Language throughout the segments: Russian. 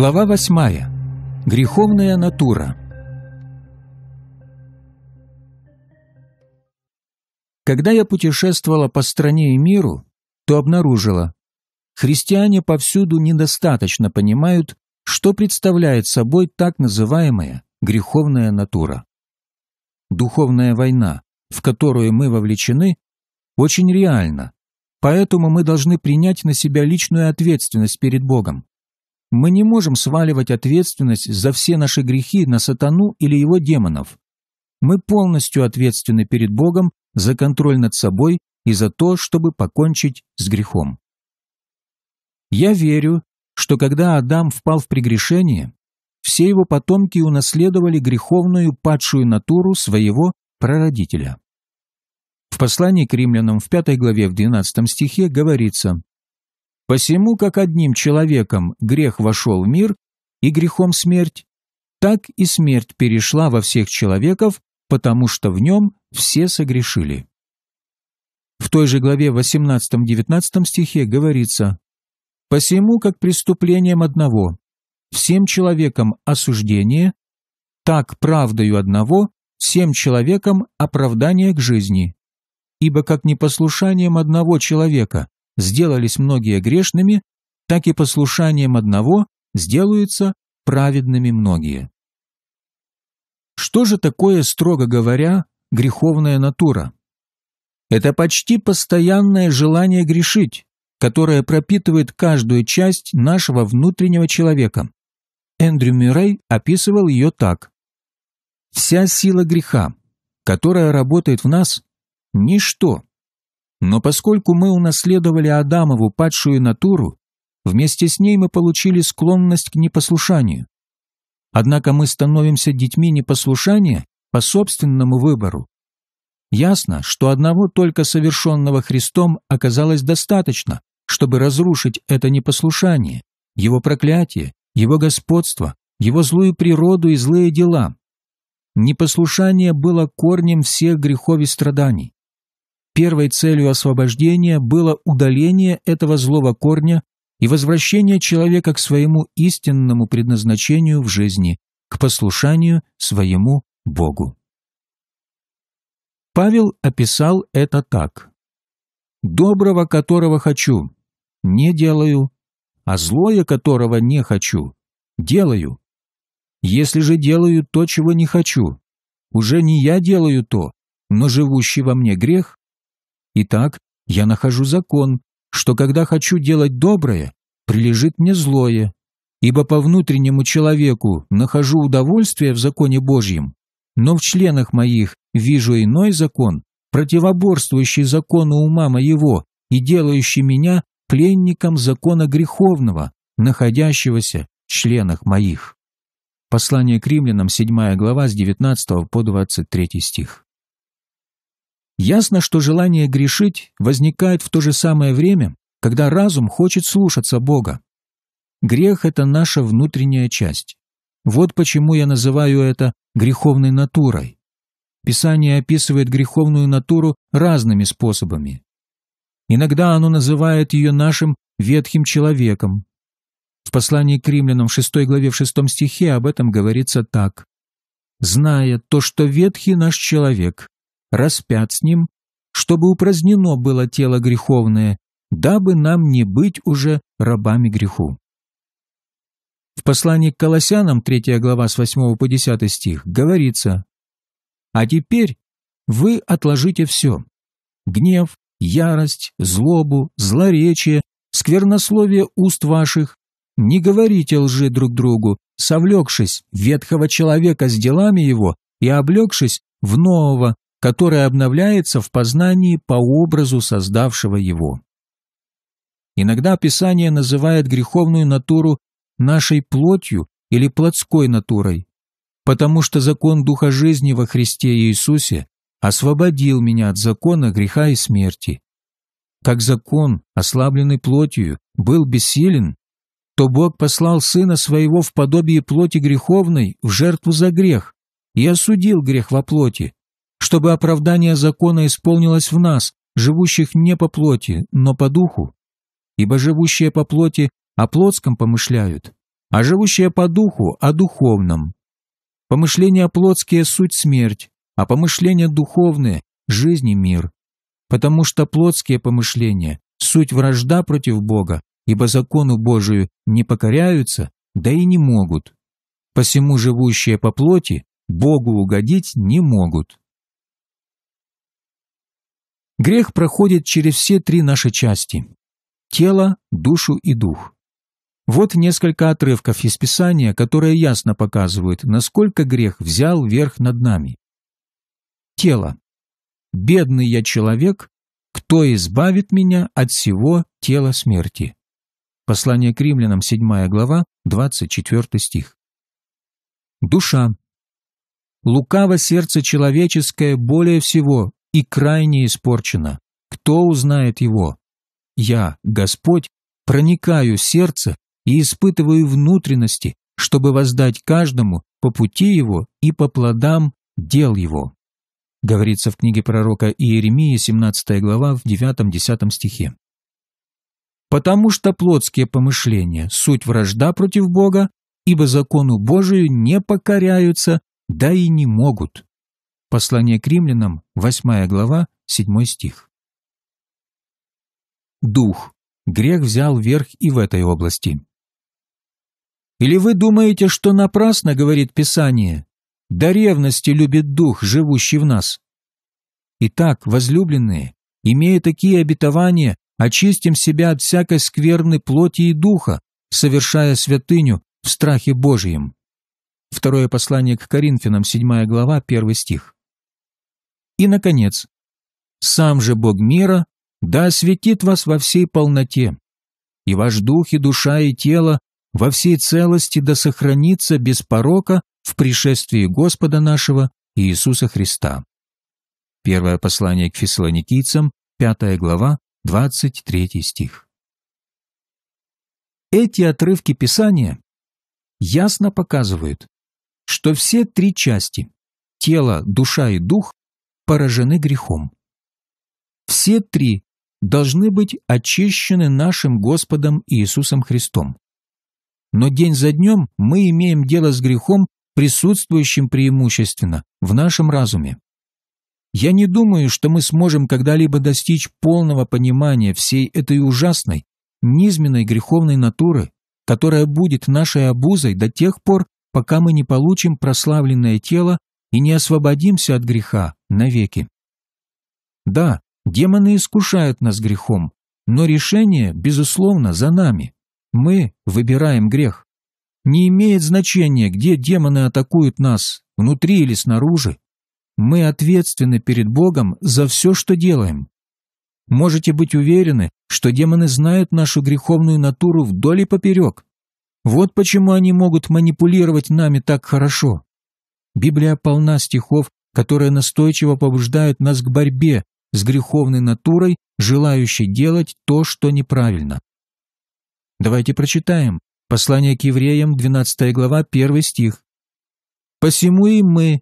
Глава восьмая. Греховная натура. Когда я путешествовала по стране и миру, то обнаружила, христиане повсюду недостаточно понимают, что представляет собой так называемая греховная натура. Духовная война, в которую мы вовлечены, очень реальна, поэтому мы должны принять на себя личную ответственность перед Богом, мы не можем сваливать ответственность за все наши грехи на сатану или его демонов. Мы полностью ответственны перед Богом за контроль над собой и за то, чтобы покончить с грехом. Я верю, что когда Адам впал в прегрешение, все его потомки унаследовали греховную падшую натуру своего прародителя. В послании к римлянам в 5 главе в 12 стихе говорится Посему, как одним человеком грех вошел в мир, и грехом смерть, так и смерть перешла во всех человеков, потому что в нем все согрешили. В той же главе 18-19 стихе говорится «Посему, как преступлением одного, всем человекам осуждение, так правдою одного, всем человекам оправдание к жизни, ибо как непослушанием одного человека сделались многие грешными, так и послушанием одного сделаются праведными многие. Что же такое, строго говоря, греховная натура? Это почти постоянное желание грешить, которое пропитывает каждую часть нашего внутреннего человека. Эндрю Мюррей описывал ее так. «Вся сила греха, которая работает в нас, ничто, но поскольку мы унаследовали Адамову падшую натуру, вместе с ней мы получили склонность к непослушанию. Однако мы становимся детьми непослушания по собственному выбору. Ясно, что одного только совершенного Христом оказалось достаточно, чтобы разрушить это непослушание, его проклятие, его господство, его злую природу и злые дела. Непослушание было корнем всех грехов и страданий. Первой целью освобождения было удаление этого злого корня и возвращение человека к своему истинному предназначению в жизни, к послушанию своему Богу. Павел описал это так. «Доброго, которого хочу, не делаю, а злое, которого не хочу, делаю. Если же делаю то, чего не хочу, уже не я делаю то, но живущий во мне грех Итак, я нахожу закон, что когда хочу делать доброе, прилежит мне злое. Ибо по внутреннему человеку нахожу удовольствие в законе Божьем, но в членах моих вижу иной закон, противоборствующий закону ума моего и делающий меня пленником закона греховного, находящегося в членах моих. Послание к римлянам, 7 глава, с 19 по 23 стих. Ясно, что желание грешить возникает в то же самое время, когда разум хочет слушаться Бога. Грех – это наша внутренняя часть. Вот почему я называю это греховной натурой. Писание описывает греховную натуру разными способами. Иногда оно называет ее нашим ветхим человеком. В послании к римлянам в 6 главе в 6 стихе об этом говорится так. «Зная то, что ветхий наш человек, распят с ним, чтобы упразднено было тело греховное, дабы нам не быть уже рабами греху. В послании к Колоссянам, 3 глава с 8 по 10 стих, говорится «А теперь вы отложите все – гнев, ярость, злобу, злоречие, сквернословие уст ваших, не говорите лжи друг другу, совлекшись ветхого человека с делами его и облекшись в нового, которое обновляется в познании по образу создавшего его. Иногда Писание называет греховную натуру нашей плотью или плотской натурой, потому что закон Духа жизни во Христе Иисусе освободил меня от закона греха и смерти. Как закон, ослабленный плотью, был бессилен, то Бог послал Сына Своего в подобие плоти греховной в жертву за грех и осудил грех во плоти, чтобы оправдание закона исполнилось в нас, живущих не по плоти, но по духу. Ибо живущие по плоти о плотском помышляют, а живущие по духу о духовном. Помышления плотские – суть смерть, а помышления духовные – жизнь и мир. Потому что плотские помышления – суть вражда против Бога, ибо закону Божию не покоряются, да и не могут. Посему живущие по плоти Богу угодить не могут. Грех проходит через все три наши части – тело, душу и дух. Вот несколько отрывков из Писания, которые ясно показывают, насколько грех взял верх над нами. Тело. «Бедный я человек, кто избавит меня от всего тела смерти». Послание к римлянам, 7 глава, 24 стих. Душа. Лукаво сердце человеческое более всего и крайне испорчено. Кто узнает его? Я, Господь, проникаю сердце и испытываю внутренности, чтобы воздать каждому по пути его и по плодам дел его. Говорится в книге пророка Иеремии, 17 глава, в 9-10 стихе. «Потому что плотские помышления – суть вражда против Бога, ибо закону Божию не покоряются, да и не могут. Послание к римлянам, 8 глава, 7 стих. Дух. Грех взял верх и в этой области. «Или вы думаете, что напрасно, — говорит Писание, — до ревности любит Дух, живущий в нас? Итак, возлюбленные, имея такие обетования, очистим себя от всякой скверны плоти и духа, совершая святыню в страхе Божьем». Второе послание к Коринфянам, 7 глава, 1 стих. И, наконец, «Сам же Бог мира да осветит вас во всей полноте, и ваш дух и душа и тело во всей целости да сохранится без порока в пришествии Господа нашего Иисуса Христа». Первое послание к фессалоникийцам, 5 глава, 23 стих. Эти отрывки Писания ясно показывают, что все три части – тело, душа и дух поражены грехом. Все три должны быть очищены нашим Господом Иисусом Христом. Но день за днем мы имеем дело с грехом, присутствующим преимущественно в нашем разуме. Я не думаю, что мы сможем когда-либо достичь полного понимания всей этой ужасной, низменной греховной натуры, которая будет нашей обузой до тех пор, пока мы не получим прославленное тело и не освободимся от греха навеки. Да, демоны искушают нас грехом, но решение, безусловно, за нами. Мы выбираем грех. Не имеет значения, где демоны атакуют нас, внутри или снаружи. Мы ответственны перед Богом за все, что делаем. Можете быть уверены, что демоны знают нашу греховную натуру вдоль и поперек. Вот почему они могут манипулировать нами так хорошо. Библия полна стихов, которые настойчиво побуждают нас к борьбе с греховной натурой, желающей делать то, что неправильно. Давайте прочитаем. Послание к евреям, 12 глава, 1 стих. «Посему и мы,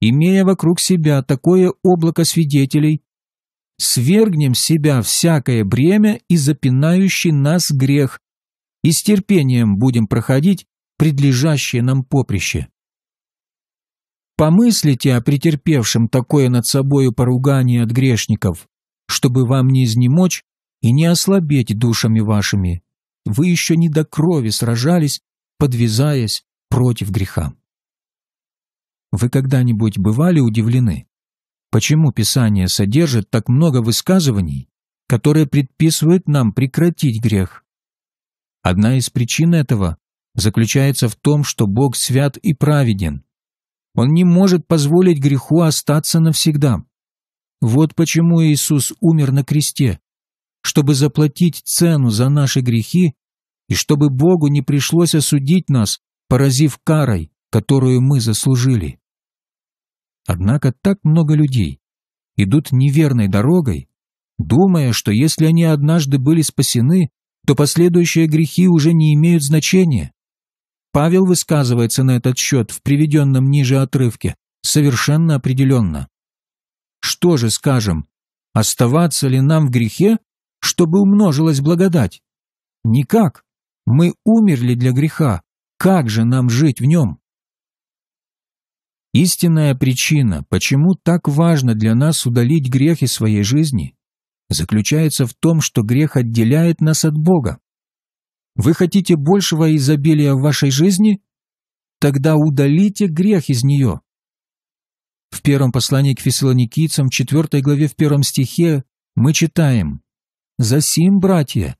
имея вокруг себя такое облако свидетелей, свергнем с себя всякое бремя и запинающий нас грех, и с терпением будем проходить предлежащее нам поприще, Помыслите о претерпевшем такое над собою поругание от грешников, чтобы вам не изнемочь и не ослабеть душами вашими. Вы еще не до крови сражались, подвязаясь против греха. Вы когда-нибудь бывали удивлены, почему Писание содержит так много высказываний, которые предписывают нам прекратить грех? Одна из причин этого заключается в том, что Бог свят и праведен, он не может позволить греху остаться навсегда. Вот почему Иисус умер на кресте, чтобы заплатить цену за наши грехи и чтобы Богу не пришлось осудить нас, поразив карой, которую мы заслужили. Однако так много людей идут неверной дорогой, думая, что если они однажды были спасены, то последующие грехи уже не имеют значения. Павел высказывается на этот счет в приведенном ниже отрывке совершенно определенно. Что же скажем? Оставаться ли нам в грехе, чтобы умножилась благодать? Никак. Мы умерли для греха. Как же нам жить в нем? Истинная причина, почему так важно для нас удалить грех из своей жизни, заключается в том, что грех отделяет нас от Бога. Вы хотите большего изобилия в вашей жизни? Тогда удалите грех из нее. В первом послании к фессалоникийцам, в 4 главе, в первом стихе мы читаем «Засим, братья,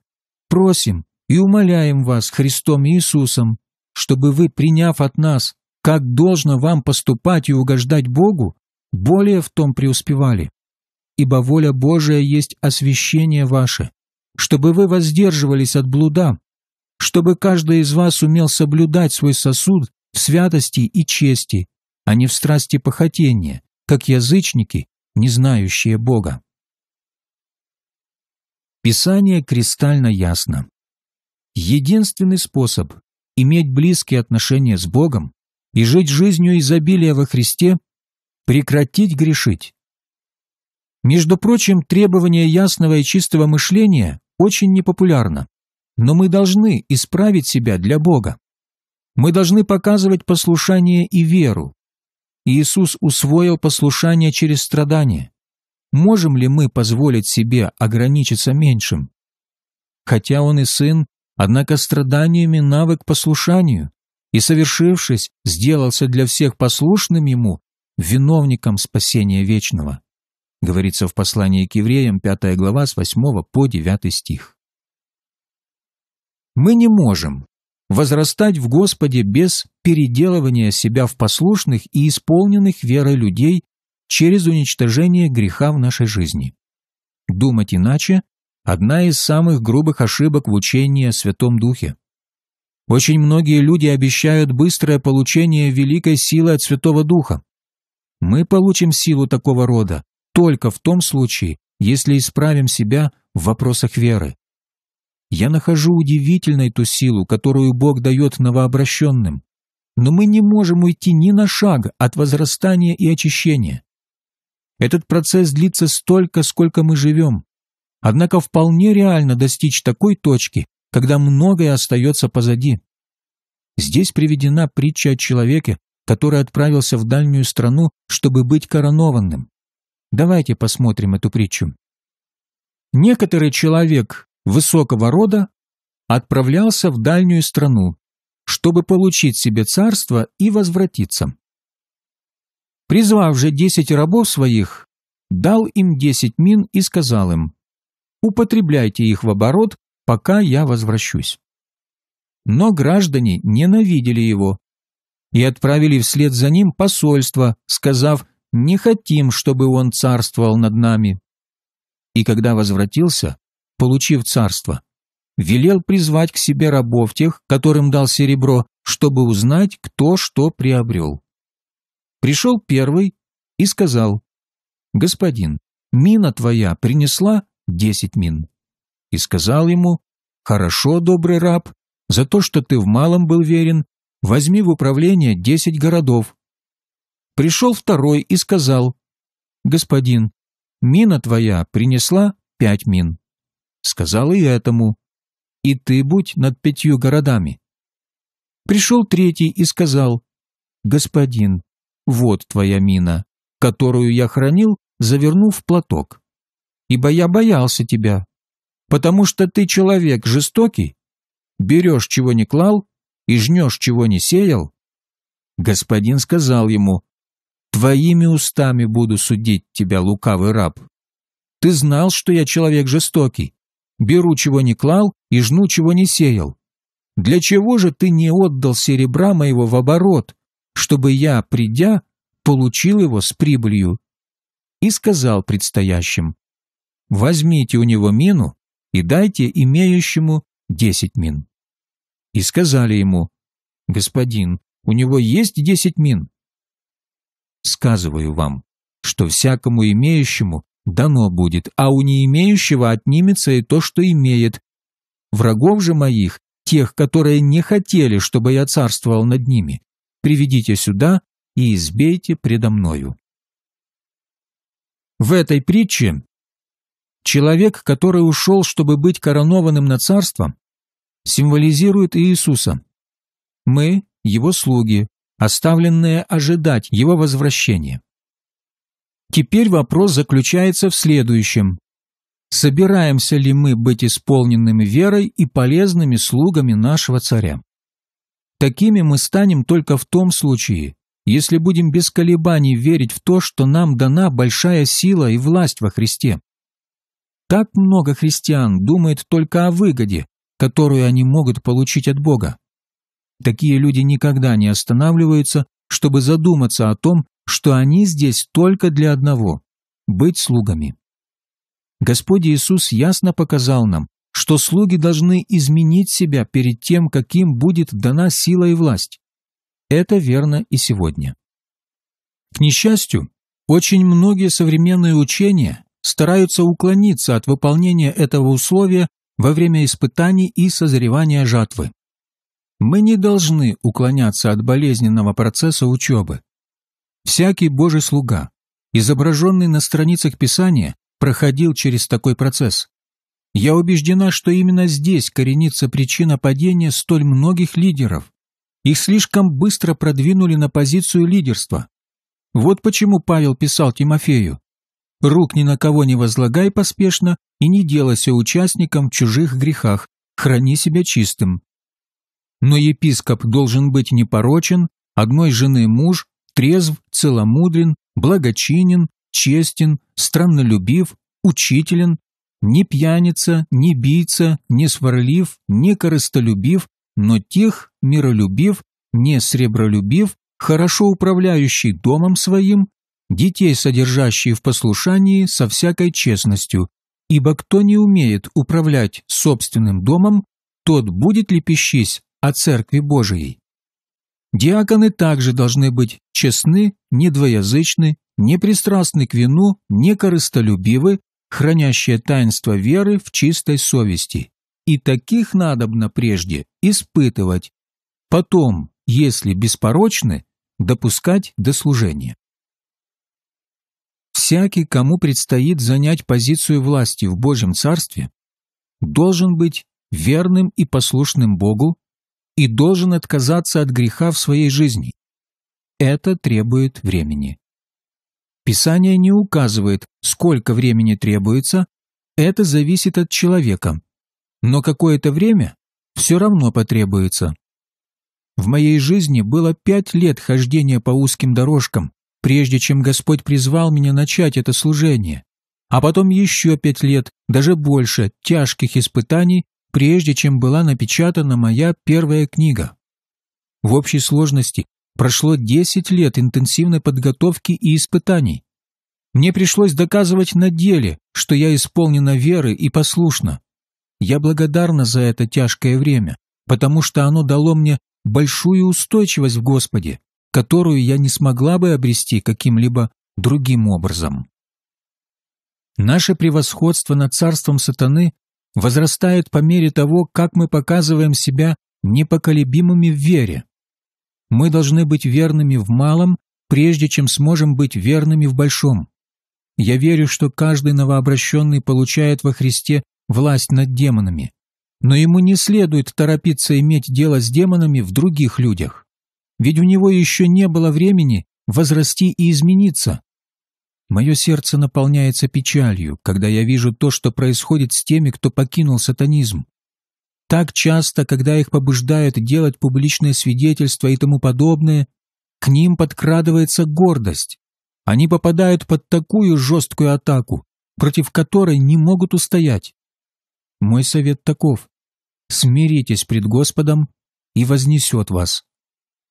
просим и умоляем вас Христом Иисусом, чтобы вы, приняв от нас, как должно вам поступать и угождать Богу, более в том преуспевали. Ибо воля Божия есть освящение ваше, чтобы вы воздерживались от блуда, чтобы каждый из вас умел соблюдать свой сосуд в святости и чести, а не в страсти похотения, как язычники, не знающие Бога. Писание кристально ясно. Единственный способ иметь близкие отношения с Богом и жить жизнью изобилия во Христе – прекратить грешить. Между прочим, требование ясного и чистого мышления очень непопулярно но мы должны исправить себя для Бога. Мы должны показывать послушание и веру. Иисус усвоил послушание через страдания. Можем ли мы позволить себе ограничиться меньшим? Хотя он и сын, однако страданиями навык послушанию, и, совершившись, сделался для всех послушным ему, виновником спасения вечного. Говорится в послании к евреям, 5 глава, с 8 по 9 стих мы не можем возрастать в Господе без переделывания себя в послушных и исполненных верой людей через уничтожение греха в нашей жизни. Думать иначе – одна из самых грубых ошибок в учении о Святом Духе. Очень многие люди обещают быстрое получение великой силы от Святого Духа. Мы получим силу такого рода только в том случае, если исправим себя в вопросах веры, я нахожу удивительной ту силу, которую Бог дает новообращенным. Но мы не можем уйти ни на шаг от возрастания и очищения. Этот процесс длится столько, сколько мы живем. Однако вполне реально достичь такой точки, когда многое остается позади. Здесь приведена притча о человеке, который отправился в дальнюю страну, чтобы быть коронованным. Давайте посмотрим эту притчу. Некоторый человек, высокого рода отправлялся в дальнюю страну, чтобы получить себе царство и возвратиться. Призвав же десять рабов своих, дал им десять мин и сказал им, «Употребляйте их в оборот, пока я возвращусь». Но граждане ненавидели его и отправили вслед за ним посольство, сказав, «Не хотим, чтобы он царствовал над нами». И когда возвратился, получив царство, велел призвать к себе рабов тех, которым дал серебро, чтобы узнать, кто что приобрел. Пришел первый и сказал, «Господин, мина твоя принесла десять мин». И сказал ему, «Хорошо, добрый раб, за то, что ты в малом был верен, возьми в управление десять городов». Пришел второй и сказал, «Господин, мина твоя принесла пять мин» сказал и этому. И ты будь над пятью городами. Пришел третий и сказал, «Господин, вот твоя мина, которую я хранил, завернув в платок. Ибо я боялся тебя, потому что ты человек жестокий, берешь, чего не клал, и жнешь, чего не сеял». Господин сказал ему, «Твоими устами буду судить тебя, лукавый раб. Ты знал, что я человек жестокий, Беру, чего не клал, и жну, чего не сеял. Для чего же ты не отдал серебра моего в оборот, чтобы я, придя, получил его с прибылью?» И сказал предстоящим, «Возьмите у него мину и дайте имеющему десять мин». И сказали ему, «Господин, у него есть десять мин?» «Сказываю вам, что всякому имеющему дано будет, а у не имеющего отнимется и то, что имеет. Врагов же моих, тех, которые не хотели, чтобы я царствовал над ними, приведите сюда и избейте предо мною». В этой притче человек, который ушел, чтобы быть коронованным на царство, символизирует Иисуса. Мы – его слуги, оставленные ожидать его возвращения. Теперь вопрос заключается в следующем. Собираемся ли мы быть исполненными верой и полезными слугами нашего царя? Такими мы станем только в том случае, если будем без колебаний верить в то, что нам дана большая сила и власть во Христе. Так много христиан думает только о выгоде, которую они могут получить от Бога. Такие люди никогда не останавливаются, чтобы задуматься о том, что они здесь только для одного – быть слугами. Господь Иисус ясно показал нам, что слуги должны изменить себя перед тем, каким будет дана сила и власть. Это верно и сегодня. К несчастью, очень многие современные учения стараются уклониться от выполнения этого условия во время испытаний и созревания жатвы. Мы не должны уклоняться от болезненного процесса учебы, Всякий Божий слуга, изображенный на страницах Писания, проходил через такой процесс. Я убеждена, что именно здесь коренится причина падения столь многих лидеров. Их слишком быстро продвинули на позицию лидерства. Вот почему Павел писал Тимофею «Рук ни на кого не возлагай поспешно и не делайся участником в чужих грехах, храни себя чистым». Но епископ должен быть непорочен, одной жены муж, трезв, целомудрен, благочинен, честен, страннолюбив, учителен, не пьяница, не бийца, не сварлив, не корыстолюбив, но тих, миролюбив, не сребролюбив, хорошо управляющий домом своим, детей содержащий в послушании со всякой честностью, ибо кто не умеет управлять собственным домом, тот будет лепещись о Церкви Божией. Диаконы также должны быть честны, недвоязычны, непристрастны к вину, некорыстолюбивы, хранящие таинство веры в чистой совести. И таких надобно прежде испытывать, потом, если беспорочны, допускать до служения. Всякий, кому предстоит занять позицию власти в Божьем Царстве, должен быть верным и послушным Богу, и должен отказаться от греха в своей жизни. Это требует времени. Писание не указывает, сколько времени требуется, это зависит от человека, но какое-то время все равно потребуется. В моей жизни было пять лет хождения по узким дорожкам, прежде чем Господь призвал меня начать это служение, а потом еще пять лет, даже больше, тяжких испытаний, прежде чем была напечатана моя первая книга. В общей сложности прошло 10 лет интенсивной подготовки и испытаний. Мне пришлось доказывать на деле, что я исполнена веры и послушна. Я благодарна за это тяжкое время, потому что оно дало мне большую устойчивость в Господе, которую я не смогла бы обрести каким-либо другим образом. Наше превосходство над царством сатаны Возрастают по мере того, как мы показываем себя непоколебимыми в вере. Мы должны быть верными в малом, прежде чем сможем быть верными в большом. Я верю, что каждый новообращенный получает во Христе власть над демонами, но ему не следует торопиться иметь дело с демонами в других людях. Ведь у него еще не было времени возрасти и измениться. Мое сердце наполняется печалью, когда я вижу то, что происходит с теми, кто покинул сатанизм. Так часто, когда их побуждают делать публичные свидетельства и тому подобное, к ним подкрадывается гордость. Они попадают под такую жесткую атаку, против которой не могут устоять. Мой совет таков. Смиритесь пред Господом, и вознесет вас.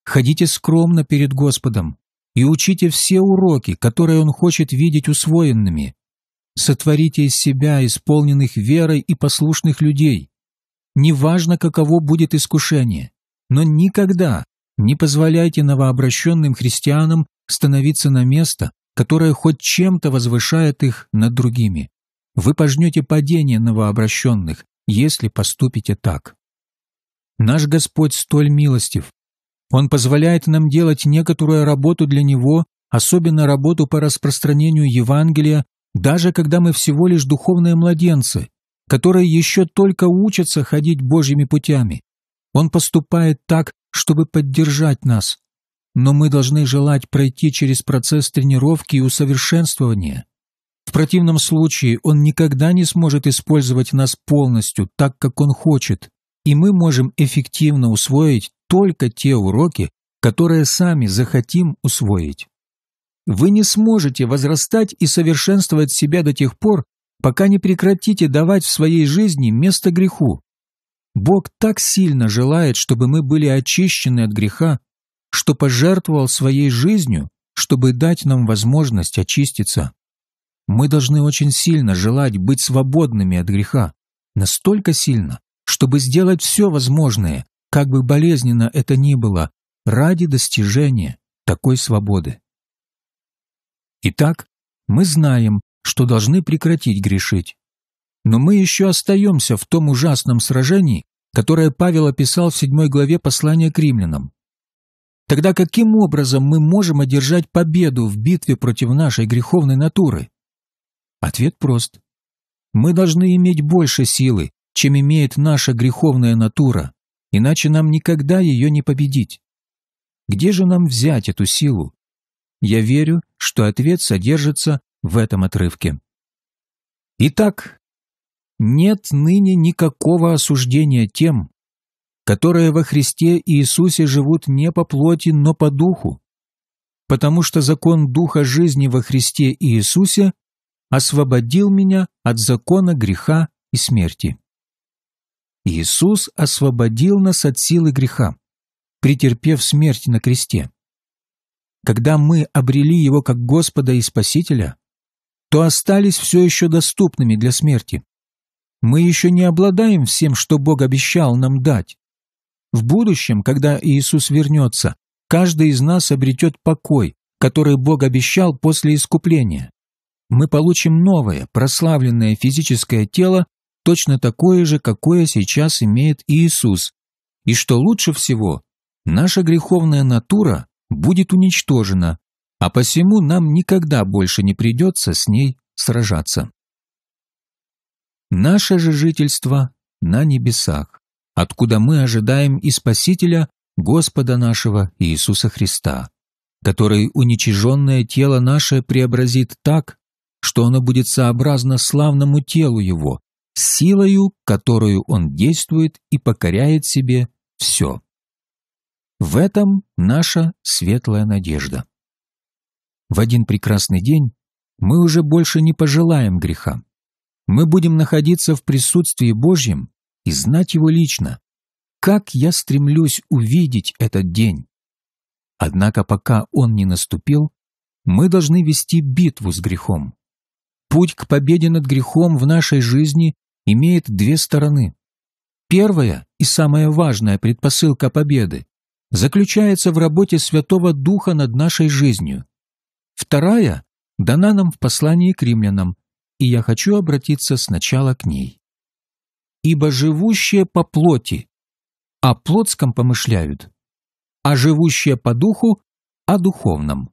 Ходите скромно перед Господом, и учите все уроки, которые он хочет видеть усвоенными. Сотворите из себя исполненных верой и послушных людей. Неважно, каково будет искушение, но никогда не позволяйте новообращенным христианам становиться на место, которое хоть чем-то возвышает их над другими. Вы пожнете падение новообращенных, если поступите так. Наш Господь столь милостив, он позволяет нам делать некоторую работу для Него, особенно работу по распространению Евангелия, даже когда мы всего лишь духовные младенцы, которые еще только учатся ходить Божьими путями. Он поступает так, чтобы поддержать нас. Но мы должны желать пройти через процесс тренировки и усовершенствования. В противном случае он никогда не сможет использовать нас полностью, так как он хочет, и мы можем эффективно усвоить только те уроки, которые сами захотим усвоить. Вы не сможете возрастать и совершенствовать себя до тех пор, пока не прекратите давать в своей жизни место греху. Бог так сильно желает, чтобы мы были очищены от греха, что пожертвовал своей жизнью, чтобы дать нам возможность очиститься. Мы должны очень сильно желать быть свободными от греха, настолько сильно, чтобы сделать все возможное, как бы болезненно это ни было, ради достижения такой свободы. Итак, мы знаем, что должны прекратить грешить. Но мы еще остаемся в том ужасном сражении, которое Павел описал в 7 главе послания к римлянам. Тогда каким образом мы можем одержать победу в битве против нашей греховной натуры? Ответ прост. Мы должны иметь больше силы, чем имеет наша греховная натура, иначе нам никогда ее не победить. Где же нам взять эту силу? Я верю, что ответ содержится в этом отрывке. Итак, нет ныне никакого осуждения тем, которые во Христе Иисусе живут не по плоти, но по духу, потому что закон духа жизни во Христе Иисусе освободил меня от закона греха и смерти. Иисус освободил нас от силы греха, претерпев смерть на кресте. Когда мы обрели Его как Господа и Спасителя, то остались все еще доступными для смерти. Мы еще не обладаем всем, что Бог обещал нам дать. В будущем, когда Иисус вернется, каждый из нас обретет покой, который Бог обещал после искупления. Мы получим новое, прославленное физическое тело точно такое же, какое сейчас имеет Иисус, и что лучше всего, наша греховная натура будет уничтожена, а посему нам никогда больше не придется с ней сражаться. Наше же жительство на небесах, откуда мы ожидаем и Спасителя Господа нашего Иисуса Христа, который уничиженное тело наше преобразит так, что оно будет сообразно славному телу Его, силою, которую он действует и покоряет себе все. В этом наша светлая надежда. В один прекрасный день мы уже больше не пожелаем греха. Мы будем находиться в присутствии Божьем и знать Его лично. Как я стремлюсь увидеть этот день! Однако пока он не наступил, мы должны вести битву с грехом. Путь к победе над грехом в нашей жизни имеет две стороны. Первая и самая важная предпосылка победы заключается в работе Святого Духа над нашей жизнью. Вторая дана нам в послании к римлянам, и я хочу обратиться сначала к ней. «Ибо живущие по плоти о плотском помышляют, а живущие по духу о духовном».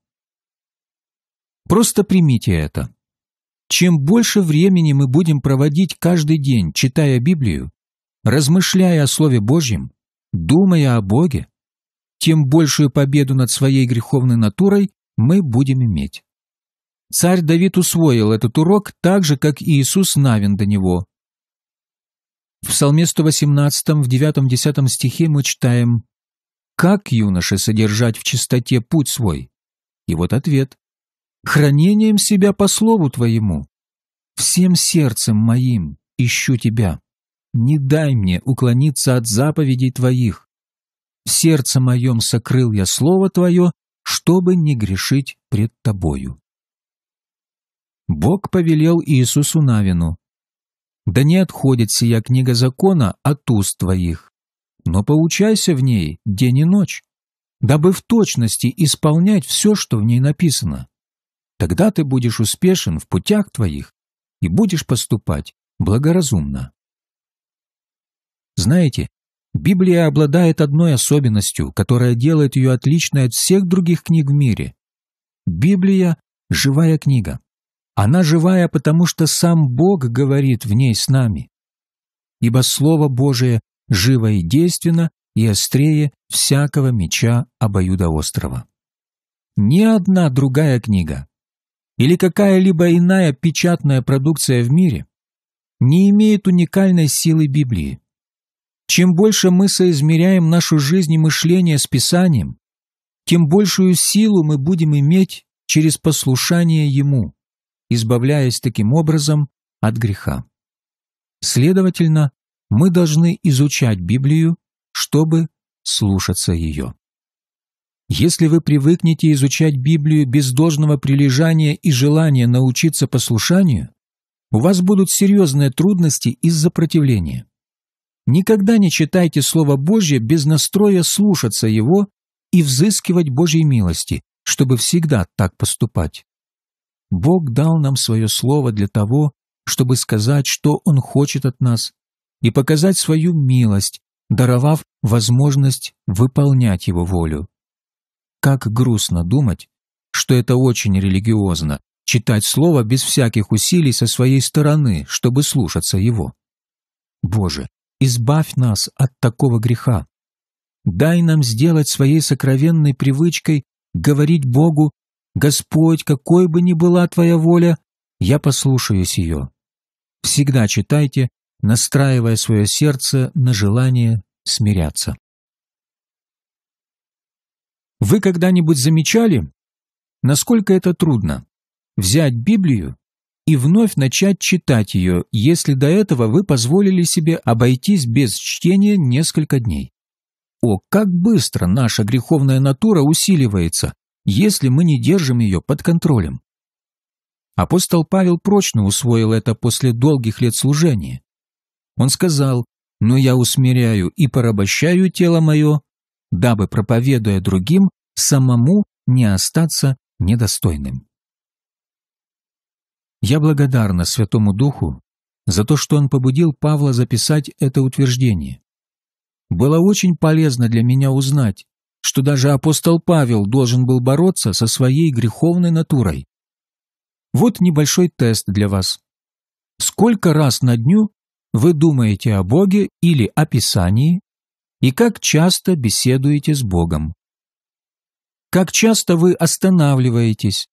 Просто примите это. Чем больше времени мы будем проводить каждый день, читая Библию, размышляя о Слове Божьем, думая о Боге, тем большую победу над своей греховной натурой мы будем иметь. Царь Давид усвоил этот урок так же, как и Иисус Навин до него. В Псалме 118, в 9-10 стихе мы читаем «Как юноше содержать в чистоте путь свой?» И вот ответ хранением себя по слову Твоему. Всем сердцем моим ищу Тебя. Не дай мне уклониться от заповедей Твоих. В сердце моем сокрыл я слово Твое, чтобы не грешить пред Тобою. Бог повелел Иисусу Навину, «Да не отходит сия книга закона от уст твоих, но поучайся в ней день и ночь, дабы в точности исполнять все, что в ней написано. Тогда ты будешь успешен в путях твоих и будешь поступать благоразумно. Знаете, Библия обладает одной особенностью, которая делает ее отличной от всех других книг в мире. Библия – живая книга. Она живая, потому что сам Бог говорит в ней с нами. Ибо Слово Божие живо и действенно, и острее всякого меча обоюдоострого. Ни одна другая книга или какая-либо иная печатная продукция в мире не имеет уникальной силы Библии. Чем больше мы соизмеряем нашу жизнь и мышление с Писанием, тем большую силу мы будем иметь через послушание Ему, избавляясь таким образом от греха. Следовательно, мы должны изучать Библию, чтобы слушаться ее. Если вы привыкнете изучать Библию без должного прилежания и желания научиться послушанию, у вас будут серьезные трудности из за противления. Никогда не читайте Слово Божье без настроя слушаться его и взыскивать Божьей милости, чтобы всегда так поступать. Бог дал нам свое Слово для того, чтобы сказать, что Он хочет от нас, и показать свою милость, даровав возможность выполнять Его волю. Как грустно думать, что это очень религиозно, читать слово без всяких усилий со своей стороны, чтобы слушаться его. Боже, избавь нас от такого греха. Дай нам сделать своей сокровенной привычкой говорить Богу, «Господь, какой бы ни была Твоя воля, я послушаюсь ее». Всегда читайте, настраивая свое сердце на желание смиряться. Вы когда-нибудь замечали, насколько это трудно взять Библию и вновь начать читать ее, если до этого вы позволили себе обойтись без чтения несколько дней? О, как быстро наша греховная натура усиливается, если мы не держим ее под контролем. Апостол Павел прочно усвоил это после долгих лет служения. Он сказал, «Но я усмиряю и порабощаю тело мое, дабы, проповедуя другим, самому не остаться недостойным. Я благодарна Святому Духу за то, что он побудил Павла записать это утверждение. Было очень полезно для меня узнать, что даже апостол Павел должен был бороться со своей греховной натурой. Вот небольшой тест для вас. Сколько раз на дню вы думаете о Боге или о Писании и как часто беседуете с Богом? Как часто вы останавливаетесь,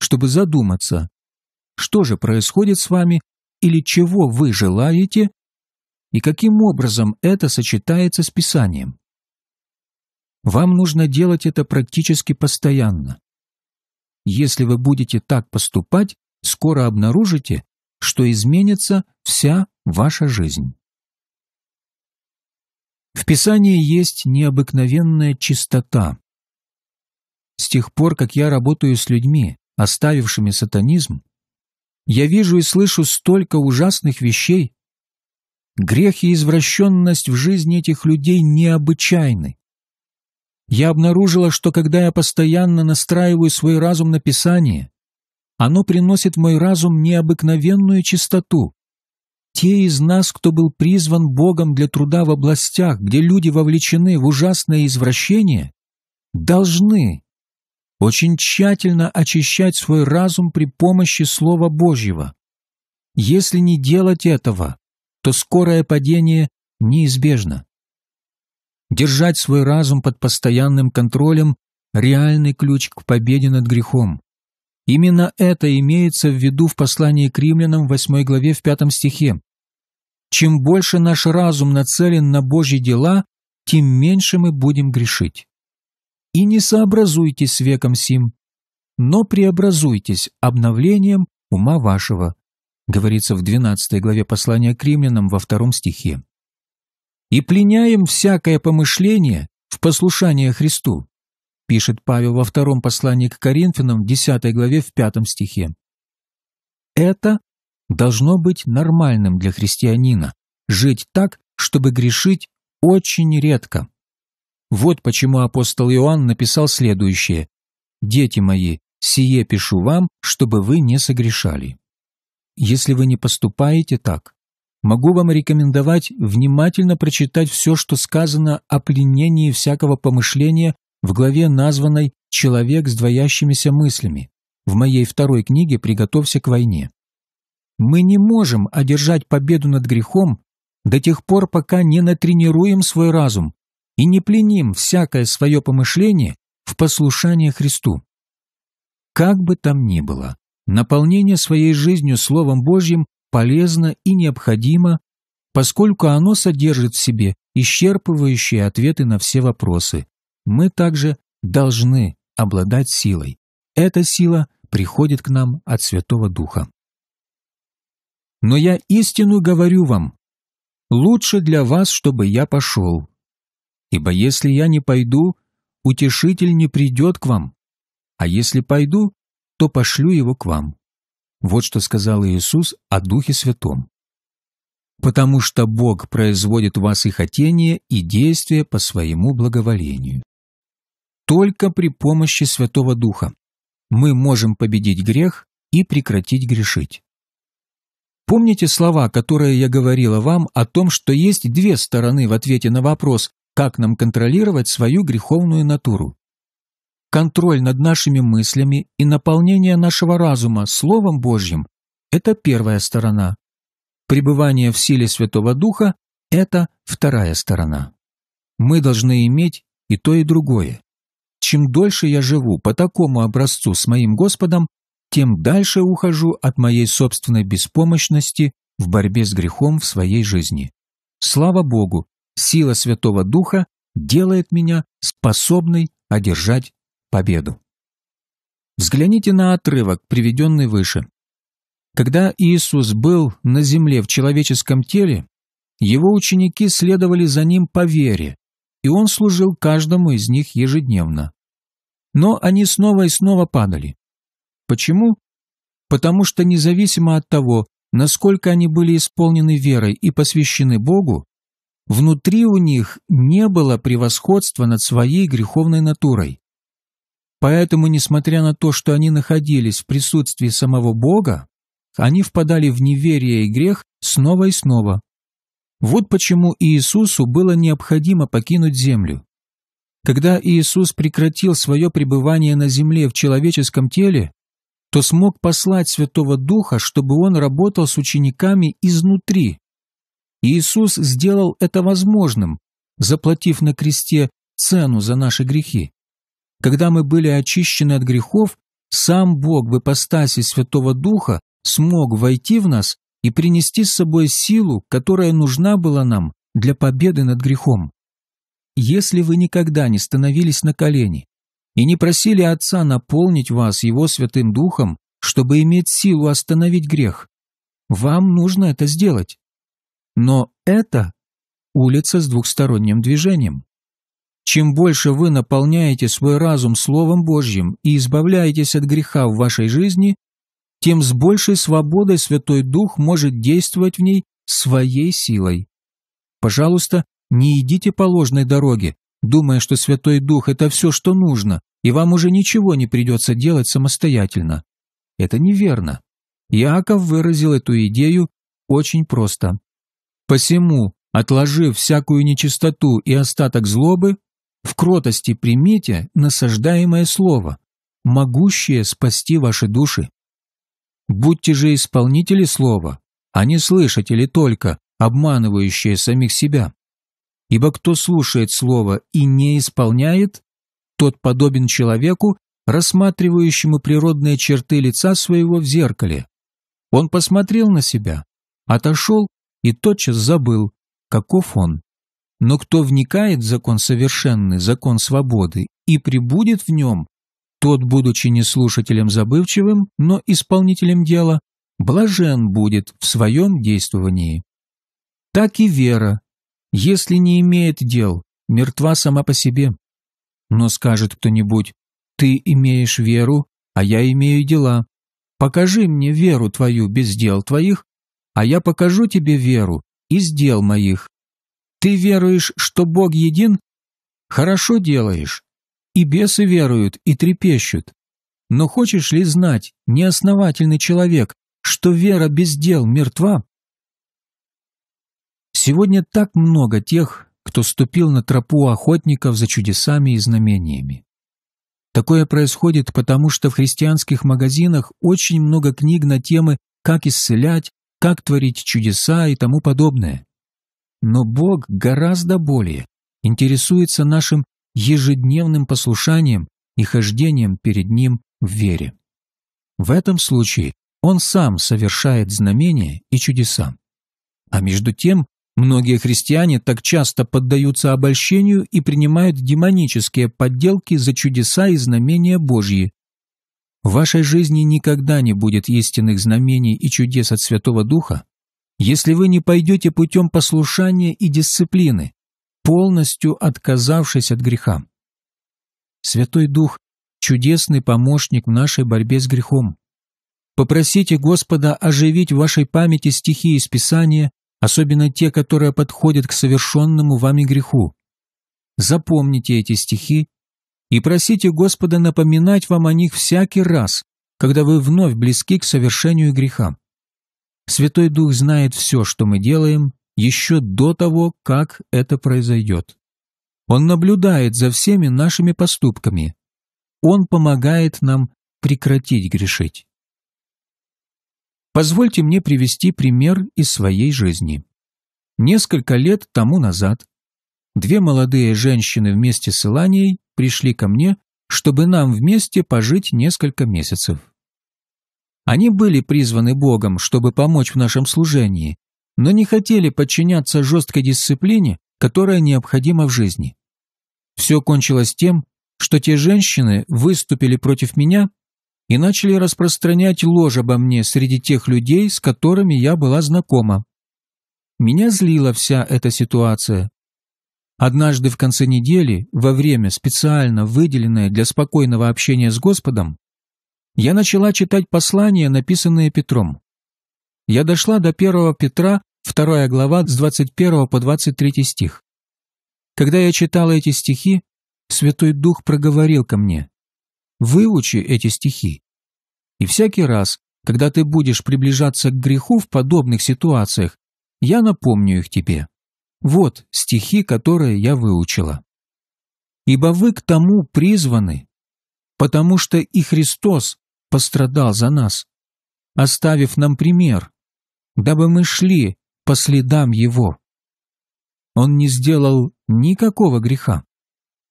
чтобы задуматься, что же происходит с вами или чего вы желаете, и каким образом это сочетается с Писанием? Вам нужно делать это практически постоянно. Если вы будете так поступать, скоро обнаружите, что изменится вся ваша жизнь. В Писании есть необыкновенная чистота. С тех пор, как я работаю с людьми, оставившими сатанизм, я вижу и слышу столько ужасных вещей. Грех и извращенность в жизни этих людей необычайны. Я обнаружила, что когда я постоянно настраиваю свой разум на Писание, оно приносит в мой разум необыкновенную чистоту, те из нас, кто был призван Богом для труда в областях, где люди вовлечены в ужасное извращение, должны очень тщательно очищать свой разум при помощи Слова Божьего. Если не делать этого, то скорое падение неизбежно. Держать свой разум под постоянным контролем – реальный ключ к победе над грехом. Именно это имеется в виду в послании к римлянам в 8 главе в 5 стихе. Чем больше наш разум нацелен на Божьи дела, тем меньше мы будем грешить. И не сообразуйтесь с веком сим, но преобразуйтесь обновлением ума вашего, говорится в 12 главе послания к римлянам во втором стихе. «И пленяем всякое помышление в послушание Христу», пишет Павел во втором послании к Коринфянам в 10 главе в 5 стихе. Это должно быть нормальным для христианина – жить так, чтобы грешить очень редко. Вот почему апостол Иоанн написал следующее «Дети мои, сие пишу вам, чтобы вы не согрешали». Если вы не поступаете так, могу вам рекомендовать внимательно прочитать все, что сказано о пленении всякого помышления в главе, названной «Человек с двоящимися мыслями» в моей второй книге «Приготовься к войне». Мы не можем одержать победу над грехом до тех пор, пока не натренируем свой разум и не пленим всякое свое помышление в послушание Христу. Как бы там ни было, наполнение своей жизнью Словом Божьим полезно и необходимо, поскольку оно содержит в себе исчерпывающие ответы на все вопросы. Мы также должны обладать силой. Эта сила приходит к нам от Святого Духа но я истину говорю вам. Лучше для вас, чтобы я пошел. Ибо если я не пойду, утешитель не придет к вам, а если пойду, то пошлю его к вам». Вот что сказал Иисус о Духе Святом. «Потому что Бог производит в вас и хотение, и действие по своему благоволению». Только при помощи Святого Духа мы можем победить грех и прекратить грешить. Помните слова, которые я говорила вам о том, что есть две стороны в ответе на вопрос, как нам контролировать свою греховную натуру? Контроль над нашими мыслями и наполнение нашего разума Словом Божьим – это первая сторона. Пребывание в силе Святого Духа – это вторая сторона. Мы должны иметь и то, и другое. Чем дольше я живу по такому образцу с моим Господом, тем дальше ухожу от моей собственной беспомощности в борьбе с грехом в своей жизни. Слава Богу, сила Святого Духа делает меня способной одержать победу. Взгляните на отрывок, приведенный выше. Когда Иисус был на земле в человеческом теле, его ученики следовали за ним по вере, и он служил каждому из них ежедневно. Но они снова и снова падали. Почему? Потому что независимо от того, насколько они были исполнены верой и посвящены Богу, внутри у них не было превосходства над своей греховной натурой. Поэтому, несмотря на то, что они находились в присутствии самого Бога, они впадали в неверие и грех снова и снова. Вот почему Иисусу было необходимо покинуть землю. Когда Иисус прекратил свое пребывание на земле в человеческом теле, то смог послать Святого Духа, чтобы он работал с учениками изнутри. Иисус сделал это возможным, заплатив на кресте цену за наши грехи. Когда мы были очищены от грехов, сам Бог в ипостаси Святого Духа смог войти в нас и принести с собой силу, которая нужна была нам для победы над грехом. Если вы никогда не становились на колени и не просили Отца наполнить вас Его Святым Духом, чтобы иметь силу остановить грех. Вам нужно это сделать. Но это улица с двухсторонним движением. Чем больше вы наполняете свой разум Словом Божьим и избавляетесь от греха в вашей жизни, тем с большей свободой Святой Дух может действовать в ней своей силой. Пожалуйста, не идите по ложной дороге, думая, что Святой Дух – это все, что нужно, и вам уже ничего не придется делать самостоятельно. Это неверно. Иаков выразил эту идею очень просто. «Посему, отложив всякую нечистоту и остаток злобы, в кротости примите насаждаемое слово, могущее спасти ваши души. Будьте же исполнители слова, а не слышатели только, обманывающие самих себя. Ибо кто слушает слово и не исполняет, тот подобен человеку, рассматривающему природные черты лица своего в зеркале. Он посмотрел на себя, отошел и тотчас забыл, каков он. Но кто вникает в закон совершенный, закон свободы, и пребудет в нем, тот, будучи не слушателем забывчивым, но исполнителем дела, блажен будет в своем действовании. Так и вера, если не имеет дел, мертва сама по себе. Но скажет кто-нибудь, ты имеешь веру, а я имею дела. Покажи мне веру твою без дел твоих, а я покажу тебе веру из дел моих. Ты веруешь, что Бог един? Хорошо делаешь. И бесы веруют, и трепещут. Но хочешь ли знать, неосновательный человек, что вера без дел мертва? Сегодня так много тех, кто ступил на тропу охотников за чудесами и знамениями. Такое происходит потому, что в христианских магазинах очень много книг на темы «Как исцелять», «Как творить чудеса» и тому подобное. Но Бог гораздо более интересуется нашим ежедневным послушанием и хождением перед Ним в вере. В этом случае Он сам совершает знамения и чудеса. А между тем Многие христиане так часто поддаются обольщению и принимают демонические подделки за чудеса и знамения Божьи. В вашей жизни никогда не будет истинных знамений и чудес от Святого Духа, если вы не пойдете путем послушания и дисциплины, полностью отказавшись от греха. Святой Дух – чудесный помощник в нашей борьбе с грехом. Попросите Господа оживить в вашей памяти стихи из Писания, особенно те, которые подходят к совершенному вами греху. Запомните эти стихи и просите Господа напоминать вам о них всякий раз, когда вы вновь близки к совершению греха. Святой Дух знает все, что мы делаем, еще до того, как это произойдет. Он наблюдает за всеми нашими поступками. Он помогает нам прекратить грешить. Позвольте мне привести пример из своей жизни. Несколько лет тому назад две молодые женщины вместе с Иланией пришли ко мне, чтобы нам вместе пожить несколько месяцев. Они были призваны Богом, чтобы помочь в нашем служении, но не хотели подчиняться жесткой дисциплине, которая необходима в жизни. Все кончилось тем, что те женщины выступили против меня и начали распространять ложь обо мне среди тех людей, с которыми я была знакома. Меня злила вся эта ситуация. Однажды в конце недели, во время специально выделенное для спокойного общения с Господом, я начала читать послания, написанные Петром. Я дошла до 1 Петра, 2 глава, с 21 по 23 стих. Когда я читала эти стихи, Святой Дух проговорил ко мне. Выучи эти стихи. И всякий раз, когда ты будешь приближаться к греху в подобных ситуациях, я напомню их тебе. Вот стихи, которые я выучила. «Ибо вы к тому призваны, потому что и Христос пострадал за нас, оставив нам пример, дабы мы шли по следам Его. Он не сделал никакого греха,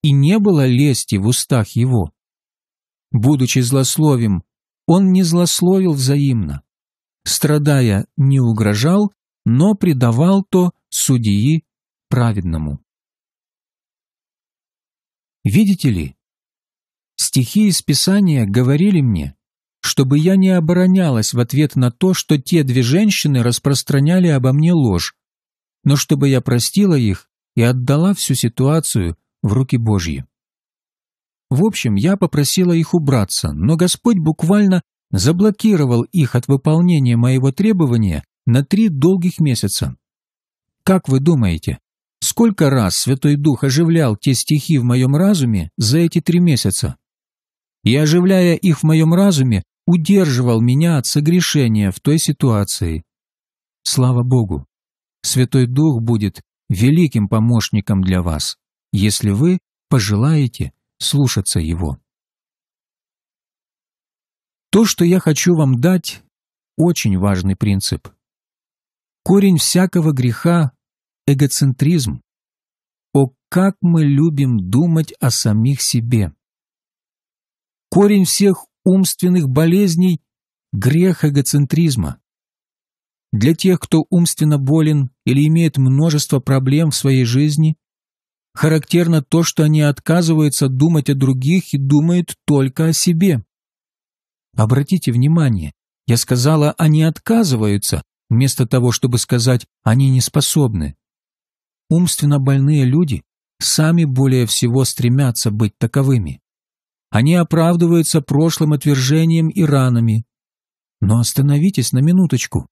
и не было лести в устах Его будучи злословим, он не злословил взаимно. Страдая, не угрожал, но предавал то судьи праведному. Видите ли, стихи из Писания говорили мне, чтобы я не оборонялась в ответ на то, что те две женщины распространяли обо мне ложь, но чтобы я простила их и отдала всю ситуацию в руки Божьи. В общем, я попросила их убраться, но Господь буквально заблокировал их от выполнения моего требования на три долгих месяца. Как вы думаете, сколько раз Святой Дух оживлял те стихи в моем разуме за эти три месяца? И оживляя их в моем разуме, удерживал меня от согрешения в той ситуации. Слава Богу! Святой Дух будет великим помощником для вас, если вы пожелаете слушаться его. То, что я хочу вам дать, очень важный принцип. Корень всякого греха – эгоцентризм. О, как мы любим думать о самих себе! Корень всех умственных болезней – грех эгоцентризма. Для тех, кто умственно болен или имеет множество проблем в своей жизни, Характерно то, что они отказываются думать о других и думают только о себе. Обратите внимание, я сказала, они отказываются, вместо того, чтобы сказать, они не способны. Умственно больные люди сами более всего стремятся быть таковыми. Они оправдываются прошлым отвержением и ранами. Но остановитесь на минуточку.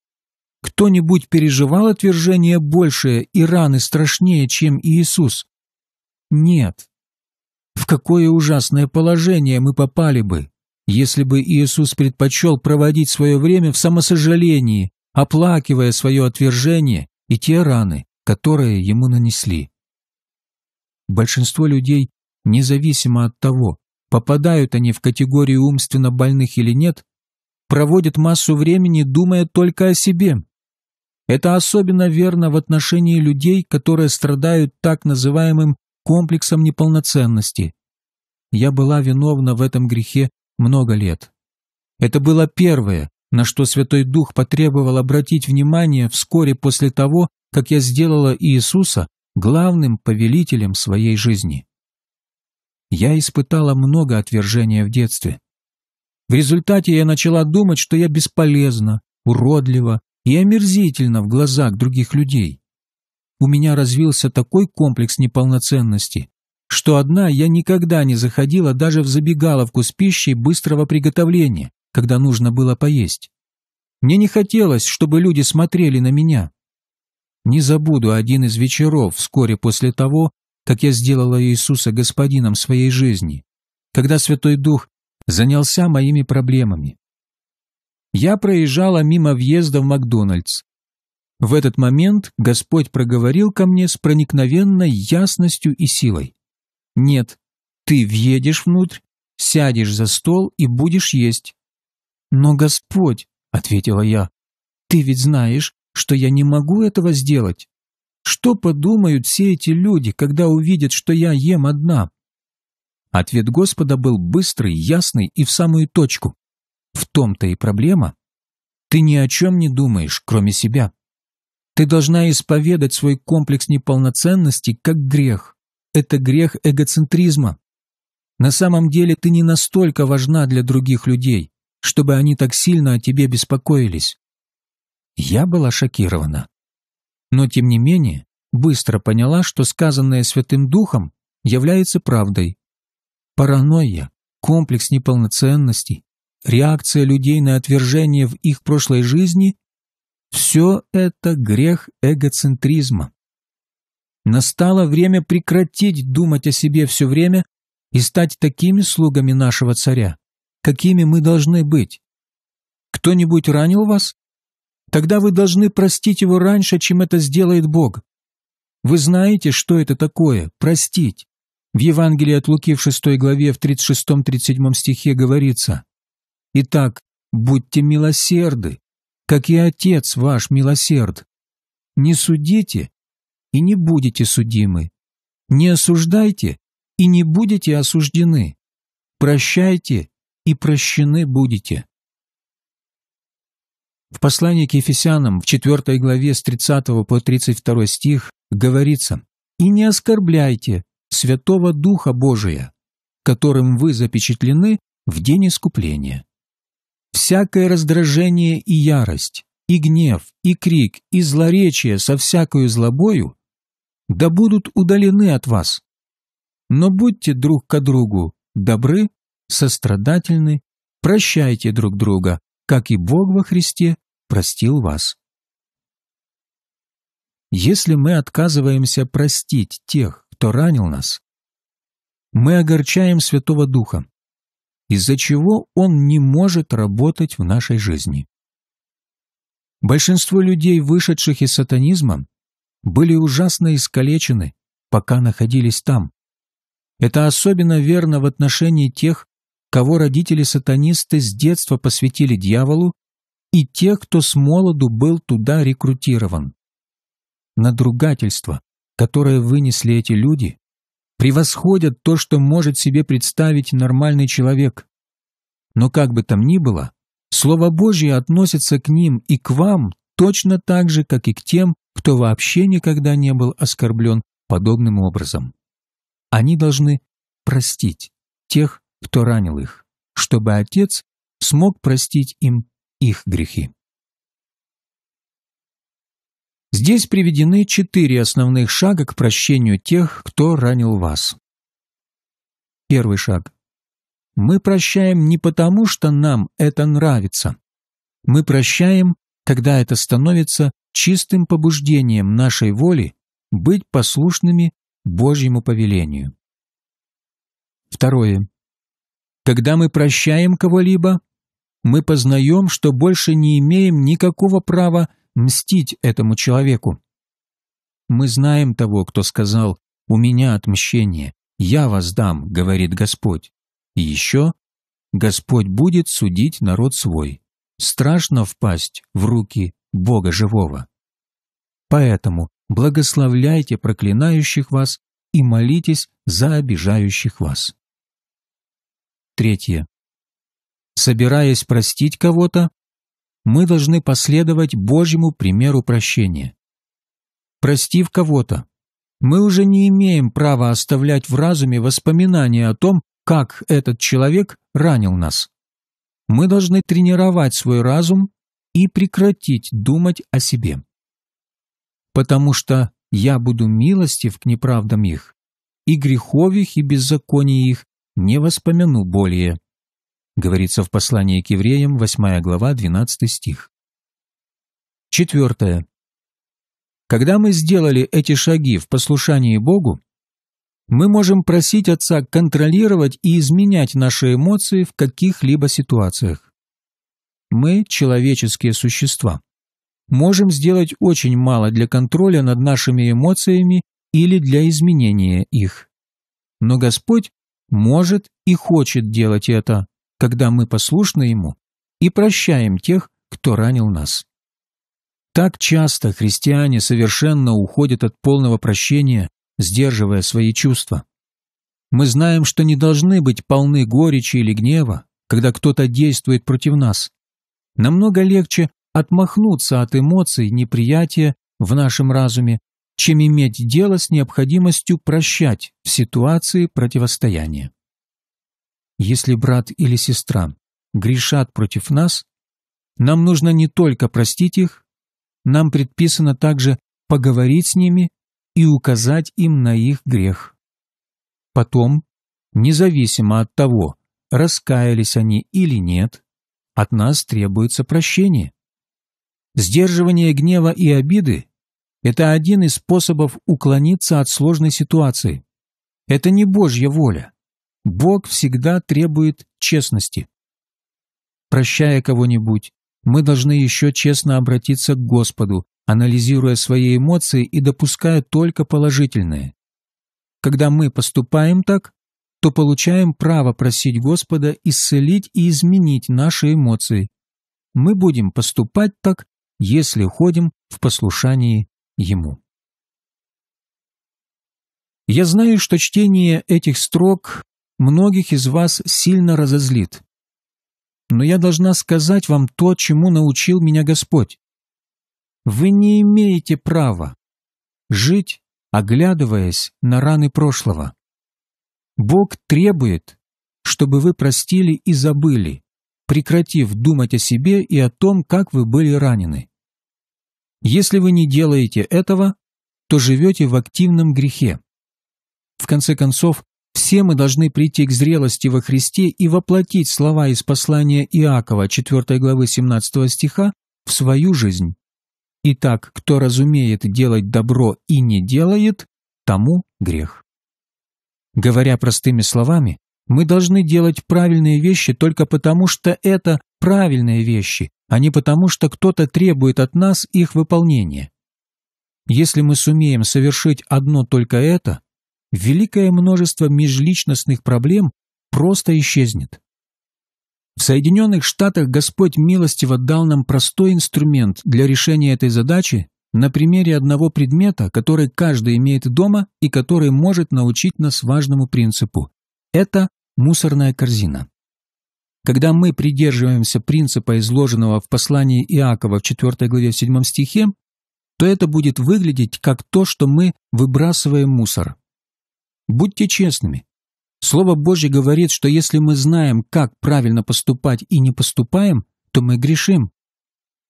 Кто-нибудь переживал отвержение большее и раны страшнее, чем Иисус? Нет. В какое ужасное положение мы попали бы, если бы Иисус предпочел проводить свое время в самосожалении, оплакивая свое отвержение и те раны, которые ему нанесли. Большинство людей, независимо от того, попадают они в категорию умственно больных или нет, проводят массу времени, думая только о себе. Это особенно верно в отношении людей, которые страдают так называемым комплексом неполноценности. Я была виновна в этом грехе много лет. Это было первое, на что Святой Дух потребовал обратить внимание вскоре после того, как я сделала Иисуса главным повелителем своей жизни. Я испытала много отвержения в детстве. В результате я начала думать, что я бесполезна, уродлива и омерзительна в глазах других людей у меня развился такой комплекс неполноценности, что одна я никогда не заходила даже в забегаловку с пищей быстрого приготовления, когда нужно было поесть. Мне не хотелось, чтобы люди смотрели на меня. Не забуду один из вечеров вскоре после того, как я сделала Иисуса господином своей жизни, когда Святой Дух занялся моими проблемами. Я проезжала мимо въезда в Макдональдс, в этот момент Господь проговорил ко мне с проникновенной ясностью и силой. «Нет, ты въедешь внутрь, сядешь за стол и будешь есть». «Но Господь», — ответила я, — «ты ведь знаешь, что я не могу этого сделать. Что подумают все эти люди, когда увидят, что я ем одна?» Ответ Господа был быстрый, ясный и в самую точку. В том-то и проблема. Ты ни о чем не думаешь, кроме себя. Ты должна исповедать свой комплекс неполноценности как грех. Это грех эгоцентризма. На самом деле ты не настолько важна для других людей, чтобы они так сильно о тебе беспокоились. Я была шокирована. Но, тем не менее, быстро поняла, что сказанное Святым Духом является правдой. Паранойя, комплекс неполноценности, реакция людей на отвержение в их прошлой жизни все это грех эгоцентризма. Настало время прекратить думать о себе все время и стать такими слугами нашего царя, какими мы должны быть. Кто-нибудь ранил вас? Тогда вы должны простить его раньше, чем это сделает Бог. Вы знаете, что это такое – простить. В Евангелии от Луки в 6 главе в 36-37 стихе говорится «Итак, будьте милосерды, как и Отец ваш милосерд. Не судите, и не будете судимы. Не осуждайте, и не будете осуждены. Прощайте, и прощены будете. В послании к Ефесянам в 4 главе с 30 по 32 стих говорится «И не оскорбляйте Святого Духа Божия, которым вы запечатлены в день искупления» всякое раздражение и ярость, и гнев, и крик, и злоречие со всякою злобою, да будут удалены от вас. Но будьте друг к другу добры, сострадательны, прощайте друг друга, как и Бог во Христе простил вас. Если мы отказываемся простить тех, кто ранил нас, мы огорчаем Святого Духа, из-за чего он не может работать в нашей жизни. Большинство людей, вышедших из сатанизма, были ужасно искалечены, пока находились там. Это особенно верно в отношении тех, кого родители-сатанисты с детства посвятили дьяволу, и тех, кто с молоду был туда рекрутирован. Надругательство, которое вынесли эти люди, превосходят то, что может себе представить нормальный человек. Но как бы там ни было, Слово Божье относится к ним и к вам точно так же, как и к тем, кто вообще никогда не был оскорблен подобным образом. Они должны простить тех, кто ранил их, чтобы Отец смог простить им их грехи. Здесь приведены четыре основных шага к прощению тех, кто ранил вас. Первый шаг. Мы прощаем не потому, что нам это нравится. Мы прощаем, когда это становится чистым побуждением нашей воли быть послушными Божьему повелению. Второе. Когда мы прощаем кого-либо, мы познаем, что больше не имеем никакого права мстить этому человеку. Мы знаем того, кто сказал «У меня отмщение, я вас дам», — говорит Господь. И еще «Господь будет судить народ свой». Страшно впасть в руки Бога живого. Поэтому благословляйте проклинающих вас и молитесь за обижающих вас. Третье. Собираясь простить кого-то, мы должны последовать Божьему примеру прощения. Простив кого-то, мы уже не имеем права оставлять в разуме воспоминания о том, как этот человек ранил нас. Мы должны тренировать свой разум и прекратить думать о себе. Потому что я буду милостив к неправдам их, и грехов их, и беззаконий их не воспомяну более. Говорится в послании к евреям, 8 глава, 12 стих. Четвертое. Когда мы сделали эти шаги в послушании Богу, мы можем просить Отца контролировать и изменять наши эмоции в каких-либо ситуациях. Мы – человеческие существа. Можем сделать очень мало для контроля над нашими эмоциями или для изменения их. Но Господь может и хочет делать это, когда мы послушны Ему и прощаем тех, кто ранил нас. Так часто христиане совершенно уходят от полного прощения, сдерживая свои чувства. Мы знаем, что не должны быть полны горечи или гнева, когда кто-то действует против нас. Намного легче отмахнуться от эмоций неприятия в нашем разуме, чем иметь дело с необходимостью прощать в ситуации противостояния. Если брат или сестра грешат против нас, нам нужно не только простить их, нам предписано также поговорить с ними и указать им на их грех. Потом, независимо от того, раскаялись они или нет, от нас требуется прощение. Сдерживание гнева и обиды – это один из способов уклониться от сложной ситуации. Это не Божья воля. Бог всегда требует честности. Прощая кого-нибудь, мы должны еще честно обратиться к Господу, анализируя свои эмоции и допуская только положительные. Когда мы поступаем так, то получаем право просить Господа исцелить и изменить наши эмоции. Мы будем поступать так, если ходим в послушании Ему. Я знаю, что чтение этих строк многих из вас сильно разозлит. Но я должна сказать вам то, чему научил меня Господь. Вы не имеете права жить, оглядываясь на раны прошлого. Бог требует, чтобы вы простили и забыли, прекратив думать о себе и о том, как вы были ранены. Если вы не делаете этого, то живете в активном грехе. В конце концов, все мы должны прийти к зрелости во Христе и воплотить слова из послания Иакова, 4 главы 17 стиха, в свою жизнь. Итак, кто разумеет делать добро и не делает, тому грех. Говоря простыми словами, мы должны делать правильные вещи только потому, что это правильные вещи, а не потому, что кто-то требует от нас их выполнения. Если мы сумеем совершить одно только это, великое множество межличностных проблем просто исчезнет. В Соединенных Штатах Господь милостиво дал нам простой инструмент для решения этой задачи на примере одного предмета, который каждый имеет дома и который может научить нас важному принципу. Это мусорная корзина. Когда мы придерживаемся принципа, изложенного в послании Иакова в 4 главе 7 стихе, то это будет выглядеть как то, что мы выбрасываем мусор. Будьте честными. Слово Божье говорит, что если мы знаем, как правильно поступать и не поступаем, то мы грешим.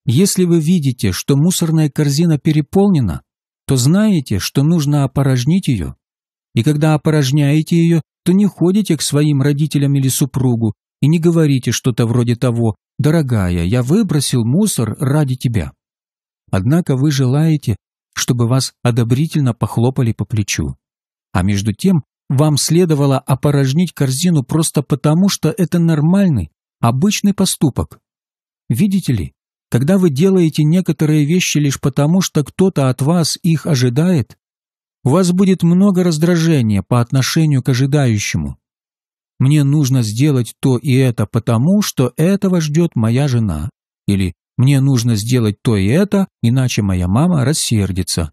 Если вы видите, что мусорная корзина переполнена, то знаете, что нужно опорожнить ее. И когда опорожняете ее, то не ходите к своим родителям или супругу и не говорите что-то вроде того «Дорогая, я выбросил мусор ради тебя». Однако вы желаете, чтобы вас одобрительно похлопали по плечу. А между тем, вам следовало опорожнить корзину просто потому, что это нормальный, обычный поступок. Видите ли, когда вы делаете некоторые вещи лишь потому, что кто-то от вас их ожидает, у вас будет много раздражения по отношению к ожидающему. Мне нужно сделать то и это потому, что этого ждет моя жена. Или мне нужно сделать то и это, иначе моя мама рассердится.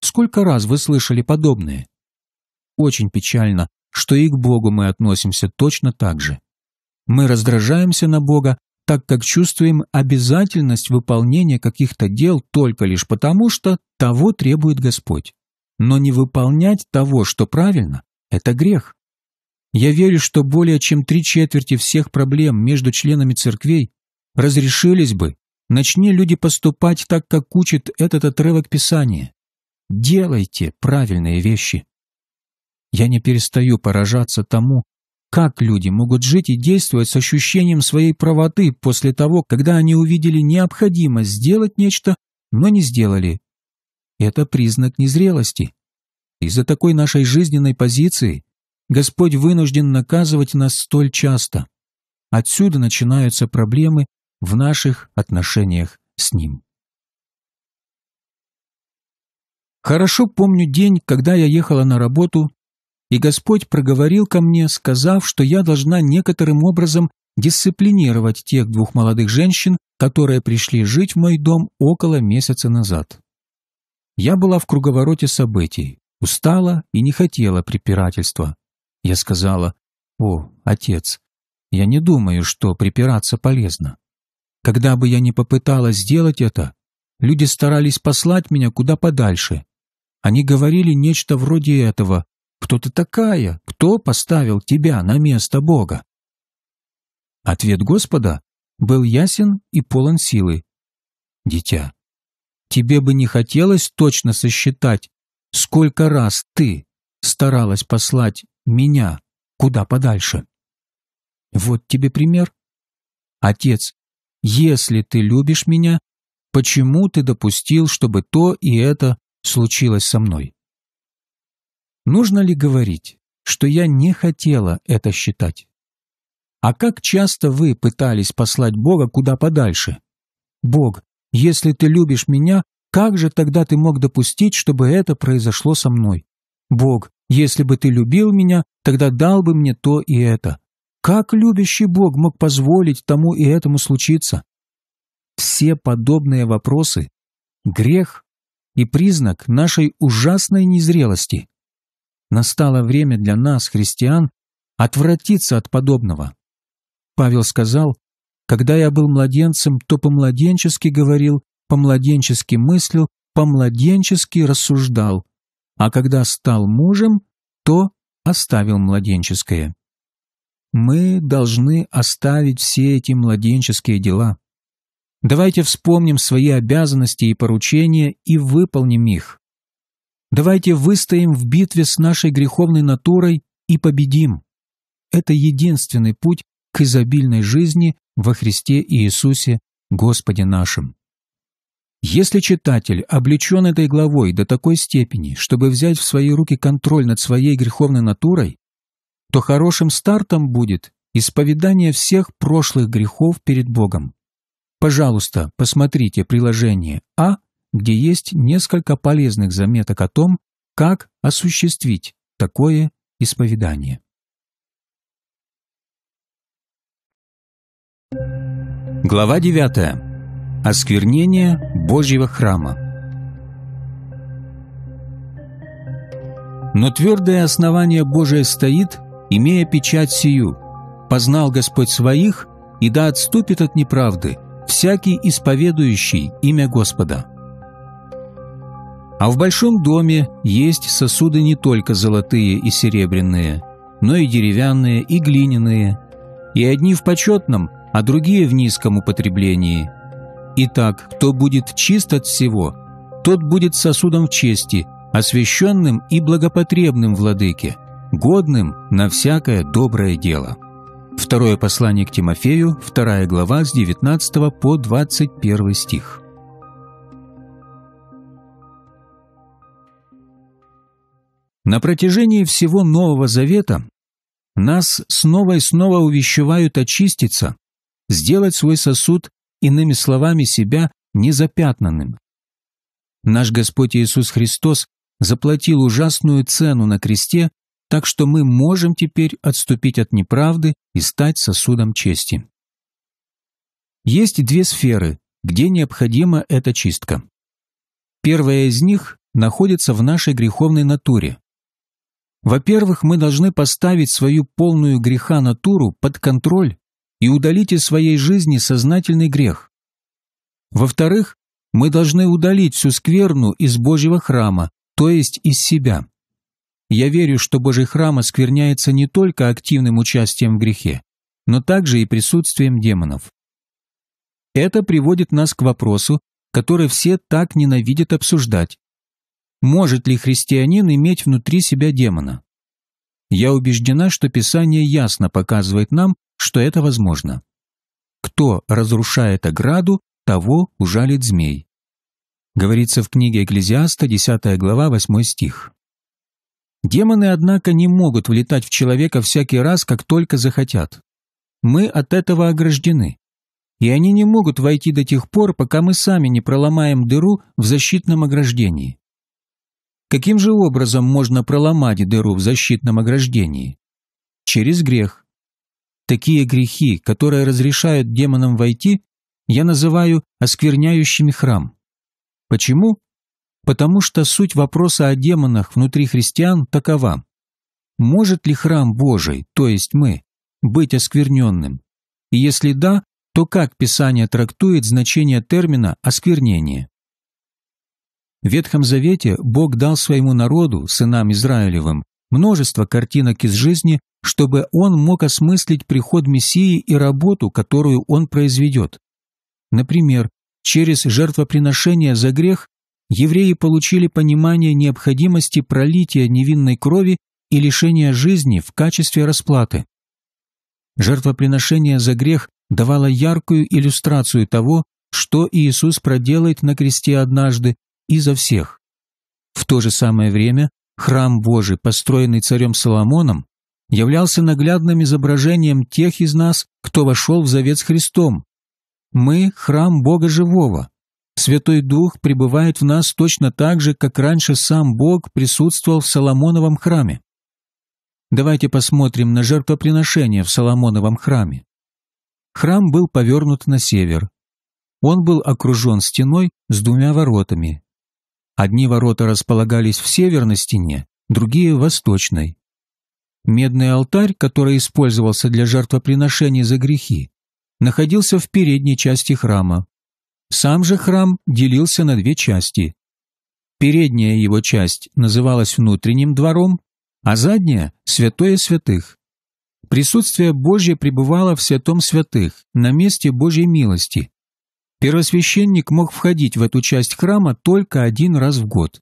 Сколько раз вы слышали подобное? очень печально, что и к Богу мы относимся точно так же. Мы раздражаемся на Бога, так как чувствуем обязательность выполнения каких-то дел только лишь потому, что того требует Господь. Но не выполнять того, что правильно, это грех. Я верю, что более чем три четверти всех проблем между членами церквей разрешились бы, начни люди поступать так, как учит этот отрывок Писания. Делайте правильные вещи, я не перестаю поражаться тому, как люди могут жить и действовать с ощущением своей правоты после того, когда они увидели необходимость сделать нечто, но не сделали. Это признак незрелости. Из-за такой нашей жизненной позиции Господь вынужден наказывать нас столь часто. Отсюда начинаются проблемы в наших отношениях с Ним. Хорошо помню день, когда я ехала на работу и Господь проговорил ко мне, сказав, что я должна некоторым образом дисциплинировать тех двух молодых женщин, которые пришли жить в мой дом около месяца назад. Я была в круговороте событий, устала и не хотела препирательства. Я сказала, «О, отец, я не думаю, что припираться полезно. Когда бы я ни попыталась сделать это, люди старались послать меня куда подальше. Они говорили нечто вроде этого, кто ты такая? Кто поставил тебя на место Бога? Ответ Господа был ясен и полон силы. Дитя, тебе бы не хотелось точно сосчитать, сколько раз ты старалась послать меня куда подальше. Вот тебе пример. Отец, если ты любишь меня, почему ты допустил, чтобы то и это случилось со мной? Нужно ли говорить, что я не хотела это считать? А как часто вы пытались послать Бога куда подальше? Бог, если ты любишь меня, как же тогда ты мог допустить, чтобы это произошло со мной? Бог, если бы ты любил меня, тогда дал бы мне то и это. Как любящий Бог мог позволить тому и этому случиться? Все подобные вопросы – грех и признак нашей ужасной незрелости. Настало время для нас, христиан, отвратиться от подобного. Павел сказал, «Когда я был младенцем, то по-младенчески говорил, по-младенчески мыслил, по-младенчески рассуждал, а когда стал мужем, то оставил младенческое». Мы должны оставить все эти младенческие дела. Давайте вспомним свои обязанности и поручения и выполним их. Давайте выстоим в битве с нашей греховной натурой и победим. Это единственный путь к изобильной жизни во Христе Иисусе, Господе нашим. Если читатель облечен этой главой до такой степени, чтобы взять в свои руки контроль над своей греховной натурой, то хорошим стартом будет исповедание всех прошлых грехов перед Богом. Пожалуйста, посмотрите приложение А где есть несколько полезных заметок о том, как осуществить такое исповедание. Глава 9. Осквернение Божьего храма. Но твердое основание Божие стоит, имея печать сию. Познал Господь своих, и да отступит от неправды всякий исповедующий имя Господа. А в большом доме есть сосуды не только золотые и серебряные, но и деревянные и глиняные, и одни в почетном, а другие в низком употреблении. Итак, кто будет чист от всего, тот будет сосудом в чести, освященным и благопотребным владыке, годным на всякое доброе дело». Второе послание к Тимофею, вторая глава с 19 по 21 стих. На протяжении всего Нового Завета нас снова и снова увещевают очиститься, сделать свой сосуд, иными словами, себя незапятнанным. Наш Господь Иисус Христос заплатил ужасную цену на кресте, так что мы можем теперь отступить от неправды и стать сосудом чести. Есть две сферы, где необходима эта чистка. Первая из них находится в нашей греховной натуре, во-первых, мы должны поставить свою полную греха натуру под контроль и удалить из своей жизни сознательный грех. Во-вторых, мы должны удалить всю скверну из Божьего храма, то есть из себя. Я верю, что Божий храм оскверняется не только активным участием в грехе, но также и присутствием демонов. Это приводит нас к вопросу, который все так ненавидят обсуждать, может ли христианин иметь внутри себя демона? Я убеждена, что Писание ясно показывает нам, что это возможно. Кто разрушает ограду, того ужалит змей. Говорится в книге Экклезиаста, 10 глава, 8 стих. Демоны, однако, не могут влетать в человека всякий раз, как только захотят. Мы от этого ограждены. И они не могут войти до тех пор, пока мы сами не проломаем дыру в защитном ограждении. Каким же образом можно проломать дыру в защитном ограждении? Через грех. Такие грехи, которые разрешают демонам войти, я называю оскверняющими храм. Почему? Потому что суть вопроса о демонах внутри христиан такова. Может ли храм Божий, то есть мы, быть оскверненным? И если да, то как Писание трактует значение термина «осквернение»? В Ветхом Завете Бог дал своему народу, сынам Израилевым, множество картинок из жизни, чтобы он мог осмыслить приход Мессии и работу, которую он произведет. Например, через жертвоприношение за грех евреи получили понимание необходимости пролития невинной крови и лишения жизни в качестве расплаты. Жертвоприношение за грех давало яркую иллюстрацию того, что Иисус проделает на кресте однажды и за всех. В то же самое время храм Божий, построенный царем Соломоном, являлся наглядным изображением тех из нас, кто вошел в завет с Христом. Мы – храм Бога Живого. Святой Дух пребывает в нас точно так же, как раньше сам Бог присутствовал в Соломоновом храме. Давайте посмотрим на жертвоприношение в Соломоновом храме. Храм был повернут на север. Он был окружен стеной с двумя воротами, Одни ворота располагались в северной стене, другие – восточной. Медный алтарь, который использовался для жертвоприношений за грехи, находился в передней части храма. Сам же храм делился на две части. Передняя его часть называлась внутренним двором, а задняя – святое святых. Присутствие Божье пребывало в святом святых, на месте Божьей милости, Первосвященник мог входить в эту часть храма только один раз в год.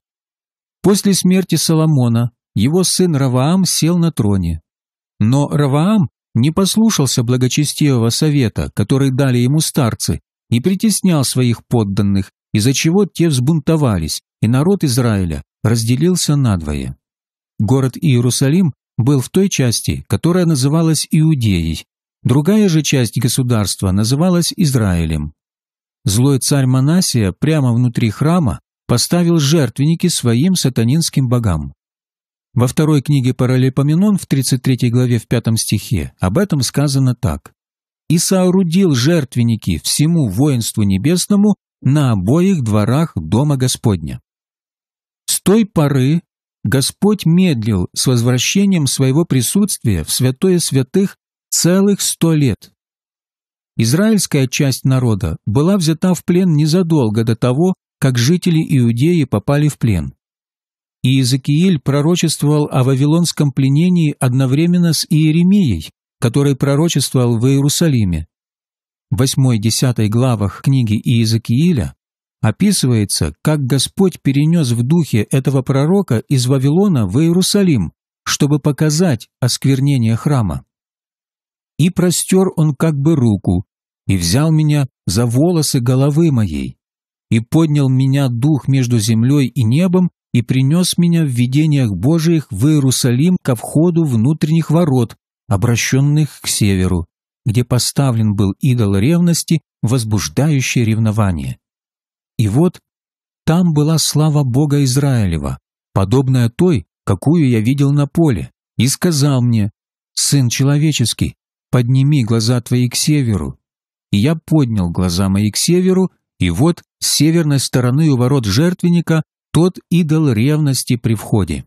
После смерти Соломона его сын Раваам сел на троне. Но Раваам не послушался благочестивого совета, который дали ему старцы, и притеснял своих подданных, из-за чего те взбунтовались, и народ Израиля разделился надвое. Город Иерусалим был в той части, которая называлась Иудеей, другая же часть государства называлась Израилем. Злой царь Манасия прямо внутри храма поставил жертвенники своим сатанинским богам. Во второй книге Паралипоменон в 33 главе в 5 стихе об этом сказано так. «И соорудил жертвенники всему воинству небесному на обоих дворах Дома Господня». С той поры Господь медлил с возвращением своего присутствия в святое святых целых сто лет. Израильская часть народа была взята в плен незадолго до того, как жители Иудеи попали в плен. И Иезекииль пророчествовал о вавилонском пленении одновременно с Иеремией, который пророчествовал в Иерусалиме. В 8-10 главах книги Иезекииля описывается, как Господь перенес в духе этого пророка из Вавилона в Иерусалим, чтобы показать осквернение храма. «И простер он как бы руку, и взял меня за волосы головы моей, и поднял меня дух между землей и небом, и принес меня в видениях Божиих в Иерусалим ко входу внутренних ворот, обращенных к северу, где поставлен был идол ревности, возбуждающий ревнование. И вот там была слава Бога Израилева, подобная той, какую я видел на поле, и сказал мне, «Сын человеческий, подними глаза твои к северу, и я поднял глаза мои к северу, и вот с северной стороны у ворот жертвенника тот идол ревности при входе.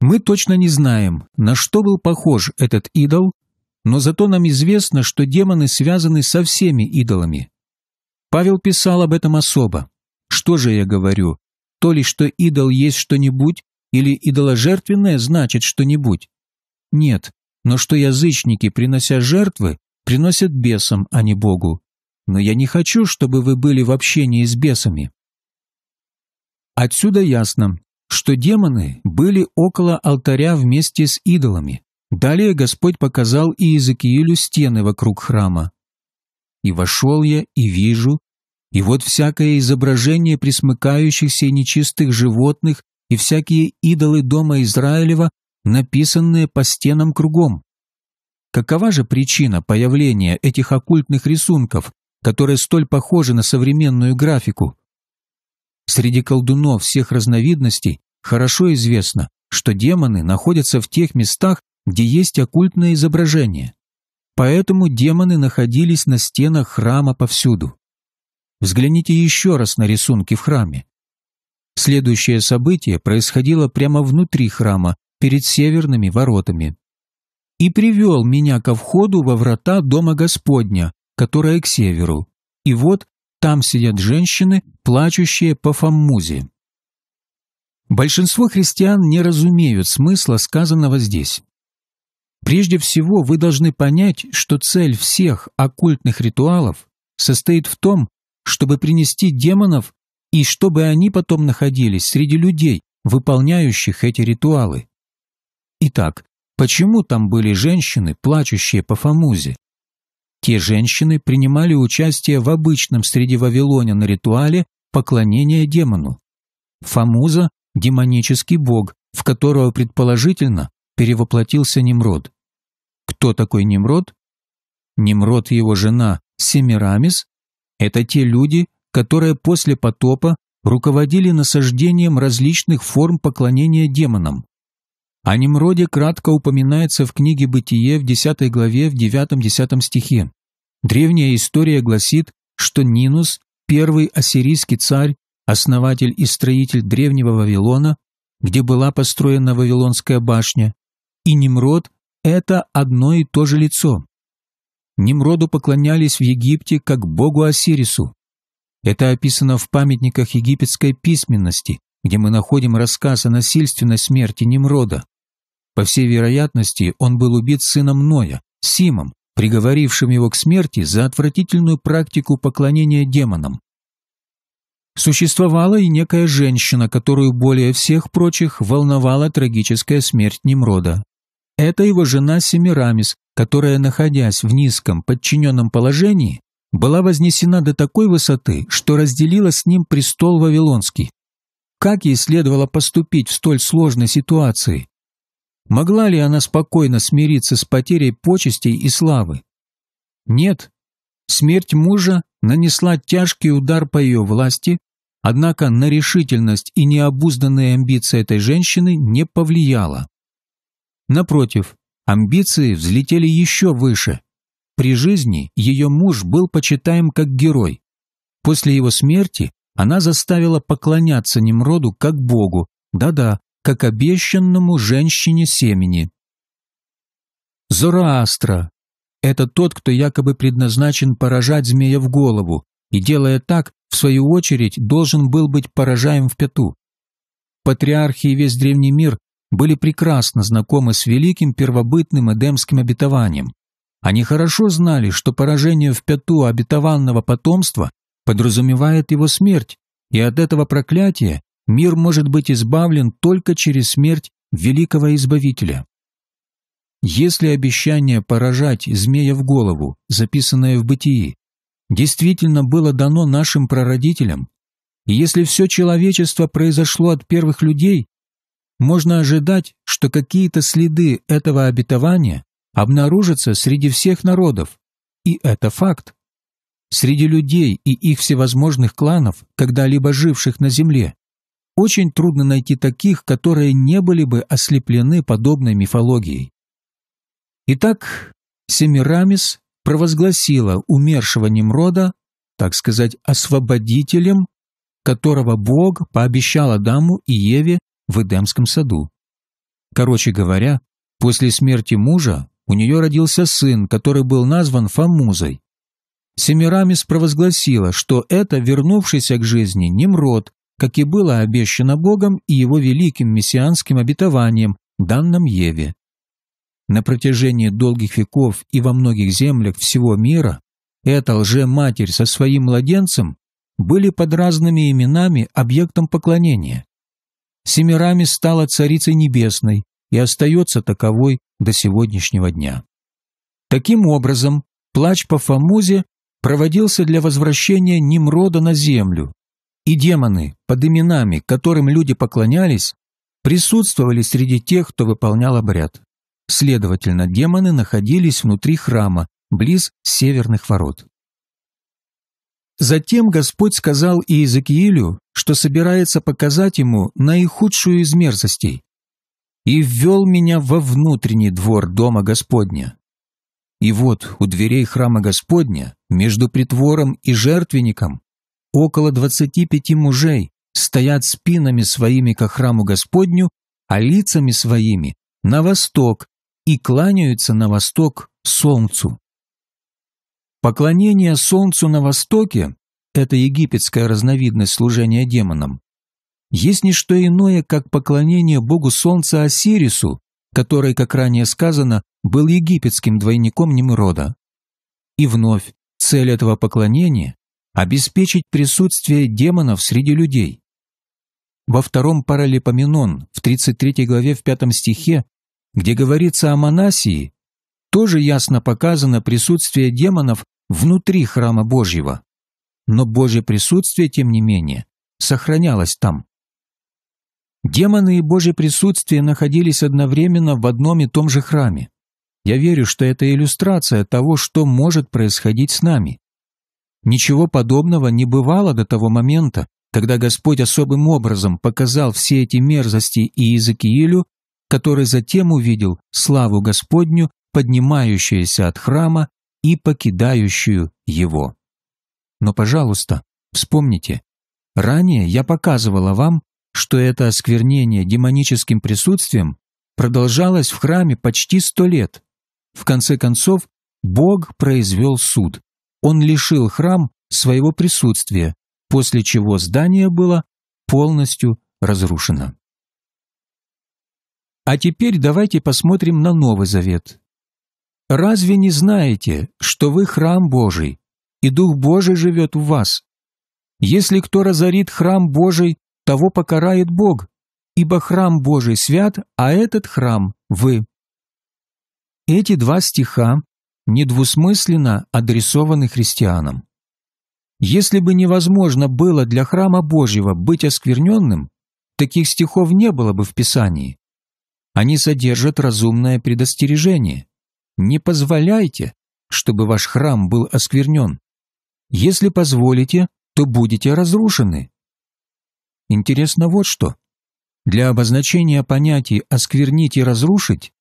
Мы точно не знаем, на что был похож этот идол, но зато нам известно, что демоны связаны со всеми идолами. Павел писал об этом особо. Что же я говорю? То ли, что идол есть что-нибудь, или идоложертвенное значит что-нибудь? Нет, но что язычники, принося жертвы, приносят бесам, а не Богу. Но я не хочу, чтобы вы были в общении с бесами». Отсюда ясно, что демоны были около алтаря вместе с идолами. Далее Господь показал Иезекиилю стены вокруг храма. «И вошел я, и вижу, и вот всякое изображение присмыкающихся и нечистых животных, и всякие идолы дома Израилева, написанные по стенам кругом. Какова же причина появления этих оккультных рисунков, которые столь похожи на современную графику? Среди колдунов всех разновидностей хорошо известно, что демоны находятся в тех местах, где есть оккультное изображение. Поэтому демоны находились на стенах храма повсюду. Взгляните еще раз на рисунки в храме. Следующее событие происходило прямо внутри храма, перед северными воротами. И привел меня ко входу во врата дома Господня, которая к северу. И вот там сидят женщины, плачущие по Фаммузе. Большинство христиан не разумеют смысла сказанного здесь. Прежде всего, вы должны понять, что цель всех оккультных ритуалов состоит в том, чтобы принести демонов и чтобы они потом находились среди людей, выполняющих эти ритуалы. Итак, почему там были женщины, плачущие по Фамузе? Те женщины принимали участие в обычном среди Вавилонян ритуале поклонения демону. Фамуза – демонический бог, в которого, предположительно, перевоплотился Немрод. Кто такой Немрод? Немрод и его жена Семирамис – это те люди, которые после потопа руководили насаждением различных форм поклонения демонам. О Немроде кратко упоминается в книге «Бытие» в 10 главе в 9-10 стихе. Древняя история гласит, что Нинус, первый ассирийский царь, основатель и строитель древнего Вавилона, где была построена Вавилонская башня, и Немрод – это одно и то же лицо. Немроду поклонялись в Египте как богу Осирису. Это описано в памятниках египетской письменности, где мы находим рассказ о насильственной смерти Немрода. По всей вероятности, он был убит сыном Ноя, Симом, приговорившим его к смерти за отвратительную практику поклонения демонам. Существовала и некая женщина, которую более всех прочих волновала трагическая смерть Немрода. Это его жена Семирамис, которая, находясь в низком подчиненном положении, была вознесена до такой высоты, что разделила с ним престол Вавилонский. Как ей следовало поступить в столь сложной ситуации? Могла ли она спокойно смириться с потерей почестей и славы? Нет. Смерть мужа нанесла тяжкий удар по ее власти, однако на решительность и необузданные амбиции этой женщины не повлияло. Напротив, амбиции взлетели еще выше. При жизни ее муж был почитаем как герой. После его смерти она заставила поклоняться Немроду как богу, да-да, как обещанному женщине семени. Зороастра – это тот, кто якобы предназначен поражать змея в голову, и, делая так, в свою очередь, должен был быть поражаем в пяту. Патриархи и весь древний мир были прекрасно знакомы с великим первобытным эдемским обетованием. Они хорошо знали, что поражение в пяту обетованного потомства подразумевает его смерть, и от этого проклятия Мир может быть избавлен только через смерть великого Избавителя. Если обещание поражать змея в голову, записанное в бытии, действительно было дано нашим прародителям, и если все человечество произошло от первых людей, можно ожидать, что какие-то следы этого обетования обнаружатся среди всех народов, и это факт. Среди людей и их всевозможных кланов, когда-либо живших на земле, очень трудно найти таких, которые не были бы ослеплены подобной мифологией. Итак, Семирамис провозгласила умершего Немрода, так сказать, освободителем, которого Бог пообещал Адаму и Еве в Эдемском саду. Короче говоря, после смерти мужа у нее родился сын, который был назван Фамузой. Семирамис провозгласила, что это вернувшийся к жизни Немрод, как и было обещано Богом и его великим мессианским обетованием, данным Еве. На протяжении долгих веков и во многих землях всего мира эта лжематерь со своим младенцем были под разными именами объектом поклонения. Семирами стала царицей небесной и остается таковой до сегодняшнего дня. Таким образом, плач по Фомузе проводился для возвращения Немрода на землю, и демоны под именами, которым люди поклонялись, присутствовали среди тех, кто выполнял обряд. Следовательно, демоны находились внутри храма, близ северных ворот. Затем Господь сказал Иезекиилю, что собирается показать ему наихудшую из мерзостей, «И ввел меня во внутренний двор дома Господня». И вот у дверей храма Господня, между притвором и жертвенником, Около двадцати пяти мужей стоят спинами своими ко храму Господню, а лицами своими на восток и кланяются на восток солнцу. Поклонение солнцу на востоке – это египетская разновидность служения демонам. Есть не что иное, как поклонение богу солнца Осирису, который, как ранее сказано, был египетским двойником Немрода. И вновь цель этого поклонения обеспечить присутствие демонов среди людей. Во втором паралипоменон, в 33 главе в 5 стихе, где говорится о Манасии, тоже ясно показано присутствие демонов внутри храма Божьего. Но Божье присутствие, тем не менее, сохранялось там. Демоны и Божье присутствие находились одновременно в одном и том же храме. Я верю, что это иллюстрация того, что может происходить с нами. Ничего подобного не бывало до того момента, когда Господь особым образом показал все эти мерзости и Иезекиилю, который затем увидел славу Господню, поднимающуюся от храма и покидающую его. Но, пожалуйста, вспомните, ранее я показывала вам, что это осквернение демоническим присутствием продолжалось в храме почти сто лет. В конце концов, Бог произвел суд, он лишил храм своего присутствия, после чего здание было полностью разрушено. А теперь давайте посмотрим на Новый Завет. Разве не знаете, что вы храм Божий, и Дух Божий живет в вас? Если кто разорит храм Божий, того покарает Бог, ибо храм Божий свят, а этот храм – вы. Эти два стиха недвусмысленно адресованы христианам. Если бы невозможно было для храма Божьего быть оскверненным, таких стихов не было бы в Писании. Они содержат разумное предостережение. Не позволяйте, чтобы ваш храм был осквернен. Если позволите, то будете разрушены. Интересно вот что. Для обозначения понятий «осквернить» и «разрушить»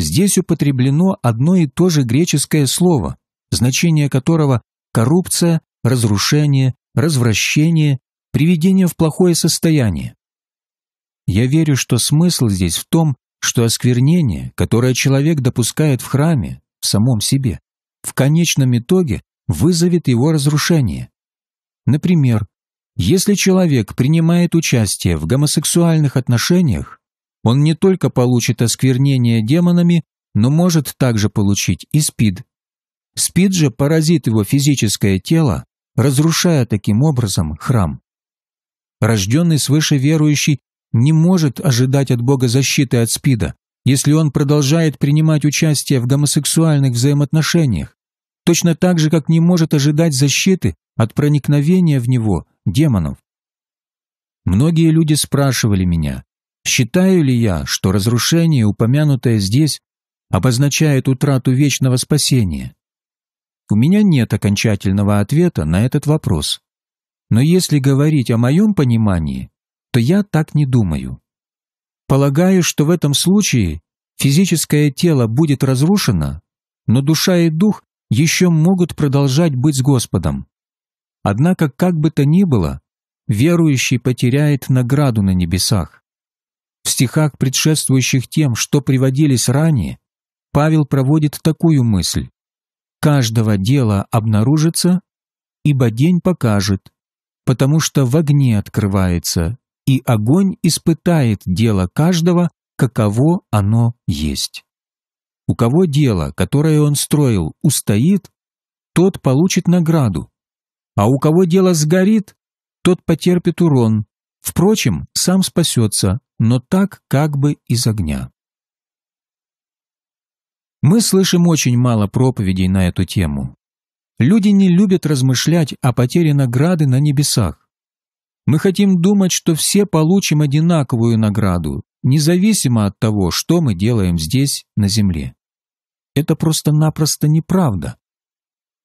Здесь употреблено одно и то же греческое слово, значение которого коррупция, разрушение, развращение, приведение в плохое состояние. Я верю, что смысл здесь в том, что осквернение, которое человек допускает в храме, в самом себе, в конечном итоге вызовет его разрушение. Например, если человек принимает участие в гомосексуальных отношениях, он не только получит осквернение демонами, но может также получить и СПИД. СПИД же поразит его физическое тело, разрушая таким образом храм. Рожденный свыше верующий не может ожидать от Бога защиты от СПИДа, если он продолжает принимать участие в гомосексуальных взаимоотношениях, точно так же, как не может ожидать защиты от проникновения в него демонов. Многие люди спрашивали меня, Считаю ли я, что разрушение, упомянутое здесь, обозначает утрату вечного спасения? У меня нет окончательного ответа на этот вопрос. Но если говорить о моем понимании, то я так не думаю. Полагаю, что в этом случае физическое тело будет разрушено, но душа и дух еще могут продолжать быть с Господом. Однако, как бы то ни было, верующий потеряет награду на небесах. В стихах, предшествующих тем, что приводились ранее, Павел проводит такую мысль. «Каждого дела обнаружится, ибо день покажет, потому что в огне открывается, и огонь испытает дело каждого, каково оно есть». У кого дело, которое он строил, устоит, тот получит награду, а у кого дело сгорит, тот потерпит урон. Впрочем, сам спасется, но так как бы из огня. Мы слышим очень мало проповедей на эту тему. Люди не любят размышлять о потере награды на небесах. Мы хотим думать, что все получим одинаковую награду, независимо от того, что мы делаем здесь, на земле. Это просто-напросто неправда.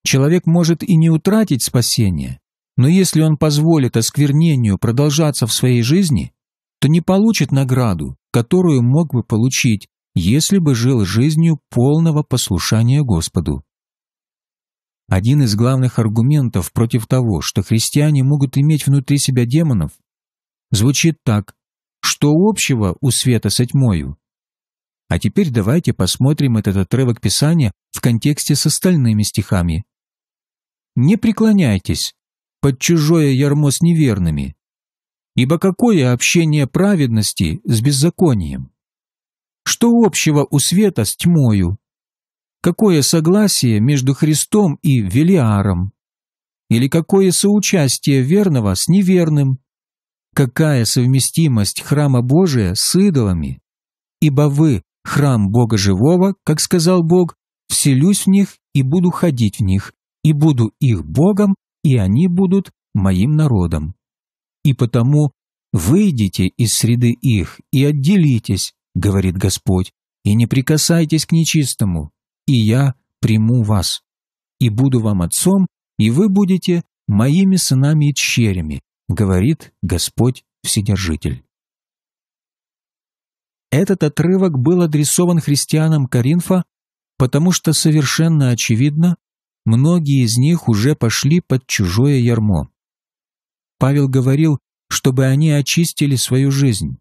Человек может и не утратить спасение, но если он позволит осквернению продолжаться в своей жизни, то не получит награду, которую мог бы получить, если бы жил жизнью полного послушания Господу. Один из главных аргументов против того, что христиане могут иметь внутри себя демонов, звучит так, что общего у света со тьмою. А теперь давайте посмотрим этот отрывок Писания в контексте с остальными стихами. «Не преклоняйтесь под чужое ярмо с неверными, Ибо какое общение праведности с беззаконием? Что общего у света с тьмою? Какое согласие между Христом и Велиаром? Или какое соучастие верного с неверным? Какая совместимость храма Божия с идолами? Ибо вы – храм Бога Живого, как сказал Бог, вселюсь в них и буду ходить в них, и буду их Богом, и они будут моим народом и потому выйдите из среды их и отделитесь, говорит Господь, и не прикасайтесь к нечистому, и я приму вас, и буду вам отцом, и вы будете моими сынами и тщерями, говорит Господь Вседержитель. Этот отрывок был адресован христианам Коринфа, потому что совершенно очевидно, многие из них уже пошли под чужое ярмо. Павел говорил, чтобы они очистили свою жизнь.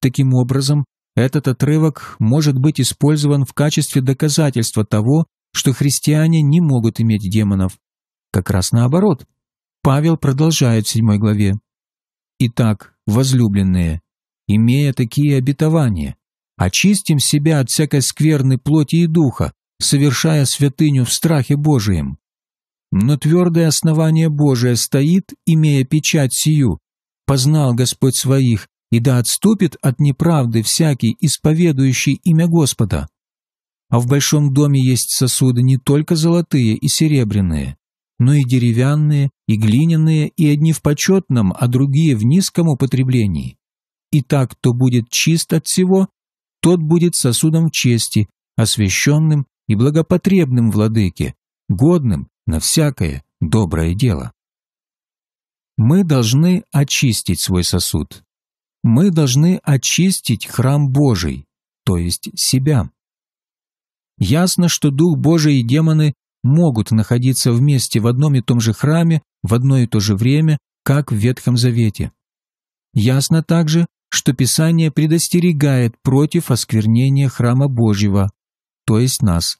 Таким образом, этот отрывок может быть использован в качестве доказательства того, что христиане не могут иметь демонов. Как раз наоборот. Павел продолжает в 7 главе. «Итак, возлюбленные, имея такие обетования, очистим себя от всякой скверны плоти и духа, совершая святыню в страхе Божием, но твердое основание Божие стоит, имея печать сию. Познал Господь своих, и да отступит от неправды всякий, исповедующий имя Господа. А в большом доме есть сосуды не только золотые и серебряные, но и деревянные, и глиняные, и одни в почетном, а другие в низком употреблении. И так, кто будет чист от всего, тот будет сосудом чести, освященным и благопотребным владыке, годным на всякое доброе дело. Мы должны очистить свой сосуд. Мы должны очистить храм Божий, то есть себя. Ясно, что Дух Божий и демоны могут находиться вместе в одном и том же храме в одно и то же время, как в Ветхом Завете. Ясно также, что Писание предостерегает против осквернения храма Божьего, то есть нас.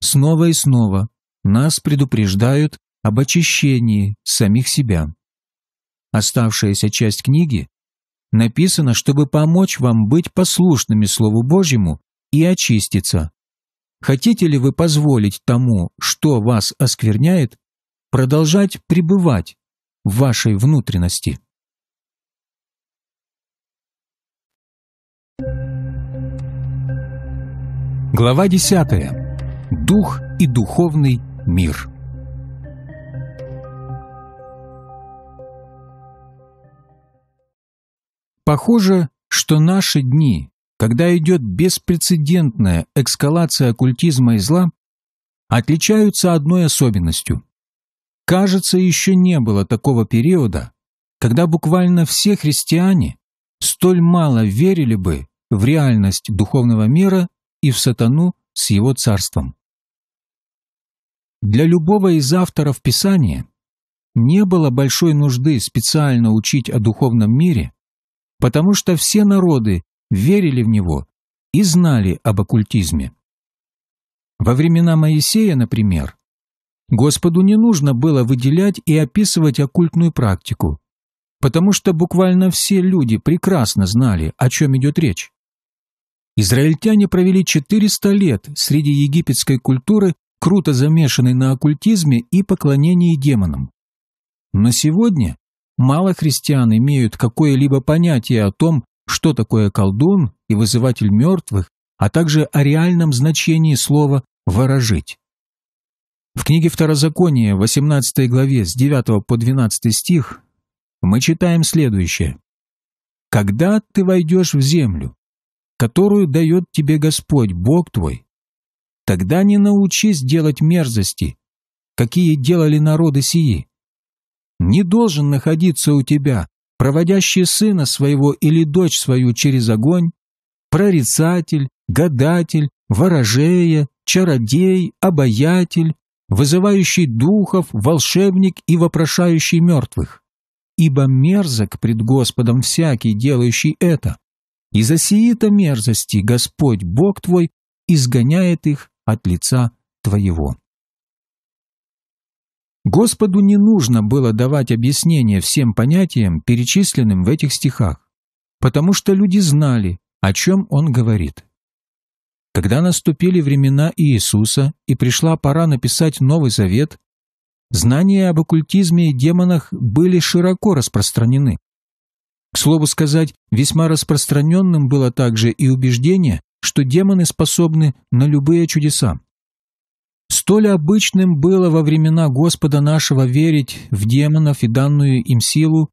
Снова и снова нас предупреждают об очищении самих себя. Оставшаяся часть книги написана, чтобы помочь вам быть послушными Слову Божьему и очиститься. Хотите ли вы позволить тому, что вас оскверняет, продолжать пребывать в вашей внутренности? Глава 10. Дух и духовный мир. Похоже, что наши дни, когда идет беспрецедентная экскалация оккультизма и зла, отличаются одной особенностью. Кажется, еще не было такого периода, когда буквально все христиане столь мало верили бы в реальность духовного мира и в сатану с его царством. Для любого из авторов Писания не было большой нужды специально учить о духовном мире, потому что все народы верили в него и знали об оккультизме. Во времена Моисея, например, Господу не нужно было выделять и описывать оккультную практику, потому что буквально все люди прекрасно знали, о чем идет речь. Израильтяне провели 400 лет среди египетской культуры круто замешанный на оккультизме и поклонении демонам. Но сегодня мало христиан имеют какое-либо понятие о том, что такое колдун и вызыватель мертвых, а также о реальном значении слова «ворожить». В книге Второзакония, 18 главе, с 9 по 12 стих, мы читаем следующее. «Когда ты войдешь в землю, которую дает тебе Господь, Бог твой, тогда не научись делать мерзости, какие делали народы сии. Не должен находиться у тебя, проводящий сына своего или дочь свою через огонь, прорицатель, гадатель, ворожея, чародей, обаятель, вызывающий духов, волшебник и вопрошающий мертвых. Ибо мерзок пред Господом всякий, делающий это. И за сии-то мерзости Господь, Бог твой, изгоняет их от лица Твоего». Господу не нужно было давать объяснение всем понятиям, перечисленным в этих стихах, потому что люди знали, о чем Он говорит. Когда наступили времена Иисуса и пришла пора написать Новый Завет, знания об оккультизме и демонах были широко распространены. К слову сказать, весьма распространенным было также и убеждение, что демоны способны на любые чудеса. Столь обычным было во времена Господа нашего верить в демонов и данную им силу,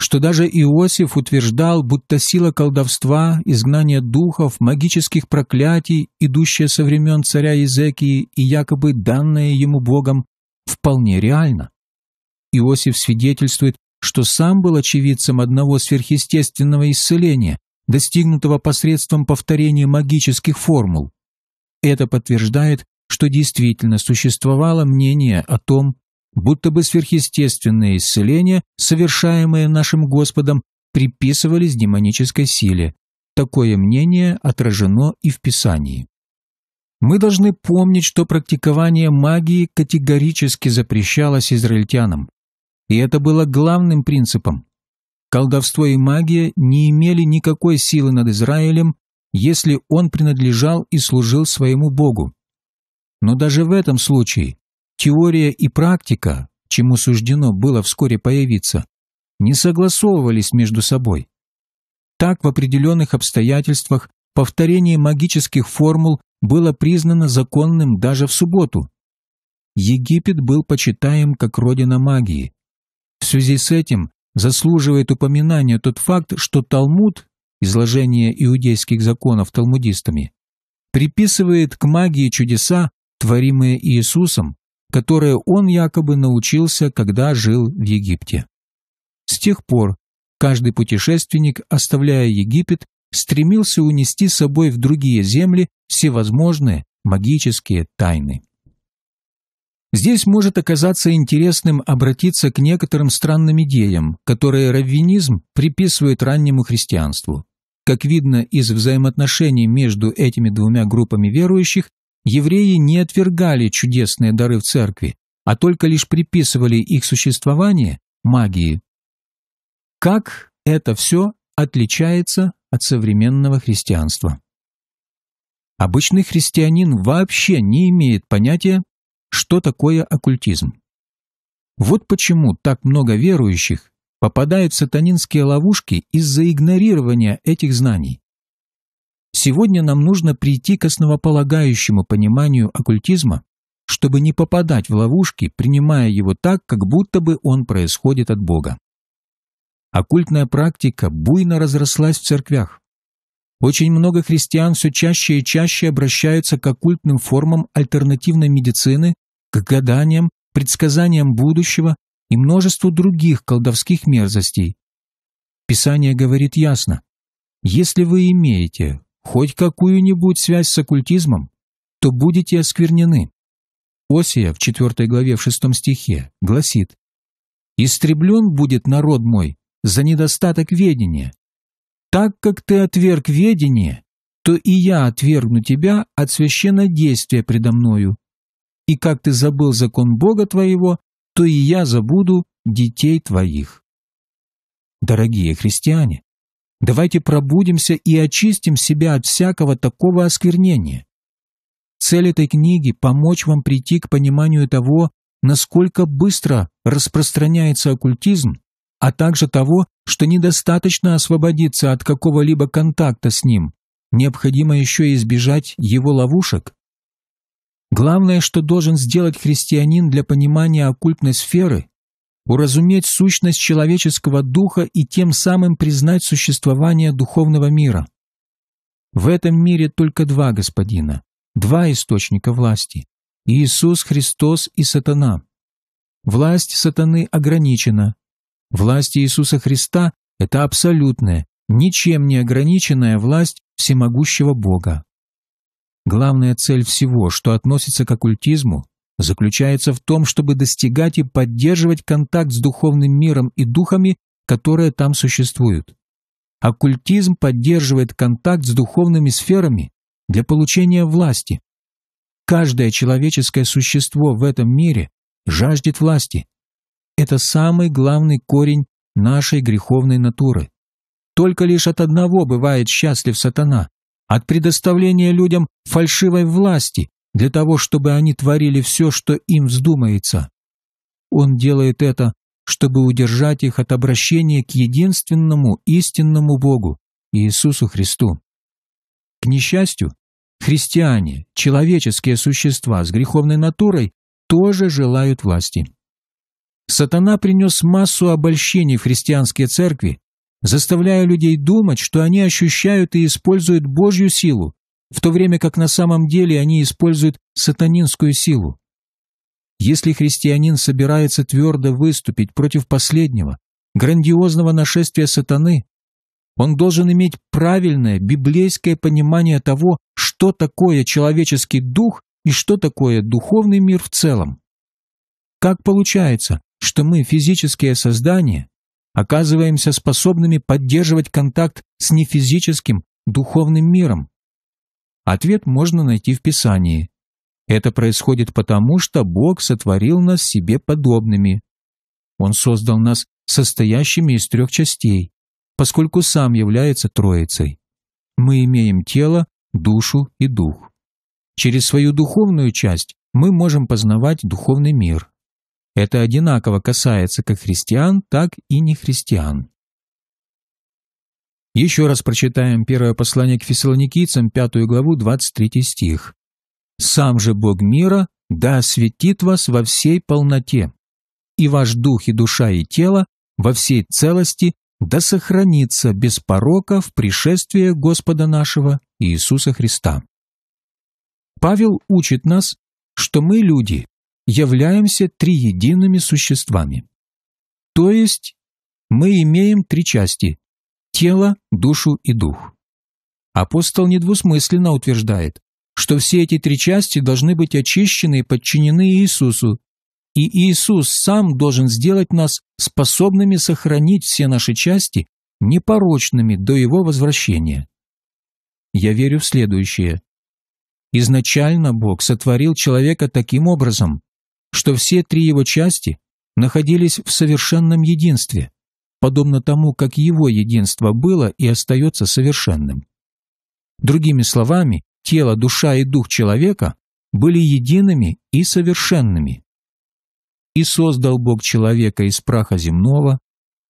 что даже Иосиф утверждал, будто сила колдовства, изгнание духов, магических проклятий, идущая со времен царя Езекии и якобы данная ему Богом, вполне реальна. Иосиф свидетельствует, что сам был очевидцем одного сверхъестественного исцеления, достигнутого посредством повторения магических формул. Это подтверждает, что действительно существовало мнение о том, будто бы сверхъестественные исцеления, совершаемые нашим Господом, приписывались демонической силе. Такое мнение отражено и в Писании. Мы должны помнить, что практикование магии категорически запрещалось израильтянам. И это было главным принципом, Колдовство и магия не имели никакой силы над Израилем, если он принадлежал и служил своему Богу. Но даже в этом случае теория и практика, чему суждено было вскоре появиться, не согласовывались между собой. Так в определенных обстоятельствах повторение магических формул было признано законным даже в субботу. Египет был почитаем как родина магии. В связи с этим Заслуживает упоминания тот факт, что Талмуд, изложение иудейских законов талмудистами, приписывает к магии чудеса, творимые Иисусом, которые он якобы научился, когда жил в Египте. С тех пор каждый путешественник, оставляя Египет, стремился унести с собой в другие земли всевозможные магические тайны. Здесь может оказаться интересным обратиться к некоторым странным идеям, которые раввинизм приписывает раннему христианству. Как видно из взаимоотношений между этими двумя группами верующих, евреи не отвергали чудесные дары в церкви, а только лишь приписывали их существование магии. Как это все отличается от современного христианства? Обычный христианин вообще не имеет понятия, что такое оккультизм. Вот почему так много верующих попадают в сатанинские ловушки из-за игнорирования этих знаний. Сегодня нам нужно прийти к основополагающему пониманию оккультизма, чтобы не попадать в ловушки, принимая его так, как будто бы он происходит от Бога. Оккультная практика буйно разрослась в церквях. Очень много христиан все чаще и чаще обращаются к оккультным формам альтернативной медицины к гаданиям, предсказаниям будущего и множеству других колдовских мерзостей. Писание говорит ясно. Если вы имеете хоть какую-нибудь связь с оккультизмом, то будете осквернены. Осия в 4 главе в 6 стихе гласит «Истреблен будет народ мой за недостаток ведения. Так как ты отверг ведение, то и я отвергну тебя от священнодействия предо мною, и как ты забыл закон Бога твоего, то и я забуду детей твоих. Дорогие христиане, давайте пробудимся и очистим себя от всякого такого осквернения. Цель этой книги – помочь вам прийти к пониманию того, насколько быстро распространяется оккультизм, а также того, что недостаточно освободиться от какого-либо контакта с ним, необходимо еще избежать его ловушек, Главное, что должен сделать христианин для понимания оккультной сферы – уразуметь сущность человеческого духа и тем самым признать существование духовного мира. В этом мире только два господина, два источника власти – Иисус Христос и сатана. Власть сатаны ограничена. Власть Иисуса Христа – это абсолютная, ничем не ограниченная власть всемогущего Бога. Главная цель всего, что относится к оккультизму, заключается в том, чтобы достигать и поддерживать контакт с духовным миром и духами, которые там существуют. Оккультизм поддерживает контакт с духовными сферами для получения власти. Каждое человеческое существо в этом мире жаждет власти. Это самый главный корень нашей греховной натуры. Только лишь от одного бывает счастлив сатана, от предоставления людям фальшивой власти для того, чтобы они творили все, что им вздумается. Он делает это, чтобы удержать их от обращения к единственному истинному Богу, Иисусу Христу. К несчастью, христиане, человеческие существа с греховной натурой, тоже желают власти. Сатана принес массу обольщений в христианские церкви, заставляя людей думать, что они ощущают и используют Божью силу, в то время как на самом деле они используют сатанинскую силу. Если христианин собирается твердо выступить против последнего, грандиозного нашествия сатаны, он должен иметь правильное библейское понимание того, что такое человеческий дух и что такое духовный мир в целом. Как получается, что мы, физические создания, оказываемся способными поддерживать контакт с нефизическим, духовным миром? Ответ можно найти в Писании. Это происходит потому, что Бог сотворил нас себе подобными. Он создал нас состоящими из трех частей, поскольку сам является Троицей. Мы имеем тело, душу и дух. Через свою духовную часть мы можем познавать духовный мир. Это одинаково касается как христиан, так и нехристиан. Еще раз прочитаем первое послание к фессалоникийцам, пятую главу, 23 стих. «Сам же Бог мира да осветит вас во всей полноте, и ваш дух и душа и тело во всей целости да сохранится без порока в пришествии Господа нашего Иисуса Христа». Павел учит нас, что мы, люди, являемся триедиными существами. То есть мы имеем три части – тело, душу и дух. Апостол недвусмысленно утверждает, что все эти три части должны быть очищены и подчинены Иисусу, и Иисус сам должен сделать нас способными сохранить все наши части непорочными до Его возвращения. Я верю в следующее. Изначально Бог сотворил человека таким образом, что все три его части находились в совершенном единстве, подобно тому, как его единство было и остается совершенным. Другими словами, тело, душа и дух человека были едиными и совершенными. И создал Бог человека из праха земного,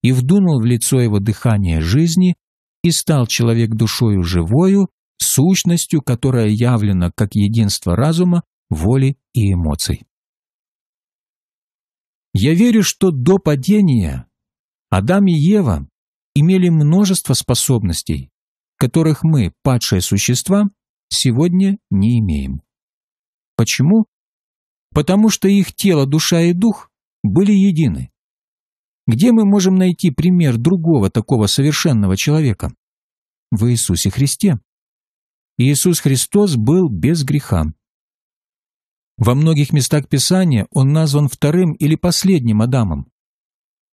и вдунул в лицо его дыхание жизни, и стал человек душою живою, сущностью, которая явлена как единство разума, воли и эмоций. Я верю, что до падения Адам и Ева имели множество способностей, которых мы, падшие существа, сегодня не имеем. Почему? Потому что их тело, душа и дух были едины. Где мы можем найти пример другого такого совершенного человека? В Иисусе Христе. Иисус Христос был без греха. Во многих местах Писания он назван вторым или последним Адамом.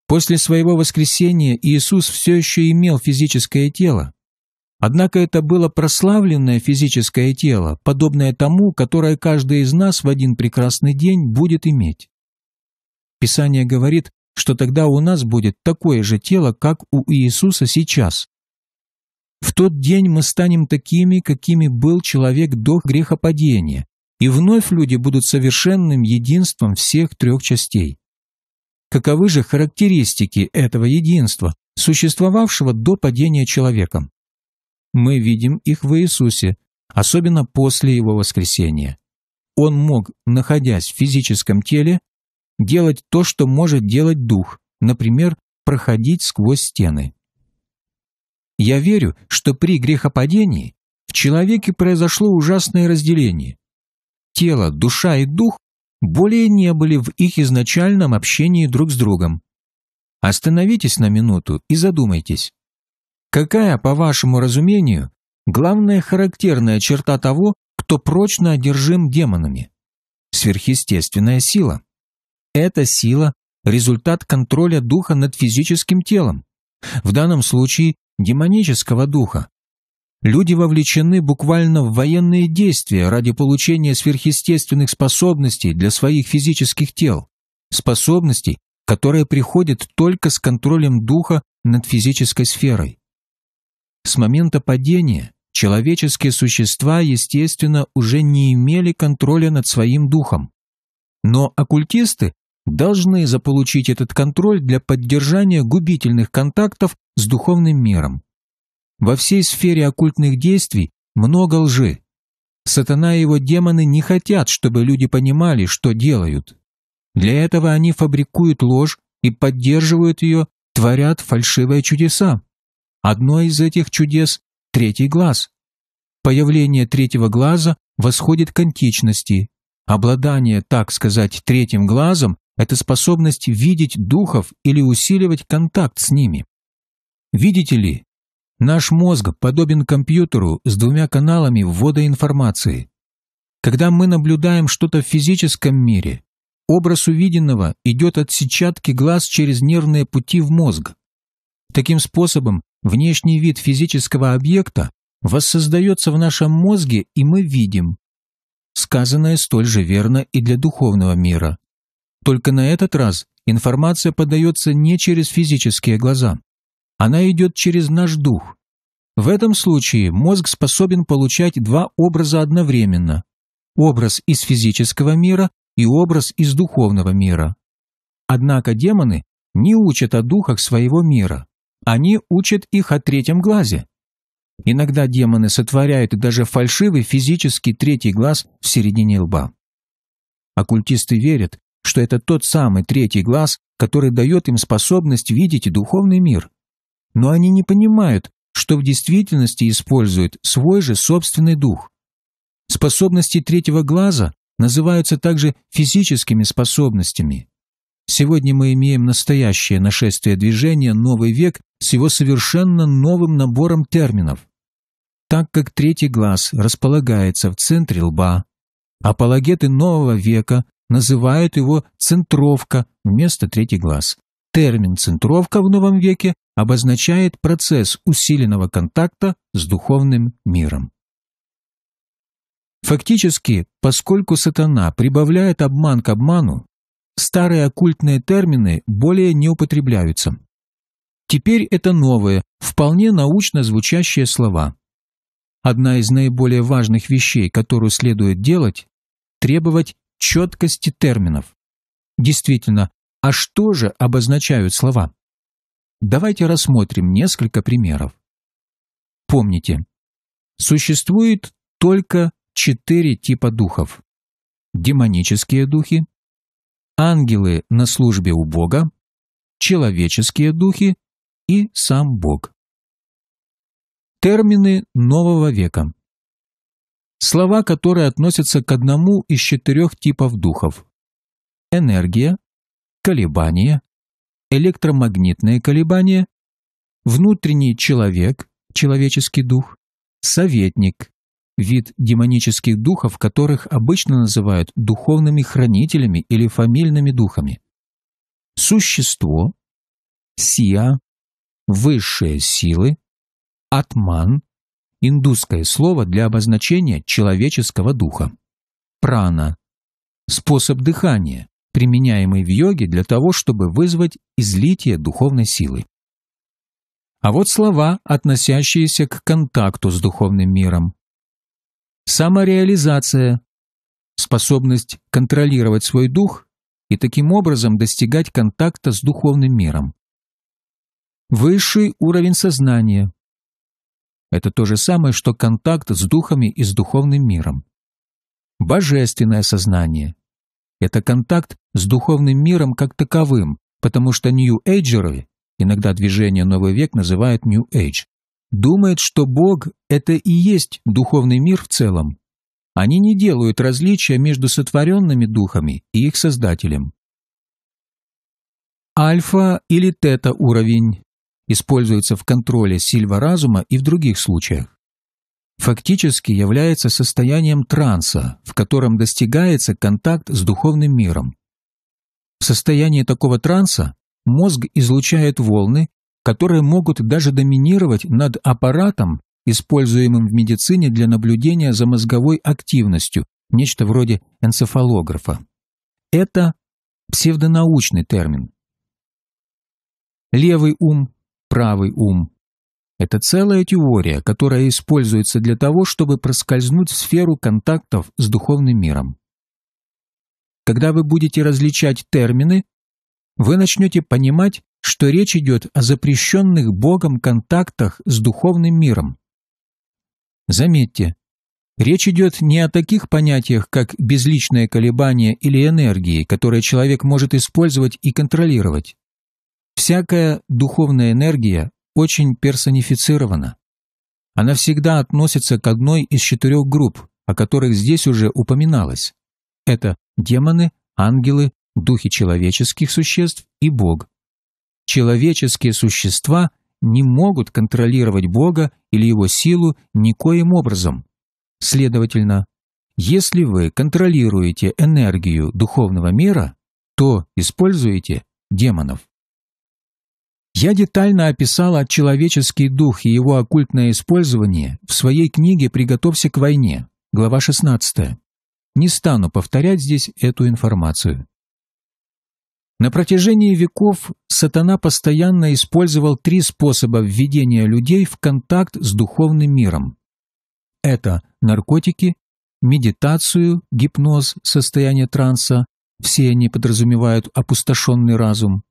После своего воскресения Иисус все еще имел физическое тело. Однако это было прославленное физическое тело, подобное тому, которое каждый из нас в один прекрасный день будет иметь. Писание говорит, что тогда у нас будет такое же тело, как у Иисуса сейчас. В тот день мы станем такими, какими был человек до грехопадения, и вновь люди будут совершенным единством всех трех частей. Каковы же характеристики этого единства, существовавшего до падения человеком? Мы видим их в Иисусе, особенно после Его воскресения. Он мог, находясь в физическом теле, делать то, что может делать дух, например, проходить сквозь стены. Я верю, что при грехопадении в человеке произошло ужасное разделение тело, душа и дух более не были в их изначальном общении друг с другом. Остановитесь на минуту и задумайтесь. Какая, по вашему разумению, главная характерная черта того, кто прочно одержим демонами? Сверхъестественная сила. Эта сила – результат контроля духа над физическим телом, в данном случае демонического духа, Люди вовлечены буквально в военные действия ради получения сверхъестественных способностей для своих физических тел, способностей, которые приходят только с контролем духа над физической сферой. С момента падения человеческие существа, естественно, уже не имели контроля над своим духом. Но оккультисты должны заполучить этот контроль для поддержания губительных контактов с духовным миром. Во всей сфере оккультных действий много лжи. Сатана и его демоны не хотят, чтобы люди понимали, что делают. Для этого они фабрикуют ложь и поддерживают ее, творят фальшивые чудеса. Одно из этих чудес – третий глаз. Появление третьего глаза восходит к античности. Обладание, так сказать, третьим глазом – это способность видеть духов или усиливать контакт с ними. Видите ли, Наш мозг подобен компьютеру с двумя каналами ввода информации. Когда мы наблюдаем что-то в физическом мире, образ увиденного идет от сетчатки глаз через нервные пути в мозг. Таким способом внешний вид физического объекта воссоздается в нашем мозге, и мы видим. Сказанное столь же верно и для духовного мира. Только на этот раз информация подается не через физические глаза она идет через наш дух. В этом случае мозг способен получать два образа одновременно – образ из физического мира и образ из духовного мира. Однако демоны не учат о духах своего мира, они учат их о третьем глазе. Иногда демоны сотворяют даже фальшивый физический третий глаз в середине лба. Оккультисты верят, что это тот самый третий глаз, который дает им способность видеть духовный мир – но они не понимают, что в действительности используют свой же собственный дух. Способности третьего глаза называются также физическими способностями. Сегодня мы имеем настоящее нашествие движения «Новый век» с его совершенно новым набором терминов. Так как третий глаз располагается в центре лба, апологеты нового века называют его «центровка» вместо третий глаз. Термин «центровка» в новом веке обозначает процесс усиленного контакта с духовным миром. Фактически, поскольку сатана прибавляет обман к обману, старые оккультные термины более не употребляются. Теперь это новые, вполне научно звучащие слова. Одна из наиболее важных вещей, которую следует делать, требовать четкости терминов. Действительно, а что же обозначают слова? Давайте рассмотрим несколько примеров. Помните, существует только четыре типа духов. Демонические духи, ангелы на службе у Бога, человеческие духи и сам Бог. Термины нового века. Слова, которые относятся к одному из четырех типов духов. Энергия, колебание, электромагнитные колебания внутренний человек, человеческий дух, советник, вид демонических духов, которых обычно называют духовными хранителями или фамильными духами, существо, сия, высшие силы, атман, индусское слово для обозначения человеческого духа, прана, способ дыхания, применяемый в йоге для того, чтобы вызвать излитие духовной силы. А вот слова, относящиеся к контакту с духовным миром. Самореализация – способность контролировать свой дух и таким образом достигать контакта с духовным миром. Высший уровень сознания – это то же самое, что контакт с духами и с духовным миром. Божественное сознание это контакт с духовным миром как таковым, потому что нью-эйджеры, иногда движение «Новый век» называют нью-эйдж, думают, что Бог – это и есть духовный мир в целом. Они не делают различия между сотворенными духами и их создателем. Альфа или тета уровень используется в контроле сильва разума и в других случаях фактически является состоянием транса, в котором достигается контакт с духовным миром. В состоянии такого транса мозг излучает волны, которые могут даже доминировать над аппаратом, используемым в медицине для наблюдения за мозговой активностью, нечто вроде энцефалографа. Это псевдонаучный термин. Левый ум, правый ум, это целая теория, которая используется для того, чтобы проскользнуть в сферу контактов с духовным миром. Когда вы будете различать термины, вы начнете понимать, что речь идет о запрещенных Богом контактах с духовным миром. Заметьте, речь идет не о таких понятиях, как безличное колебание или энергии, которые человек может использовать и контролировать. Всякая духовная энергия очень персонифицирована. Она всегда относится к одной из четырех групп, о которых здесь уже упоминалось. Это демоны, ангелы, духи человеческих существ и Бог. Человеческие существа не могут контролировать Бога или его силу никоим образом. Следовательно, если вы контролируете энергию духовного мира, то используете демонов. Я детально описала человеческий дух и его оккультное использование в своей книге «Приготовься к войне», глава 16. Не стану повторять здесь эту информацию. На протяжении веков сатана постоянно использовал три способа введения людей в контакт с духовным миром. Это наркотики, медитацию, гипноз, состояние транса, все они подразумевают опустошенный разум,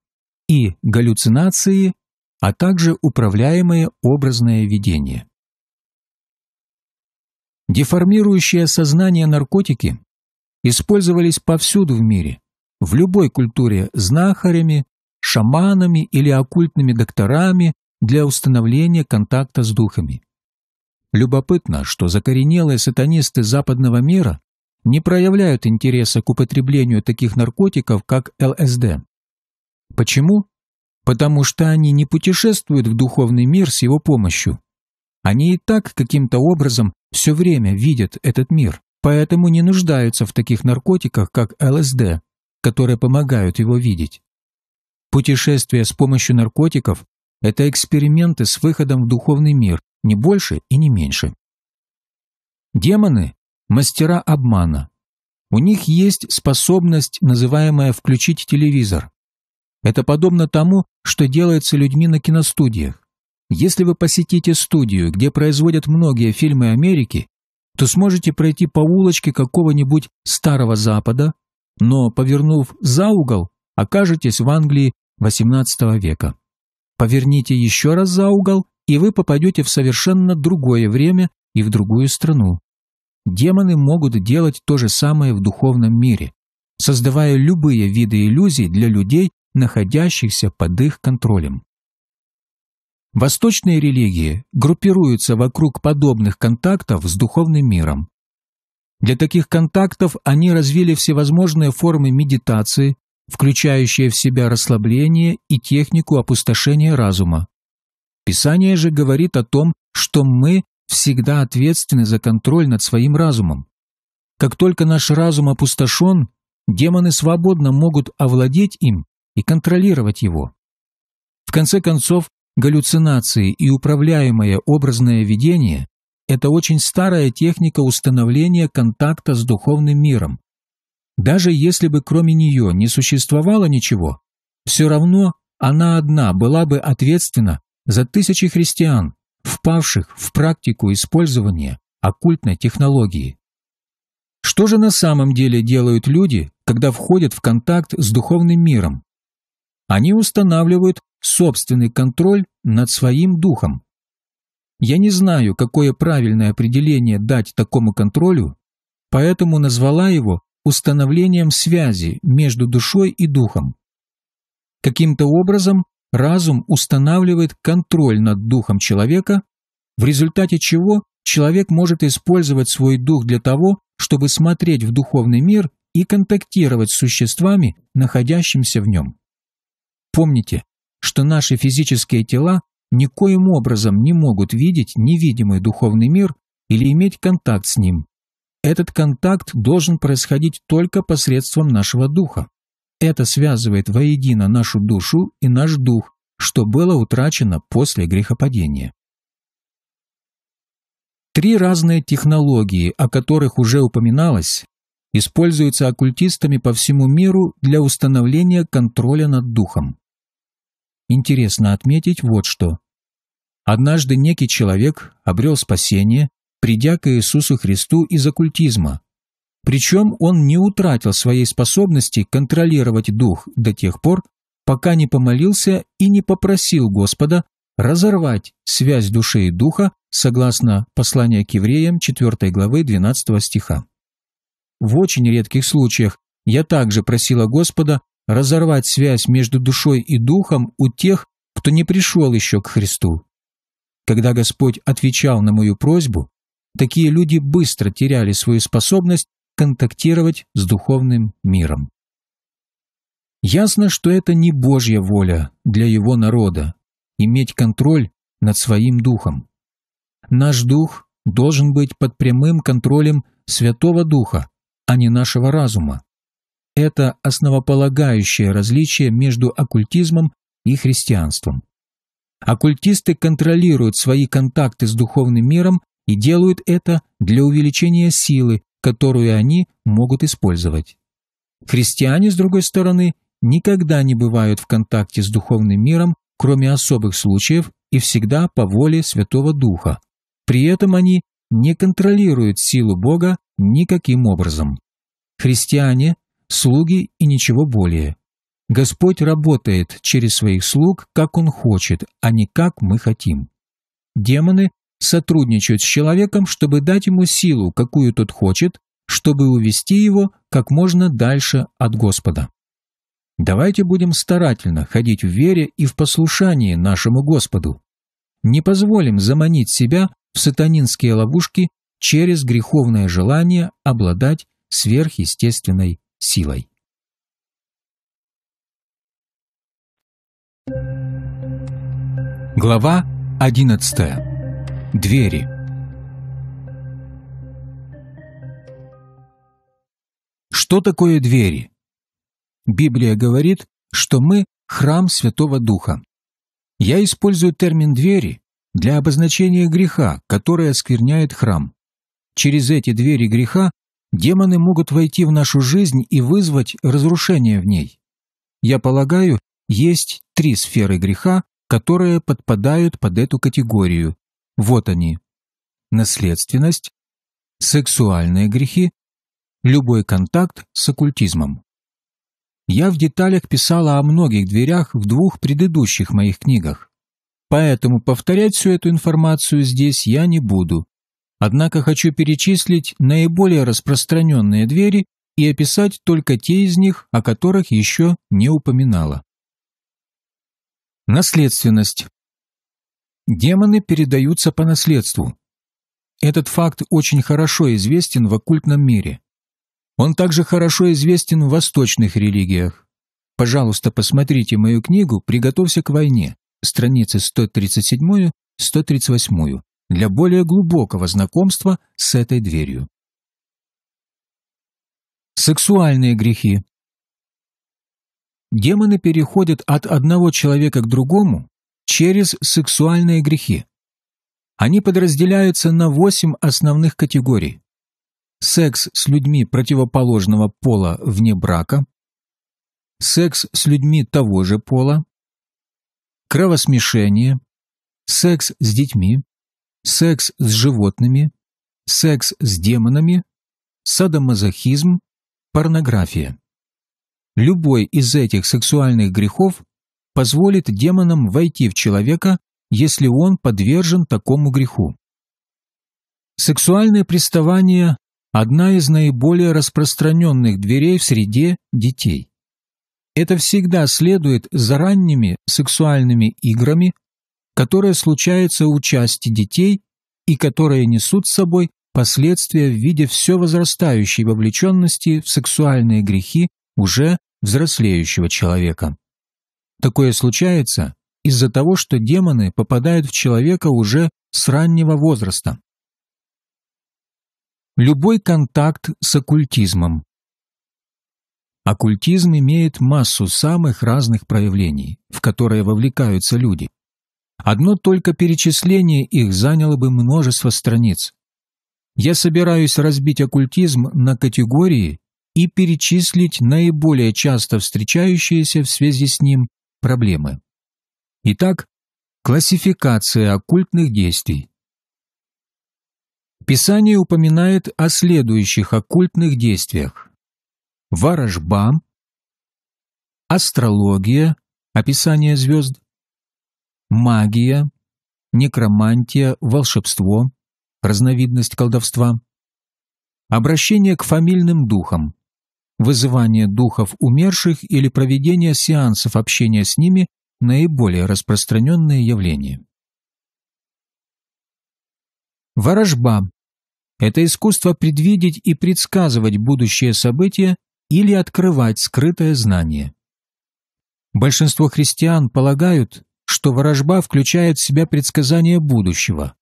и галлюцинации, а также управляемое образное видение. Деформирующее сознание наркотики использовались повсюду в мире, в любой культуре знахарями, шаманами или оккультными докторами для установления контакта с духами. Любопытно, что закоренелые сатанисты западного мира не проявляют интереса к употреблению таких наркотиков, как ЛСД, Почему? Потому что они не путешествуют в духовный мир с его помощью. Они и так каким-то образом все время видят этот мир, поэтому не нуждаются в таких наркотиках, как ЛСД, которые помогают его видеть. Путешествие с помощью наркотиков – это эксперименты с выходом в духовный мир, не больше и не меньше. Демоны – мастера обмана. У них есть способность, называемая «включить телевизор», это подобно тому, что делается людьми на киностудиях. Если вы посетите студию, где производят многие фильмы Америки, то сможете пройти по улочке какого-нибудь Старого Запада, но, повернув за угол, окажетесь в Англии XVIII века. Поверните еще раз за угол, и вы попадете в совершенно другое время и в другую страну. Демоны могут делать то же самое в духовном мире, создавая любые виды иллюзий для людей находящихся под их контролем. Восточные религии группируются вокруг подобных контактов с духовным миром. Для таких контактов они развили всевозможные формы медитации, включающие в себя расслабление и технику опустошения разума. Писание же говорит о том, что мы всегда ответственны за контроль над своим разумом. Как только наш разум опустошен, демоны свободно могут овладеть им и контролировать его. В конце концов, галлюцинации и управляемое образное видение – это очень старая техника установления контакта с духовным миром. Даже если бы кроме нее не существовало ничего, все равно она одна была бы ответственна за тысячи христиан, впавших в практику использования оккультной технологии. Что же на самом деле делают люди, когда входят в контакт с духовным миром? Они устанавливают собственный контроль над своим духом. Я не знаю, какое правильное определение дать такому контролю, поэтому назвала его установлением связи между душой и духом. Каким-то образом разум устанавливает контроль над духом человека, в результате чего человек может использовать свой дух для того, чтобы смотреть в духовный мир и контактировать с существами, находящимся в нем. Помните, что наши физические тела никоим образом не могут видеть невидимый духовный мир или иметь контакт с ним. Этот контакт должен происходить только посредством нашего духа. Это связывает воедино нашу душу и наш дух, что было утрачено после грехопадения. Три разные технологии, о которых уже упоминалось, используются оккультистами по всему миру для установления контроля над духом. Интересно отметить вот что. Однажды некий человек обрел спасение, придя к Иисусу Христу из оккультизма. Причем он не утратил своей способности контролировать дух до тех пор, пока не помолился и не попросил Господа разорвать связь души и духа, согласно посланию к евреям 4 главы 12 стиха. В очень редких случаях я также просила Господа разорвать связь между душой и духом у тех, кто не пришел еще к Христу. Когда Господь отвечал на мою просьбу, такие люди быстро теряли свою способность контактировать с духовным миром. Ясно, что это не Божья воля для его народа – иметь контроль над своим духом. Наш дух должен быть под прямым контролем Святого Духа, а не нашего разума это основополагающее различие между оккультизмом и христианством. Оккультисты контролируют свои контакты с духовным миром и делают это для увеличения силы, которую они могут использовать. Христиане, с другой стороны, никогда не бывают в контакте с духовным миром, кроме особых случаев и всегда по воле Святого Духа. При этом они не контролируют силу Бога никаким образом. Христиане слуги и ничего более. Господь работает через своих слуг, как Он хочет, а не как мы хотим. Демоны сотрудничают с человеком, чтобы дать ему силу, какую тот хочет, чтобы увести его как можно дальше от Господа. Давайте будем старательно ходить в вере и в послушании нашему Господу. Не позволим заманить себя в сатанинские ловушки через греховное желание обладать сверхъестественной силой. Глава 11. Двери. Что такое двери? Библия говорит, что мы – храм Святого Духа. Я использую термин «двери» для обозначения греха, который оскверняет храм. Через эти двери греха Демоны могут войти в нашу жизнь и вызвать разрушение в ней. Я полагаю, есть три сферы греха, которые подпадают под эту категорию. Вот они. Наследственность, сексуальные грехи, любой контакт с оккультизмом. Я в деталях писала о многих дверях в двух предыдущих моих книгах. Поэтому повторять всю эту информацию здесь я не буду. Однако хочу перечислить наиболее распространенные двери и описать только те из них, о которых еще не упоминала. Наследственность. Демоны передаются по наследству. Этот факт очень хорошо известен в оккультном мире. Он также хорошо известен в восточных религиях. Пожалуйста, посмотрите мою книгу «Приготовься к войне», страницы 137-138 для более глубокого знакомства с этой дверью. Сексуальные грехи. Демоны переходят от одного человека к другому через сексуальные грехи. Они подразделяются на восемь основных категорий. Секс с людьми противоположного пола вне брака, секс с людьми того же пола, кровосмешение, секс с детьми, секс с животными, секс с демонами, садомазохизм, порнография. Любой из этих сексуальных грехов позволит демонам войти в человека, если он подвержен такому греху. Сексуальное приставание – одна из наиболее распространенных дверей в среде детей. Это всегда следует за ранними сексуальными играми которое случается у части детей и которые несут с собой последствия в виде все возрастающей вовлеченности в сексуальные грехи уже взрослеющего человека. Такое случается из-за того, что демоны попадают в человека уже с раннего возраста. Любой контакт с оккультизмом. Оккультизм имеет массу самых разных проявлений, в которые вовлекаются люди. Одно только перечисление их заняло бы множество страниц. Я собираюсь разбить оккультизм на категории и перечислить наиболее часто встречающиеся в связи с ним проблемы. Итак, классификация оккультных действий. Писание упоминает о следующих оккультных действиях. Ворожба, астрология, описание звезд, магия, некромантия, волшебство, разновидность колдовства, обращение к фамильным духам, вызывание духов умерших или проведение сеансов общения с ними – наиболее распространенные явления. Ворожба – это искусство предвидеть и предсказывать будущее событие или открывать скрытое знание. Большинство христиан полагают, что ворожба включает в себя предсказание будущего.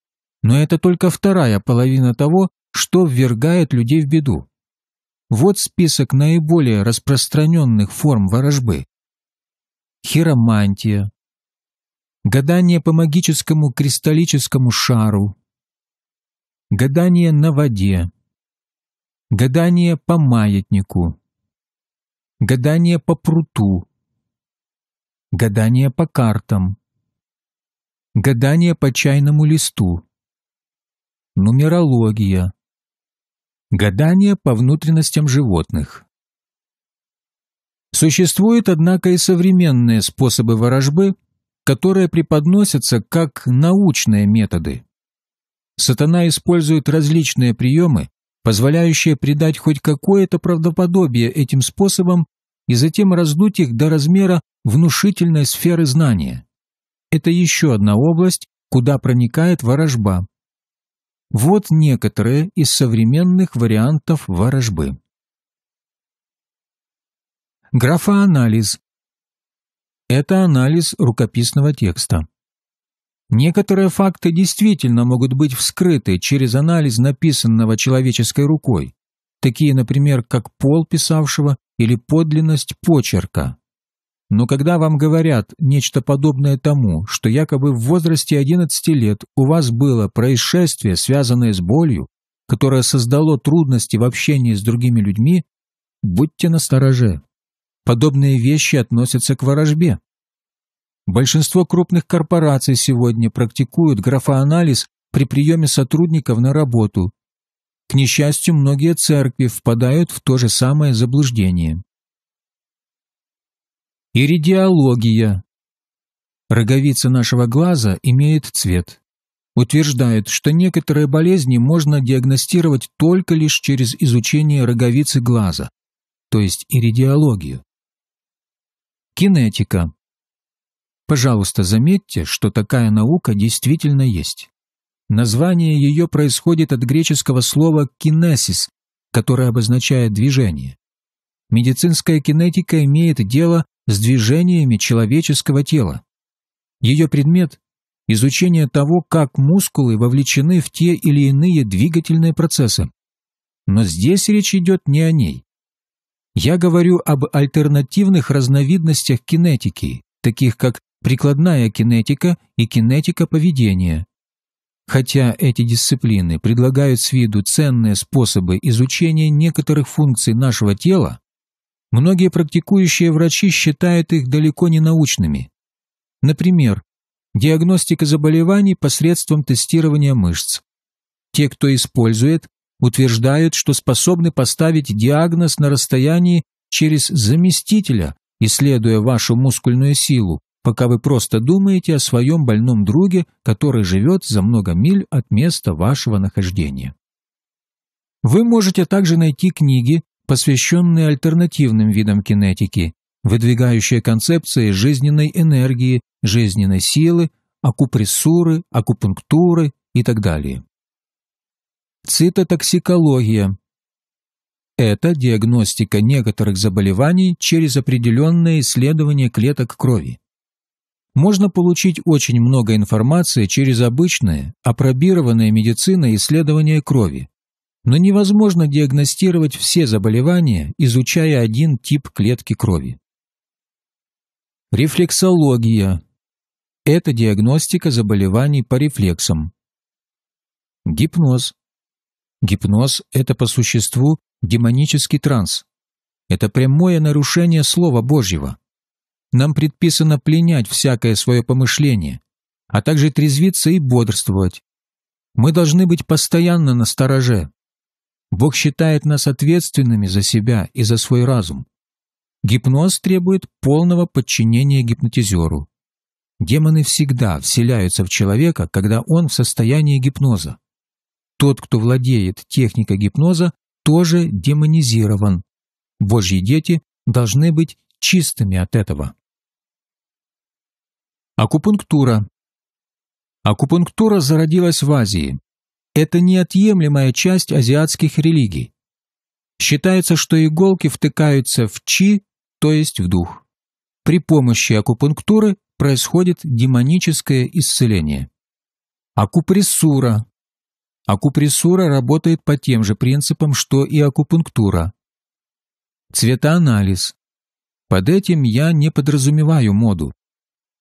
Но это только вторая половина того, что ввергает людей в беду. Вот список наиболее распространенных форм ворожбы. Хиромантия, гадание по магическому кристаллическому шару, гадание на воде, гадание по маятнику, гадание по пруту, гадание по картам, гадание по чайному листу, нумерология, гадание по внутренностям животных. Существуют, однако, и современные способы ворожбы, которые преподносятся как научные методы. Сатана использует различные приемы, позволяющие придать хоть какое-то правдоподобие этим способам и затем раздуть их до размера, внушительной сферы знания. Это еще одна область, куда проникает ворожба. Вот некоторые из современных вариантов ворожбы. Графоанализ. Это анализ рукописного текста. Некоторые факты действительно могут быть вскрыты через анализ написанного человеческой рукой, такие, например, как пол писавшего или подлинность почерка. Но когда вам говорят нечто подобное тому, что якобы в возрасте 11 лет у вас было происшествие, связанное с болью, которое создало трудности в общении с другими людьми, будьте настороже. Подобные вещи относятся к ворожбе. Большинство крупных корпораций сегодня практикуют графоанализ при приеме сотрудников на работу. К несчастью, многие церкви впадают в то же самое заблуждение. Иридиология. Роговица нашего глаза имеет цвет. Утверждают, что некоторые болезни можно диагностировать только лишь через изучение роговицы глаза, то есть иридиологию. Кинетика. Пожалуйста, заметьте, что такая наука действительно есть. Название ее происходит от греческого слова «кинесис», которое обозначает движение. Медицинская кинетика имеет дело с движениями человеческого тела. Ее предмет – изучение того, как мускулы вовлечены в те или иные двигательные процессы. Но здесь речь идет не о ней. Я говорю об альтернативных разновидностях кинетики, таких как прикладная кинетика и кинетика поведения. Хотя эти дисциплины предлагают с виду ценные способы изучения некоторых функций нашего тела, Многие практикующие врачи считают их далеко не научными. Например, диагностика заболеваний посредством тестирования мышц. Те, кто использует, утверждают, что способны поставить диагноз на расстоянии через заместителя, исследуя вашу мускульную силу, пока вы просто думаете о своем больном друге, который живет за много миль от места вашего нахождения. Вы можете также найти книги, посвященные альтернативным видам кинетики, выдвигающие концепции жизненной энергии, жизненной силы, акупрессуры, акупунктуры и так далее. Цитотоксикология – это диагностика некоторых заболеваний через определенное исследование клеток крови. Можно получить очень много информации через обычное, апробированное медициной исследование крови, но невозможно диагностировать все заболевания, изучая один тип клетки крови. Рефлексология – это диагностика заболеваний по рефлексам. Гипноз. Гипноз – это по существу демонический транс. Это прямое нарушение Слова Божьего. Нам предписано пленять всякое свое помышление, а также трезвиться и бодрствовать. Мы должны быть постоянно на стороже, Бог считает нас ответственными за себя и за свой разум. Гипноз требует полного подчинения гипнотизеру. Демоны всегда вселяются в человека, когда он в состоянии гипноза. Тот, кто владеет техникой гипноза, тоже демонизирован. Божьи дети должны быть чистыми от этого. Акупунктура. Акупунктура зародилась в Азии. Это неотъемлемая часть азиатских религий. Считается, что иголки втыкаются в чи, то есть в дух. При помощи акупунктуры происходит демоническое исцеление. Акупрессура. Акупрессура работает по тем же принципам, что и акупунктура. Цветоанализ. Под этим я не подразумеваю моду.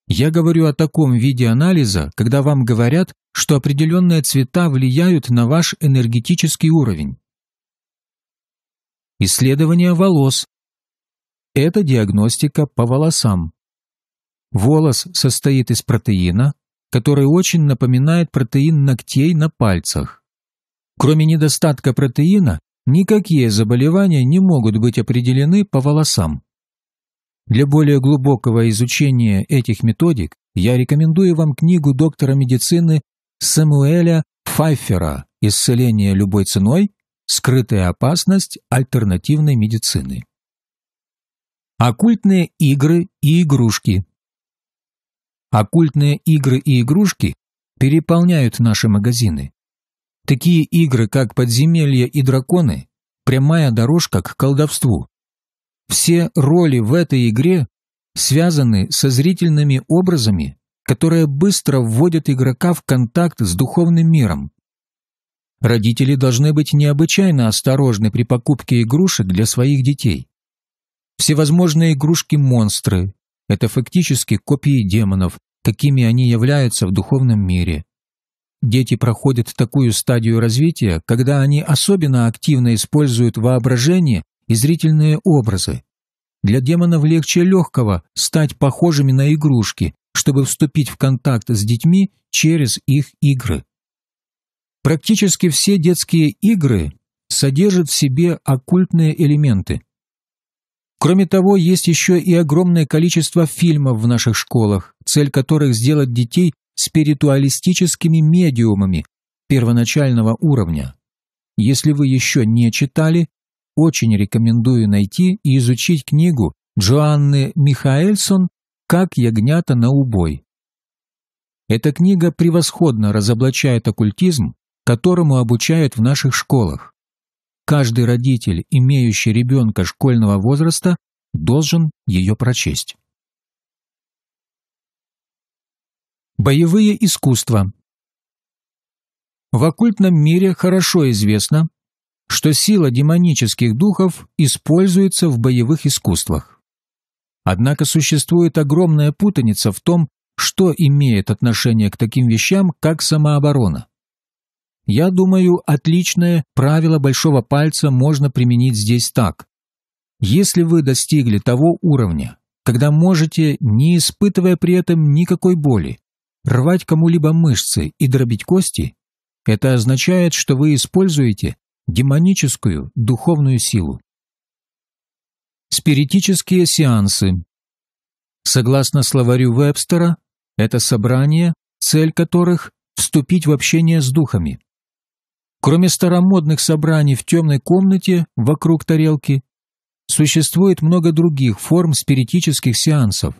Я говорю о таком виде анализа, когда вам говорят, что определенные цвета влияют на ваш энергетический уровень. Исследование волос. Это диагностика по волосам. Волос состоит из протеина, который очень напоминает протеин ногтей на пальцах. Кроме недостатка протеина, никакие заболевания не могут быть определены по волосам. Для более глубокого изучения этих методик я рекомендую вам книгу доктора медицины Самуэля Пфайфера «Исцеление любой ценой. Скрытая опасность альтернативной медицины». Оккультные игры и игрушки Оккультные игры и игрушки переполняют наши магазины. Такие игры, как «Подземелья» и «Драконы» – прямая дорожка к колдовству. Все роли в этой игре связаны со зрительными образами, которая быстро вводит игрока в контакт с духовным миром. Родители должны быть необычайно осторожны при покупке игрушек для своих детей. Всевозможные игрушки-монстры – это фактически копии демонов, какими они являются в духовном мире. Дети проходят такую стадию развития, когда они особенно активно используют воображение и зрительные образы. Для демонов легче легкого стать похожими на игрушки, чтобы вступить в контакт с детьми через их игры. Практически все детские игры содержат в себе оккультные элементы. Кроме того, есть еще и огромное количество фильмов в наших школах, цель которых сделать детей спиритуалистическими медиумами первоначального уровня. Если вы еще не читали, очень рекомендую найти и изучить книгу Джоанны Михаэльсон «Как ягнята на убой». Эта книга превосходно разоблачает оккультизм, которому обучают в наших школах. Каждый родитель, имеющий ребенка школьного возраста, должен ее прочесть. Боевые искусства В оккультном мире хорошо известно, что сила демонических духов используется в боевых искусствах. Однако существует огромная путаница в том, что имеет отношение к таким вещам, как самооборона. Я думаю, отличное правило большого пальца можно применить здесь так. Если вы достигли того уровня, когда можете, не испытывая при этом никакой боли, рвать кому-либо мышцы и дробить кости, это означает, что вы используете демоническую духовную силу. Спиритические сеансы. Согласно словарю Вебстера, это собрания, цель которых – вступить в общение с духами. Кроме старомодных собраний в темной комнате вокруг тарелки, существует много других форм спиритических сеансов.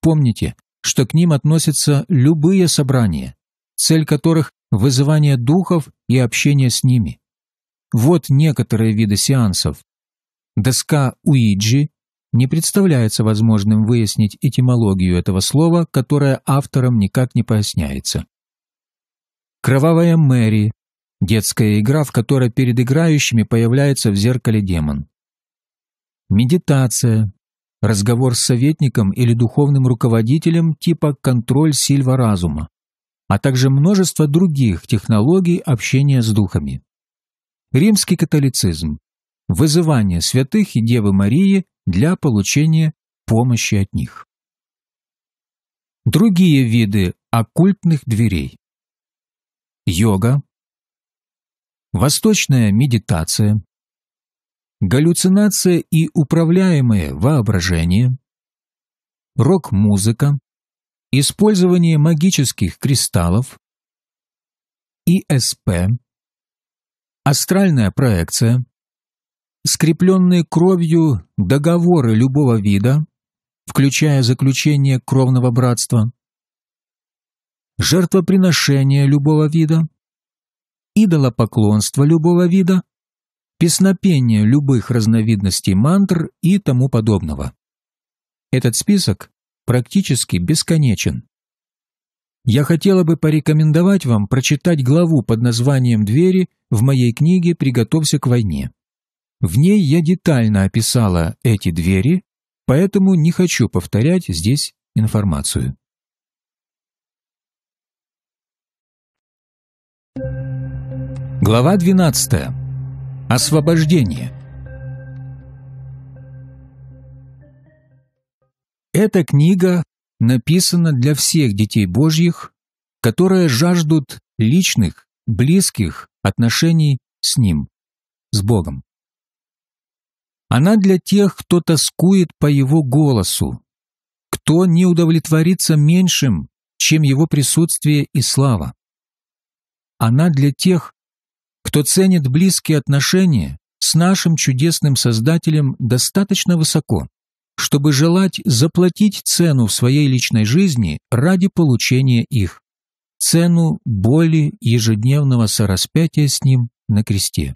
Помните, что к ним относятся любые собрания, цель которых – вызывание духов и общение с ними. Вот некоторые виды сеансов. Доска Уиджи не представляется возможным выяснить этимологию этого слова, которое автором никак не поясняется. Кровавая Мэри – детская игра, в которой перед играющими появляется в зеркале демон. Медитация – разговор с советником или духовным руководителем типа контроль сильва разума, а также множество других технологий общения с духами. Римский католицизм вызывание святых и Девы Марии для получения помощи от них. Другие виды оккультных дверей. Йога, восточная медитация, галлюцинация и управляемое воображение, рок-музыка, использование магических кристаллов, ИСП, астральная проекция, скрепленные кровью договоры любого вида, включая заключение кровного братства, жертвоприношения любого вида, идолопоклонство любого вида, песнопение любых разновидностей мантр и тому подобного. Этот список практически бесконечен. Я хотела бы порекомендовать вам прочитать главу под названием «Двери» в моей книге «Приготовься к войне». В ней я детально описала эти двери, поэтому не хочу повторять здесь информацию. Глава 12. Освобождение. Эта книга написана для всех детей Божьих, которые жаждут личных, близких отношений с Ним, с Богом. Она для тех, кто тоскует по его голосу, кто не удовлетворится меньшим, чем его присутствие и слава. Она для тех, кто ценит близкие отношения с нашим чудесным Создателем достаточно высоко, чтобы желать заплатить цену в своей личной жизни ради получения их, цену боли ежедневного сораспятия с ним на кресте.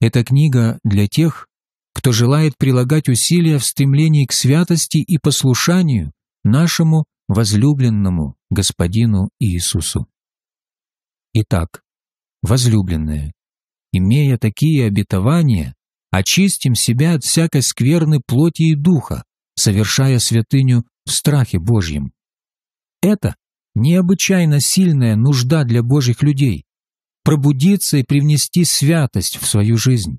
Эта книга для тех, кто желает прилагать усилия в стремлении к святости и послушанию нашему возлюбленному Господину Иисусу. Итак, возлюбленные, имея такие обетования, очистим себя от всякой скверны плоти и духа, совершая святыню в страхе Божьем. Это необычайно сильная нужда для Божьих людей – пробудиться и привнести святость в свою жизнь.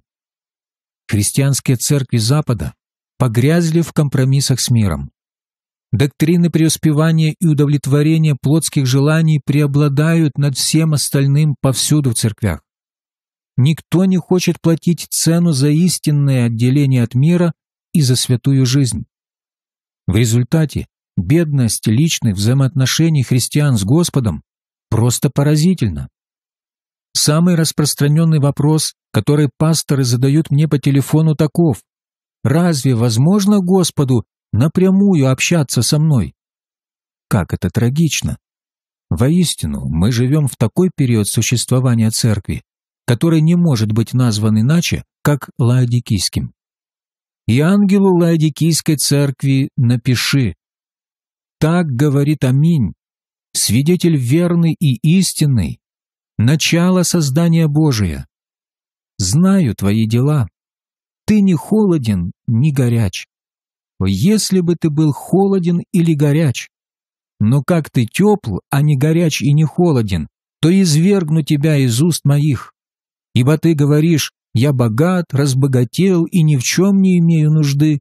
Христианские церкви Запада погрязли в компромиссах с миром. Доктрины преуспевания и удовлетворения плотских желаний преобладают над всем остальным повсюду в церквях. Никто не хочет платить цену за истинное отделение от мира и за святую жизнь. В результате бедность личных взаимоотношений христиан с Господом просто поразительна. Самый распространенный вопрос, который пасторы задают мне по телефону, таков. «Разве возможно Господу напрямую общаться со мной?» Как это трагично! Воистину, мы живем в такой период существования церкви, который не может быть назван иначе, как лаодикийским. «И ангелу лаодикийской церкви напиши». Так говорит Аминь, свидетель верный и истинный, начало создания Божия. Знаю твои дела. Ты не холоден, не горяч. Если бы ты был холоден или горяч, но как ты тепл, а не горяч и не холоден, то извергну тебя из уст моих. Ибо ты говоришь, я богат, разбогател и ни в чем не имею нужды,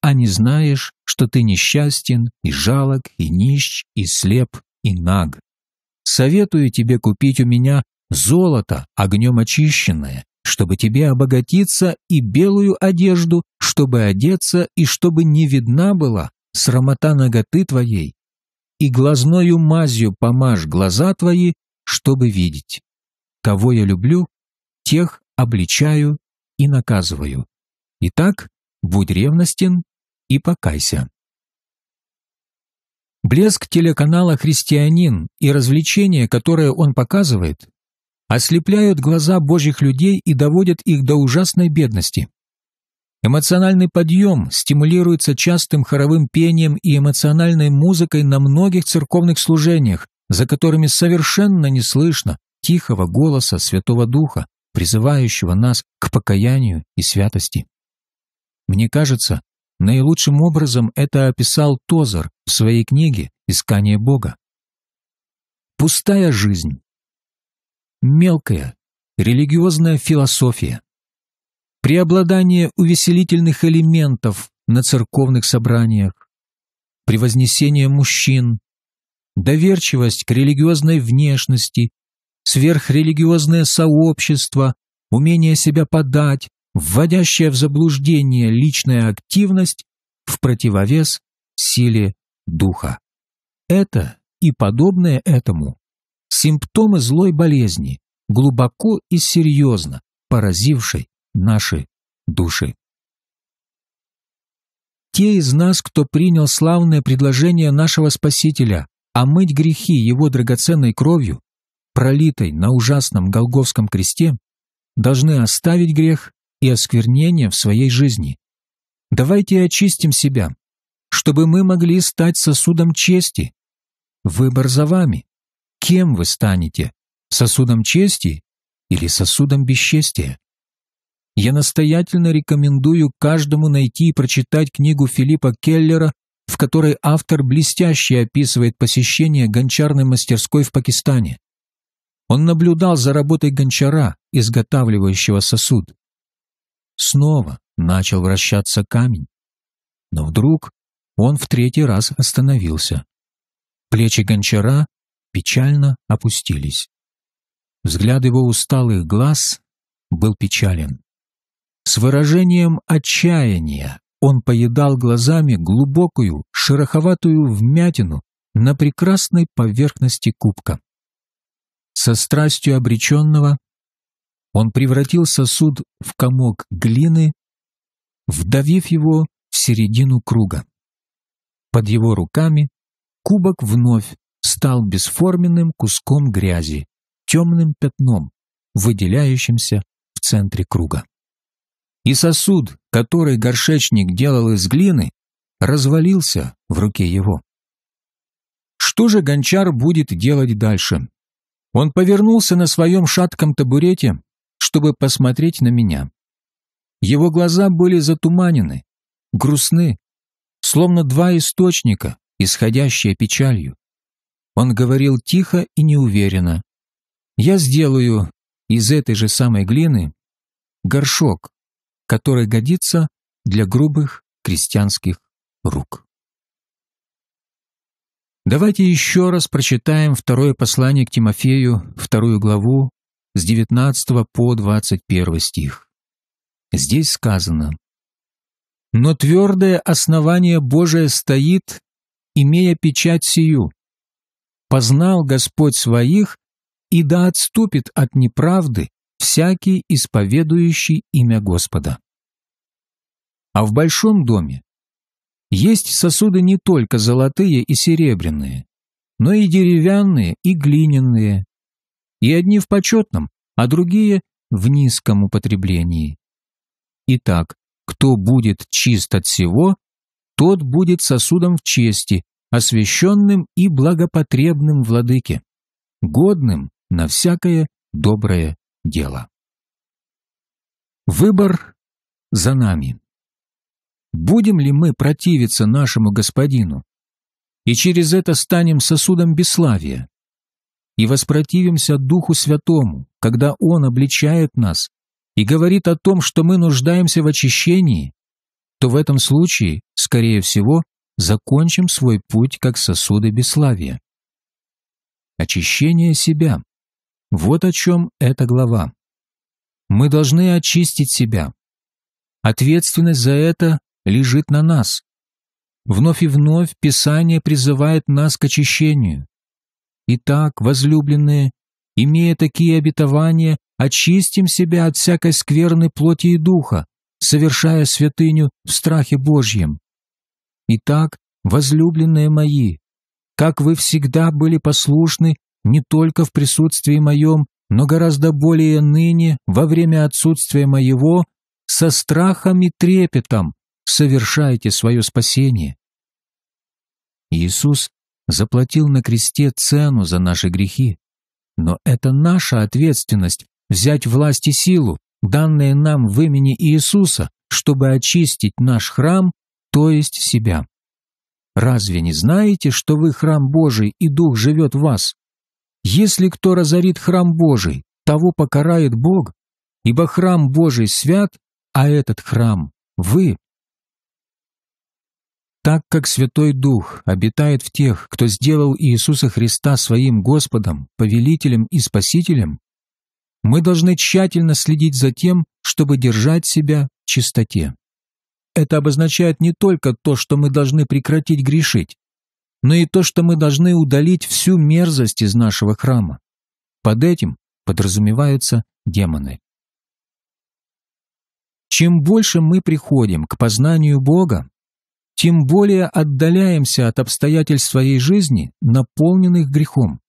а не знаешь, что ты несчастен и жалок, и нищ, и слеп, и наг. Советую тебе купить у меня золото, огнем очищенное, чтобы тебе обогатиться, и белую одежду, чтобы одеться, и чтобы не видна была срамота ноготы твоей. И глазною мазью помажь глаза твои, чтобы видеть. Кого я люблю, тех обличаю и наказываю. Итак, будь ревностен и покайся. Блеск телеканала «Христианин» и развлечения, которые он показывает, ослепляют глаза божьих людей и доводят их до ужасной бедности. Эмоциональный подъем стимулируется частым хоровым пением и эмоциональной музыкой на многих церковных служениях, за которыми совершенно не слышно тихого голоса Святого Духа, призывающего нас к покаянию и святости. Мне кажется, Наилучшим образом это описал Тозар в своей книге «Искание Бога». Пустая жизнь. Мелкая, религиозная философия. Преобладание увеселительных элементов на церковных собраниях. Превознесение мужчин. Доверчивость к религиозной внешности. Сверхрелигиозное сообщество. Умение себя подать, вводящая в заблуждение личная активность в противовес силе духа. Это и подобное этому – симптомы злой болезни, глубоко и серьезно поразившей наши души. Те из нас, кто принял славное предложение нашего Спасителя омыть грехи его драгоценной кровью, пролитой на ужасном Голговском кресте, должны оставить грех и осквернения в своей жизни. Давайте очистим себя, чтобы мы могли стать сосудом чести. Выбор за вами. Кем вы станете? Сосудом чести или сосудом бесчестия? Я настоятельно рекомендую каждому найти и прочитать книгу Филиппа Келлера, в которой автор блестяще описывает посещение гончарной мастерской в Пакистане. Он наблюдал за работой гончара, изготавливающего сосуд. Снова начал вращаться камень. Но вдруг он в третий раз остановился. Плечи гончара печально опустились. Взгляд его усталых глаз был печален. С выражением отчаяния он поедал глазами глубокую, шероховатую вмятину на прекрасной поверхности кубка. Со страстью обреченного он превратил сосуд в комок глины, вдавив его в середину круга. Под его руками кубок вновь стал бесформенным куском грязи, темным пятном, выделяющимся в центре круга. И сосуд, который горшечник делал из глины, развалился в руке его. Что же гончар будет делать дальше? Он повернулся на своем шатком табурете чтобы посмотреть на меня. Его глаза были затуманены, грустны, словно два источника, исходящие печалью. Он говорил тихо и неуверенно. «Я сделаю из этой же самой глины горшок, который годится для грубых крестьянских рук». Давайте еще раз прочитаем второе послание к Тимофею, вторую главу, с 19 по 21 стих. Здесь сказано «Но твердое основание Божие стоит, имея печать сию. Познал Господь своих, и да отступит от неправды всякий исповедующий имя Господа». А в большом доме есть сосуды не только золотые и серебряные, но и деревянные и глиняные, и одни в почетном, а другие в низком употреблении. Итак, кто будет чист от всего, тот будет сосудом в чести, освященным и благопотребным владыке, годным на всякое доброе дело. Выбор за нами. Будем ли мы противиться нашему господину, и через это станем сосудом бесславия, и воспротивимся Духу Святому, когда Он обличает нас и говорит о том, что мы нуждаемся в очищении, то в этом случае, скорее всего, закончим свой путь как сосуды бесславия. Очищение себя. Вот о чем эта глава. Мы должны очистить себя. Ответственность за это лежит на нас. Вновь и вновь Писание призывает нас к очищению. Итак, возлюбленные, имея такие обетования, очистим себя от всякой скверны плоти и духа, совершая святыню в страхе Божьем. Итак, возлюбленные мои, как вы всегда были послушны не только в присутствии моем, но гораздо более ныне, во время отсутствия моего, со страхом и трепетом совершайте свое спасение. Иисус заплатил на кресте цену за наши грехи. Но это наша ответственность взять власть и силу, данные нам в имени Иисуса, чтобы очистить наш храм, то есть себя. Разве не знаете, что вы храм Божий и Дух живет в вас? Если кто разорит храм Божий, того покарает Бог, ибо храм Божий свят, а этот храм — вы. Так как Святой Дух обитает в тех, кто сделал Иисуса Христа своим Господом, Повелителем и Спасителем, мы должны тщательно следить за тем, чтобы держать себя в чистоте. Это обозначает не только то, что мы должны прекратить грешить, но и то, что мы должны удалить всю мерзость из нашего храма. Под этим подразумеваются демоны. Чем больше мы приходим к познанию Бога, тем более отдаляемся от обстоятельств своей жизни, наполненных грехом.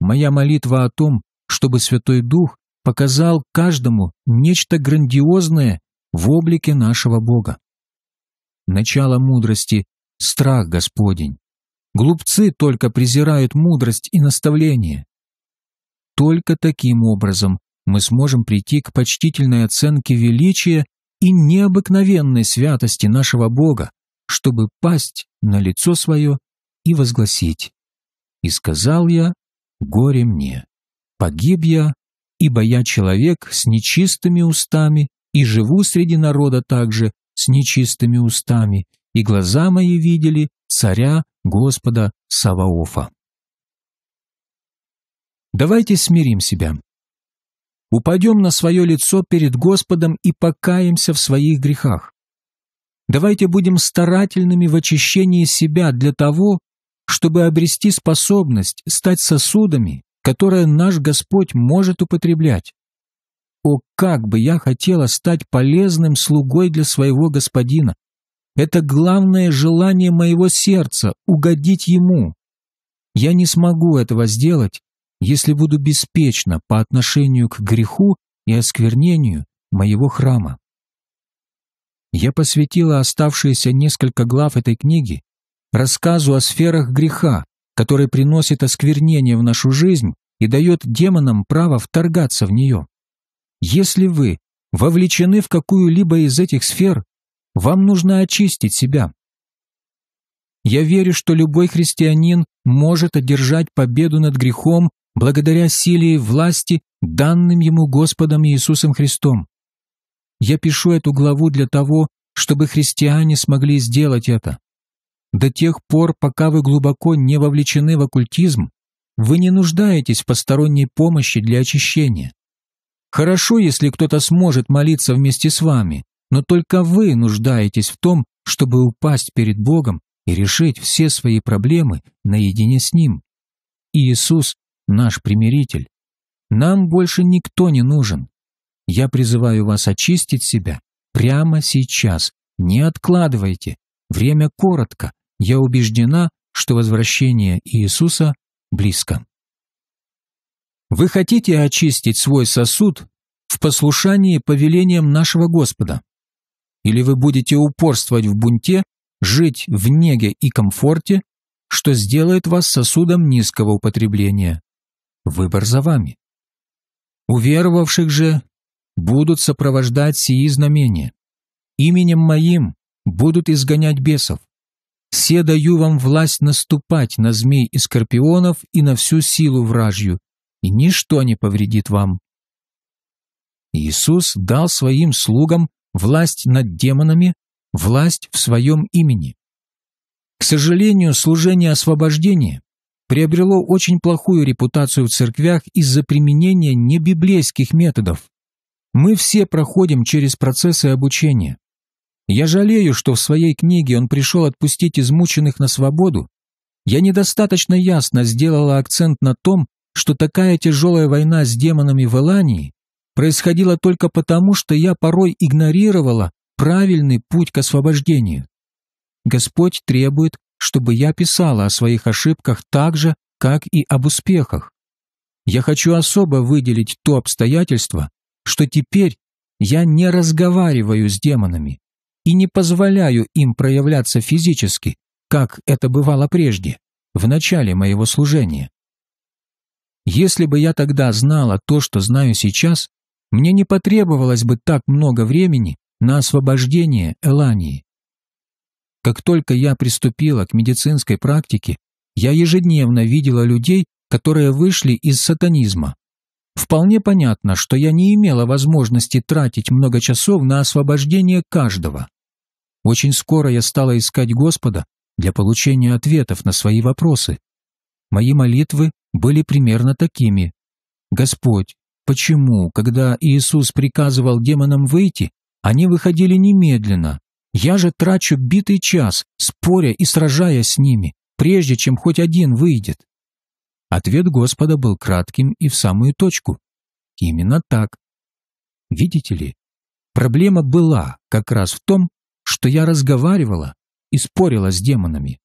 Моя молитва о том, чтобы Святой Дух показал каждому нечто грандиозное в облике нашего Бога. Начало мудрости — страх Господень. Глупцы только презирают мудрость и наставление. Только таким образом мы сможем прийти к почтительной оценке величия и необыкновенной святости нашего Бога, чтобы пасть на лицо свое и возгласить. И сказал я, горе мне, погиб я, ибо я человек с нечистыми устами и живу среди народа также с нечистыми устами, и глаза мои видели царя Господа Саваофа. Давайте смирим себя упадем на свое лицо перед Господом и покаемся в своих грехах. Давайте будем старательными в очищении себя для того, чтобы обрести способность стать сосудами, которые наш Господь может употреблять. О, как бы я хотела стать полезным слугой для своего Господина! Это главное желание моего сердца — угодить Ему. Я не смогу этого сделать, если буду беспечно по отношению к греху и осквернению моего храма. Я посвятила оставшиеся несколько глав этой книги рассказу о сферах греха, который приносит осквернение в нашу жизнь и дает демонам право вторгаться в нее. Если вы вовлечены в какую-либо из этих сфер, вам нужно очистить себя. Я верю, что любой христианин может одержать победу над грехом благодаря силе и власти, данным ему Господом Иисусом Христом. Я пишу эту главу для того, чтобы христиане смогли сделать это. До тех пор, пока вы глубоко не вовлечены в оккультизм, вы не нуждаетесь в посторонней помощи для очищения. Хорошо, если кто-то сможет молиться вместе с вами, но только вы нуждаетесь в том, чтобы упасть перед Богом и решить все свои проблемы наедине с Ним. Иисус наш примиритель. Нам больше никто не нужен. Я призываю вас очистить себя прямо сейчас. Не откладывайте. Время коротко. Я убеждена, что возвращение Иисуса близко. Вы хотите очистить свой сосуд в послушании повелениям нашего Господа? Или вы будете упорствовать в бунте, жить в неге и комфорте, что сделает вас сосудом низкого употребления? Выбор за вами. Уверовавших же будут сопровождать сии знамения. Именем моим будут изгонять бесов. Все даю вам власть наступать на змей и скорпионов и на всю силу вражью, и ничто не повредит вам. Иисус дал своим слугам власть над демонами, власть в своем имени. К сожалению, служение освобождения приобрело очень плохую репутацию в церквях из-за применения небиблейских методов. Мы все проходим через процессы обучения. Я жалею, что в своей книге он пришел отпустить измученных на свободу. Я недостаточно ясно сделала акцент на том, что такая тяжелая война с демонами в Элании происходила только потому, что я порой игнорировала правильный путь к освобождению. Господь требует, чтобы я писала о своих ошибках так же, как и об успехах. Я хочу особо выделить то обстоятельство, что теперь я не разговариваю с демонами и не позволяю им проявляться физически, как это бывало прежде, в начале моего служения. Если бы я тогда знала то, что знаю сейчас, мне не потребовалось бы так много времени на освобождение Элании. Как только я приступила к медицинской практике, я ежедневно видела людей, которые вышли из сатанизма. Вполне понятно, что я не имела возможности тратить много часов на освобождение каждого. Очень скоро я стала искать Господа для получения ответов на свои вопросы. Мои молитвы были примерно такими. «Господь, почему, когда Иисус приказывал демонам выйти, они выходили немедленно, я же трачу битый час, споря и сражаясь с ними, прежде чем хоть один выйдет. Ответ Господа был кратким и в самую точку. Именно так. Видите ли, проблема была как раз в том, что я разговаривала и спорила с демонами.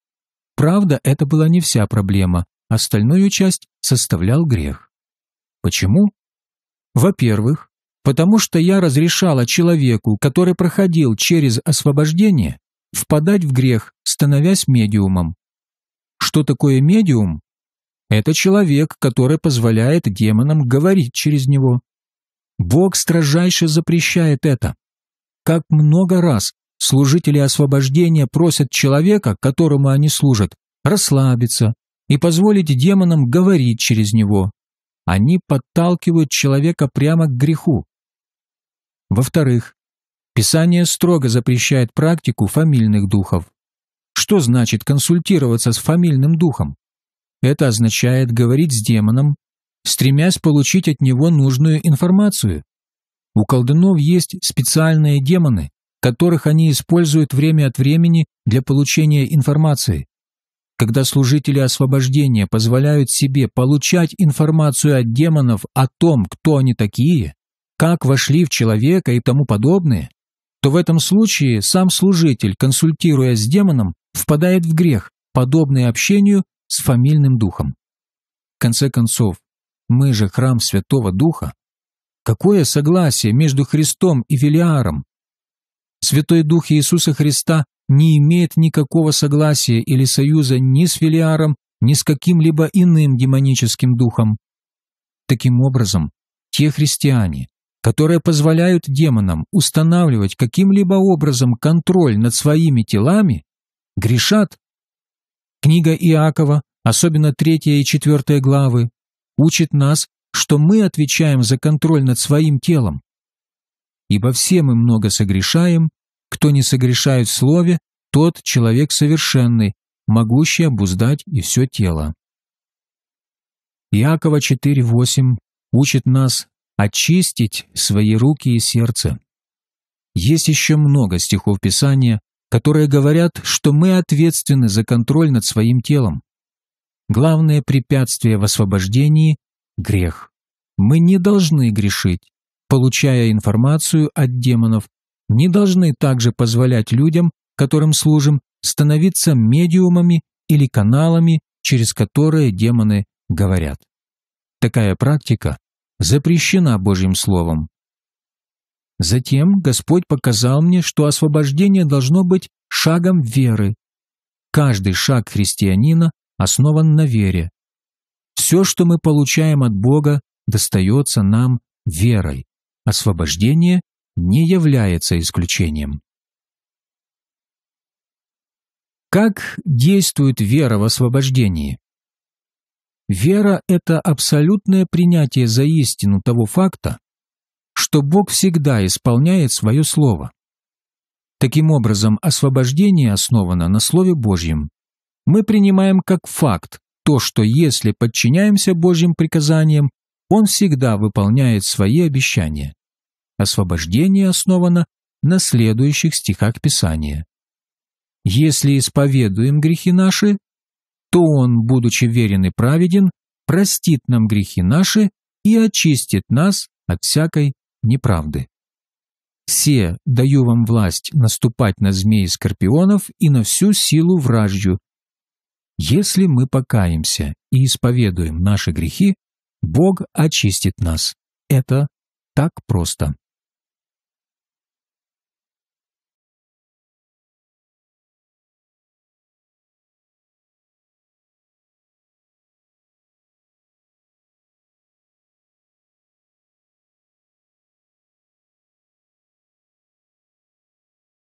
Правда, это была не вся проблема, остальную часть составлял грех. Почему? Во-первых, потому что я разрешала человеку, который проходил через освобождение, впадать в грех, становясь медиумом. Что такое медиум? Это человек, который позволяет демонам говорить через него. Бог строжайше запрещает это. Как много раз служители освобождения просят человека, которому они служат, расслабиться и позволить демонам говорить через него. Они подталкивают человека прямо к греху, во-вторых, Писание строго запрещает практику фамильных духов. Что значит консультироваться с фамильным духом? Это означает говорить с демоном, стремясь получить от него нужную информацию. У колдунов есть специальные демоны, которых они используют время от времени для получения информации. Когда служители освобождения позволяют себе получать информацию от демонов о том, кто они такие, как вошли в человека и тому подобное, то в этом случае сам служитель, консультируя с демоном, впадает в грех, подобный общению с фамильным духом. В конце концов, мы же храм Святого Духа. Какое согласие между Христом и Велиаром? Святой Дух Иисуса Христа не имеет никакого согласия или союза ни с Велиаром, ни с каким-либо иным демоническим духом. Таким образом, те христиане, которые позволяют демонам устанавливать каким-либо образом контроль над своими телами, грешат. Книга Иакова, особенно третья и четвертая главы, учит нас, что мы отвечаем за контроль над своим телом. Ибо все мы много согрешаем, кто не согрешает в слове, тот человек совершенный, могущий обуздать и все тело. Иакова 4.8 учит нас очистить свои руки и сердце. Есть еще много стихов Писания, которые говорят, что мы ответственны за контроль над своим телом. Главное препятствие в освобождении – грех. Мы не должны грешить, получая информацию от демонов, не должны также позволять людям, которым служим, становиться медиумами или каналами, через которые демоны говорят. Такая практика запрещена Божьим Словом. Затем Господь показал мне, что освобождение должно быть шагом веры. Каждый шаг христианина основан на вере. Все, что мы получаем от Бога, достается нам верой. Освобождение не является исключением. Как действует вера в освобождении? Вера – это абсолютное принятие за истину того факта, что Бог всегда исполняет свое слово. Таким образом, освобождение основано на Слове Божьем. Мы принимаем как факт то, что если подчиняемся Божьим приказаниям, Он всегда выполняет свои обещания. Освобождение основано на следующих стихах Писания. «Если исповедуем грехи наши, то Он, будучи верен и праведен, простит нам грехи наши и очистит нас от всякой неправды. Все даю вам власть наступать на змеи скорпионов и на всю силу вражью. Если мы покаемся и исповедуем наши грехи, Бог очистит нас. Это так просто.